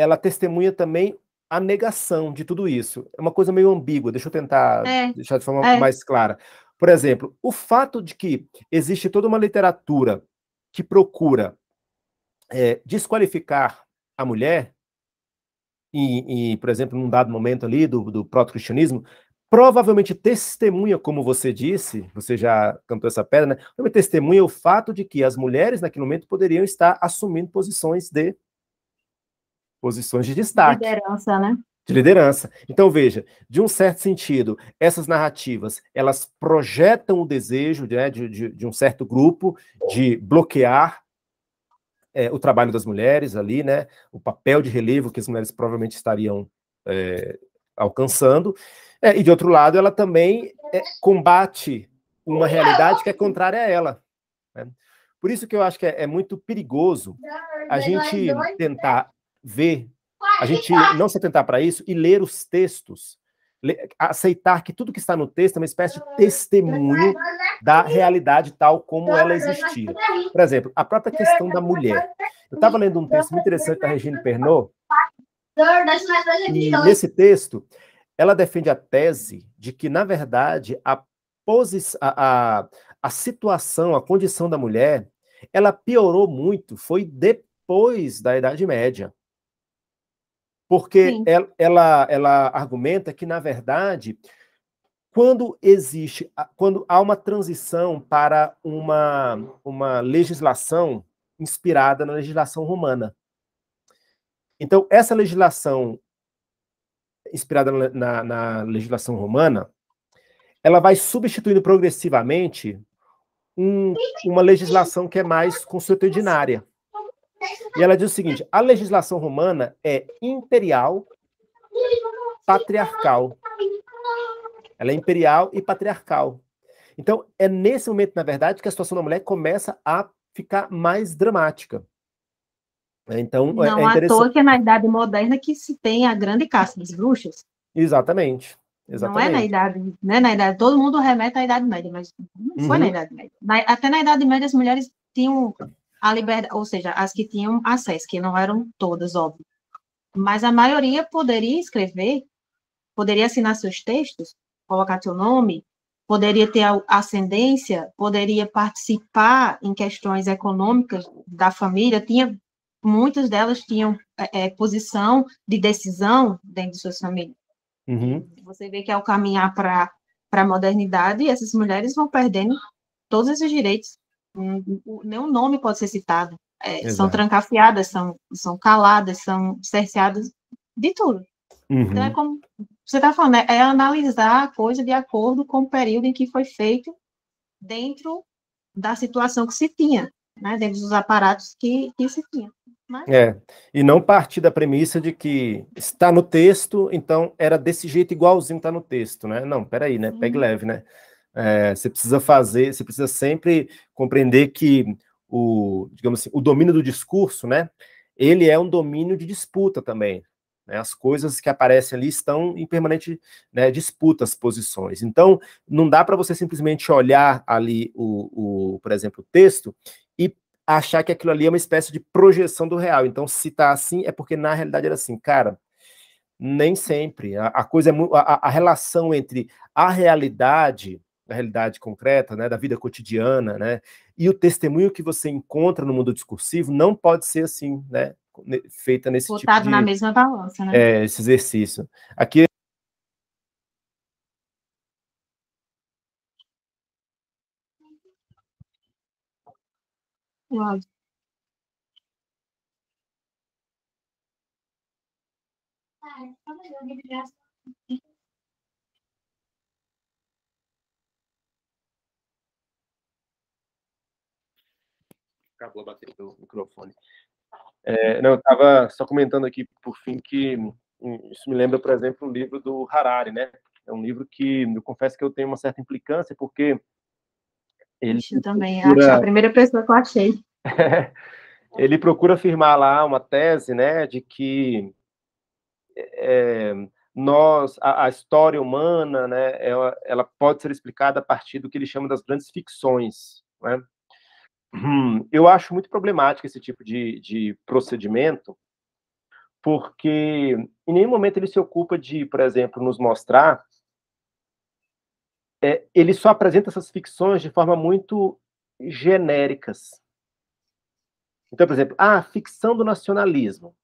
ela testemunha também a negação de tudo isso. É uma coisa meio ambígua, deixa eu tentar é, deixar de forma é. mais clara. Por exemplo, o fato de que existe toda uma literatura que procura é, desqualificar a mulher, e, e, por exemplo, num dado momento ali do, do proto-cristianismo, provavelmente testemunha, como você disse, você já cantou essa pedra, né? testemunha o fato de que as mulheres, naquele momento, poderiam estar assumindo posições de posições de destaque. de Liderança, né? De liderança. Então veja, de um certo sentido, essas narrativas elas projetam o desejo né, de, de, de um certo grupo de bloquear é, o trabalho das mulheres ali, né? O papel de relevo que as mulheres provavelmente estariam é, alcançando. É, e de outro lado, ela também é, combate uma realidade que é contrária a ela. Né? Por isso que eu acho que é, é muito perigoso a gente né? tentar ver, a gente não se atentar para isso e ler os textos, aceitar que tudo que está no texto é uma espécie de testemunho da realidade tal como ela existia. Por exemplo, a própria questão da mulher. Eu estava lendo um texto muito interessante da Regina Pernod, e nesse texto ela defende a tese de que, na verdade, a, a, a situação, a condição da mulher, ela piorou muito, foi depois da Idade Média porque ela, ela, ela argumenta que, na verdade, quando existe, quando há uma transição para uma, uma legislação inspirada na legislação romana. Então, essa legislação inspirada na, na, legislação romana, ela vai substituindo progressivamente um, uma legislação que é mais consuetudinária. E ela diz o seguinte: a legislação romana é imperial, patriarcal. Ela é imperial e patriarcal. Então, é nesse momento, na verdade, que a situação da mulher começa a ficar mais dramática. É, então, é, Não é interessante. à toa que é na Idade Moderna que se tem a grande caça das bruxas. Exatamente. Exatamente. Não é na Idade, né? Na idade, todo mundo remete à Idade Média, mas não foi uhum. na Idade Média. Na, até na Idade Média as mulheres tinham a liberdade, ou seja, as que tinham acesso, que não eram todas, óbvio, mas a maioria poderia escrever, poderia assinar seus textos, colocar seu nome, poderia ter ascendência, poderia participar em questões econômicas da família, tinha muitas delas tinham é, é, posição de decisão dentro de suas famílias. Uhum. Você vê que ao caminhar para a modernidade, essas mulheres vão perdendo todos esses direitos nenhum nome pode ser citado. É, são trancafiadas, são, são caladas, são cerceadas de tudo. Uhum. Então, é como você está falando, é, é analisar a coisa de acordo com o período em que foi feito dentro da situação que se tinha, né, dentro dos aparatos que, que se tinha. Mas... Né? É, e não partir da premissa de que está no texto, então era desse jeito igualzinho está no texto, né? Não, peraí, né? Pegue leve, né? É, você precisa fazer, você precisa sempre compreender que o, digamos assim, o domínio do discurso, né? Ele é um domínio de disputa também. Né? As coisas que aparecem ali estão em permanente né, disputa, as posições. Então, não dá para você simplesmente olhar ali o, o, por exemplo, o texto e achar que aquilo ali é uma espécie de projeção do real. Então, se está assim, é porque na realidade era assim, cara. Nem sempre. A, a coisa é a, a relação entre a realidade da realidade concreta, né, da vida cotidiana, né? E o testemunho que você encontra no mundo discursivo não pode ser assim, né? Feita nesse tipo Botado tipo de, na mesma balança, né? É, esse exercício. Aqui o áudio. Acabou a bateria do microfone. É, não, eu estava só comentando aqui, por fim, que hum, isso me lembra, por exemplo, o livro do Harari, né? É um livro que eu confesso que eu tenho uma certa implicância, porque ele. Eu também, procura... a primeira pessoa que eu achei. ele procura afirmar lá uma tese, né, de que é, nós, a, a, história humana, né, ela, ela, pode ser explicada a partir do que ele chama das grandes ficções, né? Hum, eu acho muito problemático esse tipo de, de procedimento, porque em nenhum momento ele se ocupa de, por exemplo, nos mostrar. É, ele só apresenta essas ficções de forma muito genéricas. Então, por exemplo, a ah, ficção do nacionalismo.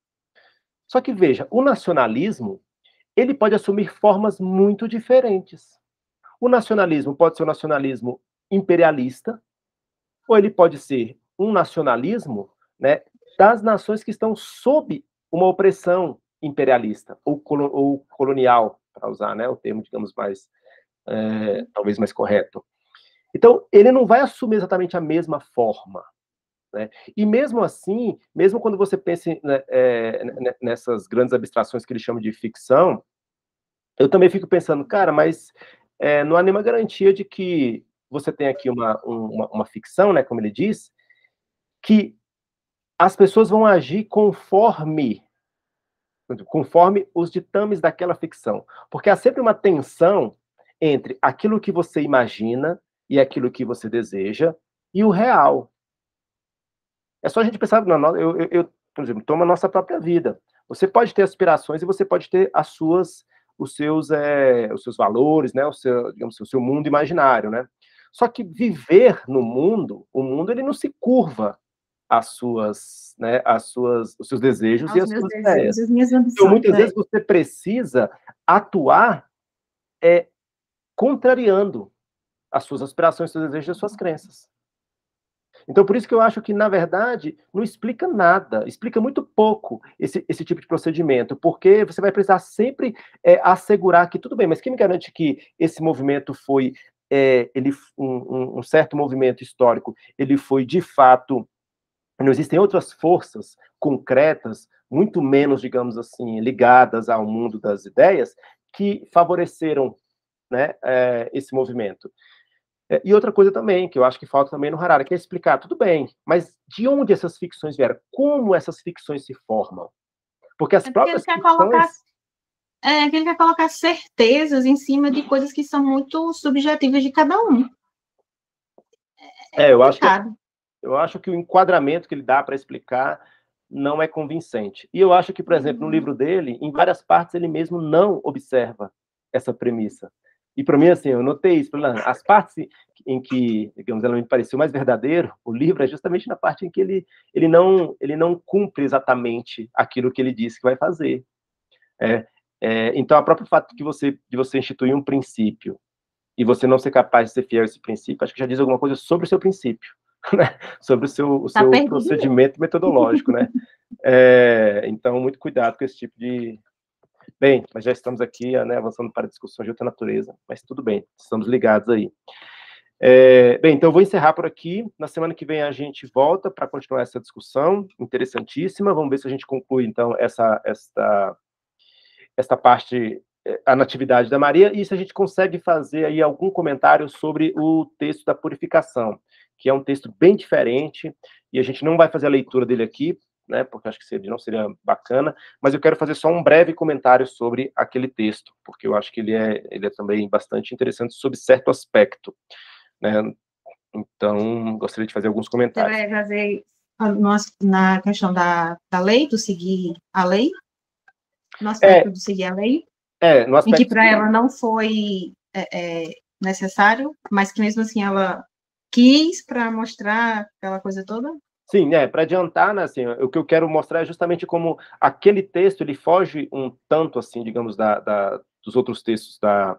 Só que veja, o nacionalismo ele pode assumir formas muito diferentes. O nacionalismo pode ser um nacionalismo imperialista, ou ele pode ser um nacionalismo né, das nações que estão sob uma opressão imperialista ou, colo ou colonial, para usar né, o termo, digamos, mais é, talvez mais correto. Então, ele não vai assumir exatamente a mesma forma. Né? E mesmo assim, mesmo quando você pensa né, é, nessas grandes abstrações que ele chama de ficção, eu também fico pensando, cara, mas é, não há nenhuma garantia de que você tem aqui uma, uma, uma ficção, né, como ele diz, que as pessoas vão agir conforme conforme os ditames daquela ficção, porque há sempre uma tensão entre aquilo que você imagina e aquilo que você deseja e o real. É só a gente pensar, eu, eu, eu por exemplo, toma a nossa própria vida. Você pode ter aspirações e você pode ter as suas, os seus, é, os seus valores, né, o seu, digamos, assim, o seu mundo imaginário, né? Só que viver no mundo, o mundo ele não se curva às suas, né, às suas, os seus desejos Aos e as suas ideias. então, muitas né? vezes você precisa atuar é, contrariando as suas aspirações, seus desejos e as suas crenças. Então, por isso que eu acho que, na verdade, não explica nada, explica muito pouco esse, esse tipo de procedimento, porque você vai precisar sempre é, assegurar que, tudo bem, mas quem me garante que esse movimento foi é, ele, um, um, certo movimento histórico, ele foi de fato. Não existem outras forças concretas, muito menos, digamos assim, ligadas ao mundo das ideias, que favoreceram né, é, esse movimento. É, e outra coisa também, que eu acho que falta também no Harari, que é explicar, tudo bem, mas de onde essas ficções vieram? Como essas ficções se formam? Porque as é próprias ficções... Colocar é, que ele quer colocar certezas em cima de coisas que são muito subjetivas de cada um. É, é eu, acho que, eu acho que o enquadramento que ele dá para explicar não é convincente. E eu acho que, por exemplo, no uhum. livro dele, em várias partes ele mesmo não observa essa premissa. E para mim, assim, eu notei isso. As partes em que, digamos, ela me pareceu mais verdadeiro, o livro é justamente na parte em que ele, ele, não, ele não cumpre exatamente aquilo que ele disse que vai fazer. É, é, então, o próprio fato de você, de você instituir um princípio e você não ser capaz de ser fiel a esse princípio, acho que já diz alguma coisa sobre o seu princípio, né? sobre o seu, o tá seu procedimento metodológico, né? É, então, muito cuidado com esse tipo de. Bem, mas já estamos aqui né, avançando para discussões de outra natureza, mas tudo bem, estamos ligados aí. É, bem, então eu vou encerrar por aqui. Na semana que vem a gente volta para continuar essa discussão interessantíssima. Vamos ver se a gente conclui então essa, essa esta parte, eh, a natividade da Maria, e se a gente consegue fazer aí algum comentário sobre o texto da purificação, que é um texto bem diferente, e a gente não vai fazer a leitura dele aqui, né, porque acho que seria, não seria bacana, mas eu quero fazer só um breve comentário sobre aquele texto, porque eu acho que ele é, ele é também bastante interessante sob certo aspecto, né? Então, gostaria de fazer alguns comentários. Você vai fazer na questão da, da lei, do seguir a lei? no aspecto é, de seguir a lei, é, no aspecto em que para ela não foi é, é, necessário, mas que mesmo assim ela quis para mostrar aquela coisa toda? Sim, é, para adiantar, né, assim, o que eu quero mostrar é justamente como aquele texto, ele foge um tanto, assim, digamos, da, da dos outros textos da,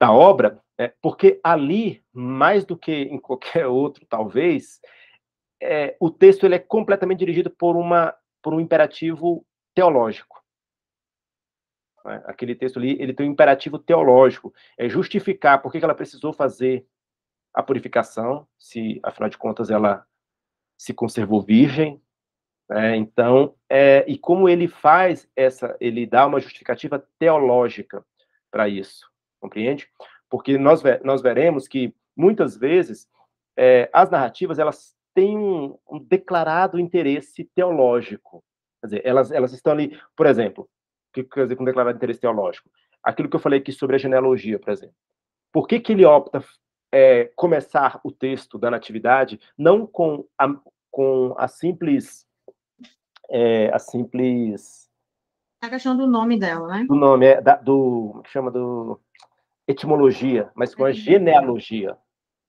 da obra, é, porque ali, mais do que em qualquer outro, talvez, é, o texto ele é completamente dirigido por, uma, por um imperativo teológico. Né? Aquele texto ali, ele tem um imperativo teológico, é justificar por que ela precisou fazer a purificação, se afinal de contas ela se conservou virgem. Né? Então, é, e como ele faz essa, ele dá uma justificativa teológica para isso, compreende? Porque nós, nós veremos que muitas vezes é, as narrativas elas têm um, um declarado interesse teológico Quer dizer, elas, elas estão ali, por exemplo, o que quer dizer com declarado de interesse teológico? Aquilo que eu falei aqui sobre a genealogia, por exemplo. Por que, que ele opta é, começar o texto da Natividade não com a, com a simples. É, a simples. Está achando o nome dela, né? Do nome, é, da, do. Como é chama? Do. Etimologia, mas com a genealogia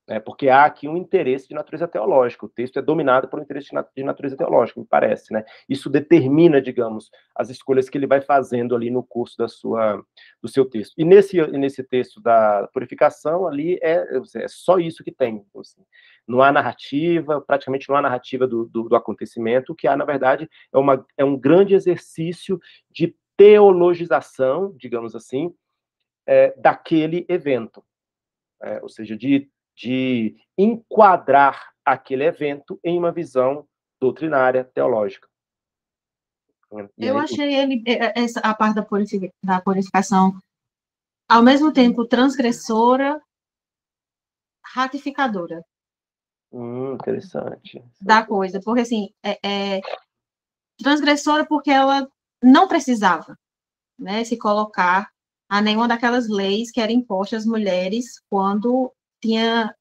é porque há aqui um interesse de natureza teológica. O texto é dominado por um interesse de natureza teológica, me parece. Né? Isso determina, digamos, as escolhas que ele vai fazendo ali no curso da sua, do seu texto. E nesse, nesse texto da purificação, ali é, é só isso que tem. Assim. Não há narrativa, praticamente não há narrativa do, do, do acontecimento. O que há, na verdade, é, uma, é um grande exercício de teologização, digamos assim, é, daquele evento. É, ou seja, de de enquadrar aquele evento em uma visão doutrinária, teológica. E Eu aí... achei ele, é, é, essa, a parte da purificação, ao mesmo tempo transgressora, ratificadora. Hum, interessante. Da coisa, porque assim, é, é, transgressora porque ela não precisava né, se colocar a nenhuma daquelas leis que eram impostas às mulheres quando tinha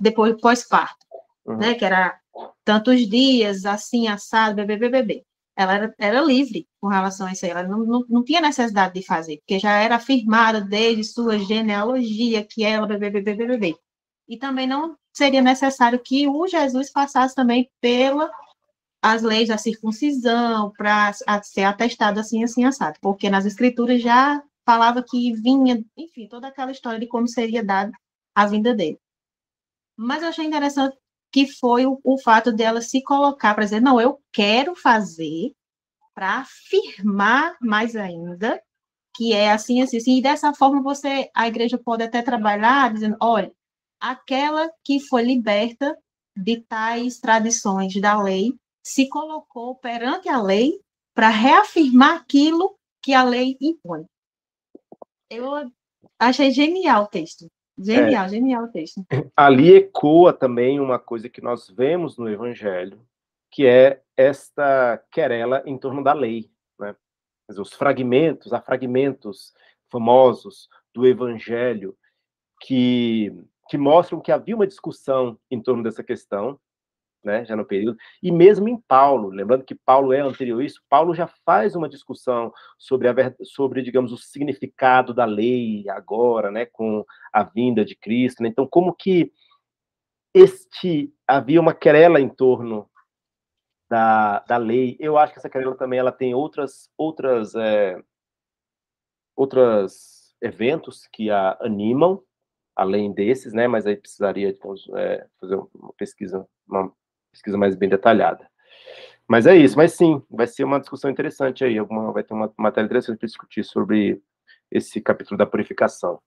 depois pós-parto, uhum. né? Que era tantos dias, assim, assado, bebê, bebê, bebê. Ela era, era livre com relação a isso aí, ela não, não, não tinha necessidade de fazer, porque já era afirmada desde sua genealogia que ela, bebê, bebê, bebê, bebê. E também não seria necessário que o Jesus passasse também pela as leis da circuncisão para ser atestado assim, assim, assado, porque nas escrituras já falava que vinha, enfim, toda aquela história de como seria dado a vinda dele. Mas eu achei interessante que foi o, o fato dela se colocar para dizer, não, eu quero fazer para afirmar mais ainda que é assim, assim, assim, e dessa forma você, a igreja pode até trabalhar dizendo, olha, aquela que foi liberta de tais tradições da lei se colocou perante a lei para reafirmar aquilo que a lei impõe. Eu achei genial o texto. Genial, é, genial o texto. Ali ecoa também uma coisa que nós vemos no Evangelho, que é esta querela em torno da lei. Né? Dizer, os fragmentos, há fragmentos famosos do Evangelho que, que mostram que havia uma discussão em torno dessa questão, né, já no período, e mesmo em Paulo, lembrando que Paulo é anterior a isso, Paulo já faz uma discussão sobre, a, sobre digamos, o significado da lei agora, né, com a vinda de Cristo, né? então como que este, havia uma querela em torno da, da lei, eu acho que essa querela também, ela tem outras, outras, é, outras eventos que a animam, além desses, né? Mas aí precisaria é, fazer uma pesquisa, uma pesquisa mais bem detalhada. Mas é isso, mas sim, vai ser uma discussão interessante aí, alguma, vai ter uma matéria interessante para discutir sobre esse capítulo da purificação.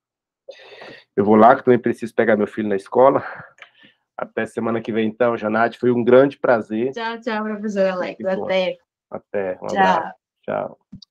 Eu vou lá, que também preciso pegar meu filho na escola. Até semana que vem, então, Janate. Foi um grande prazer. Tchau, tchau, professor Alex. Até. Até. Um tchau. abraço. Tchau.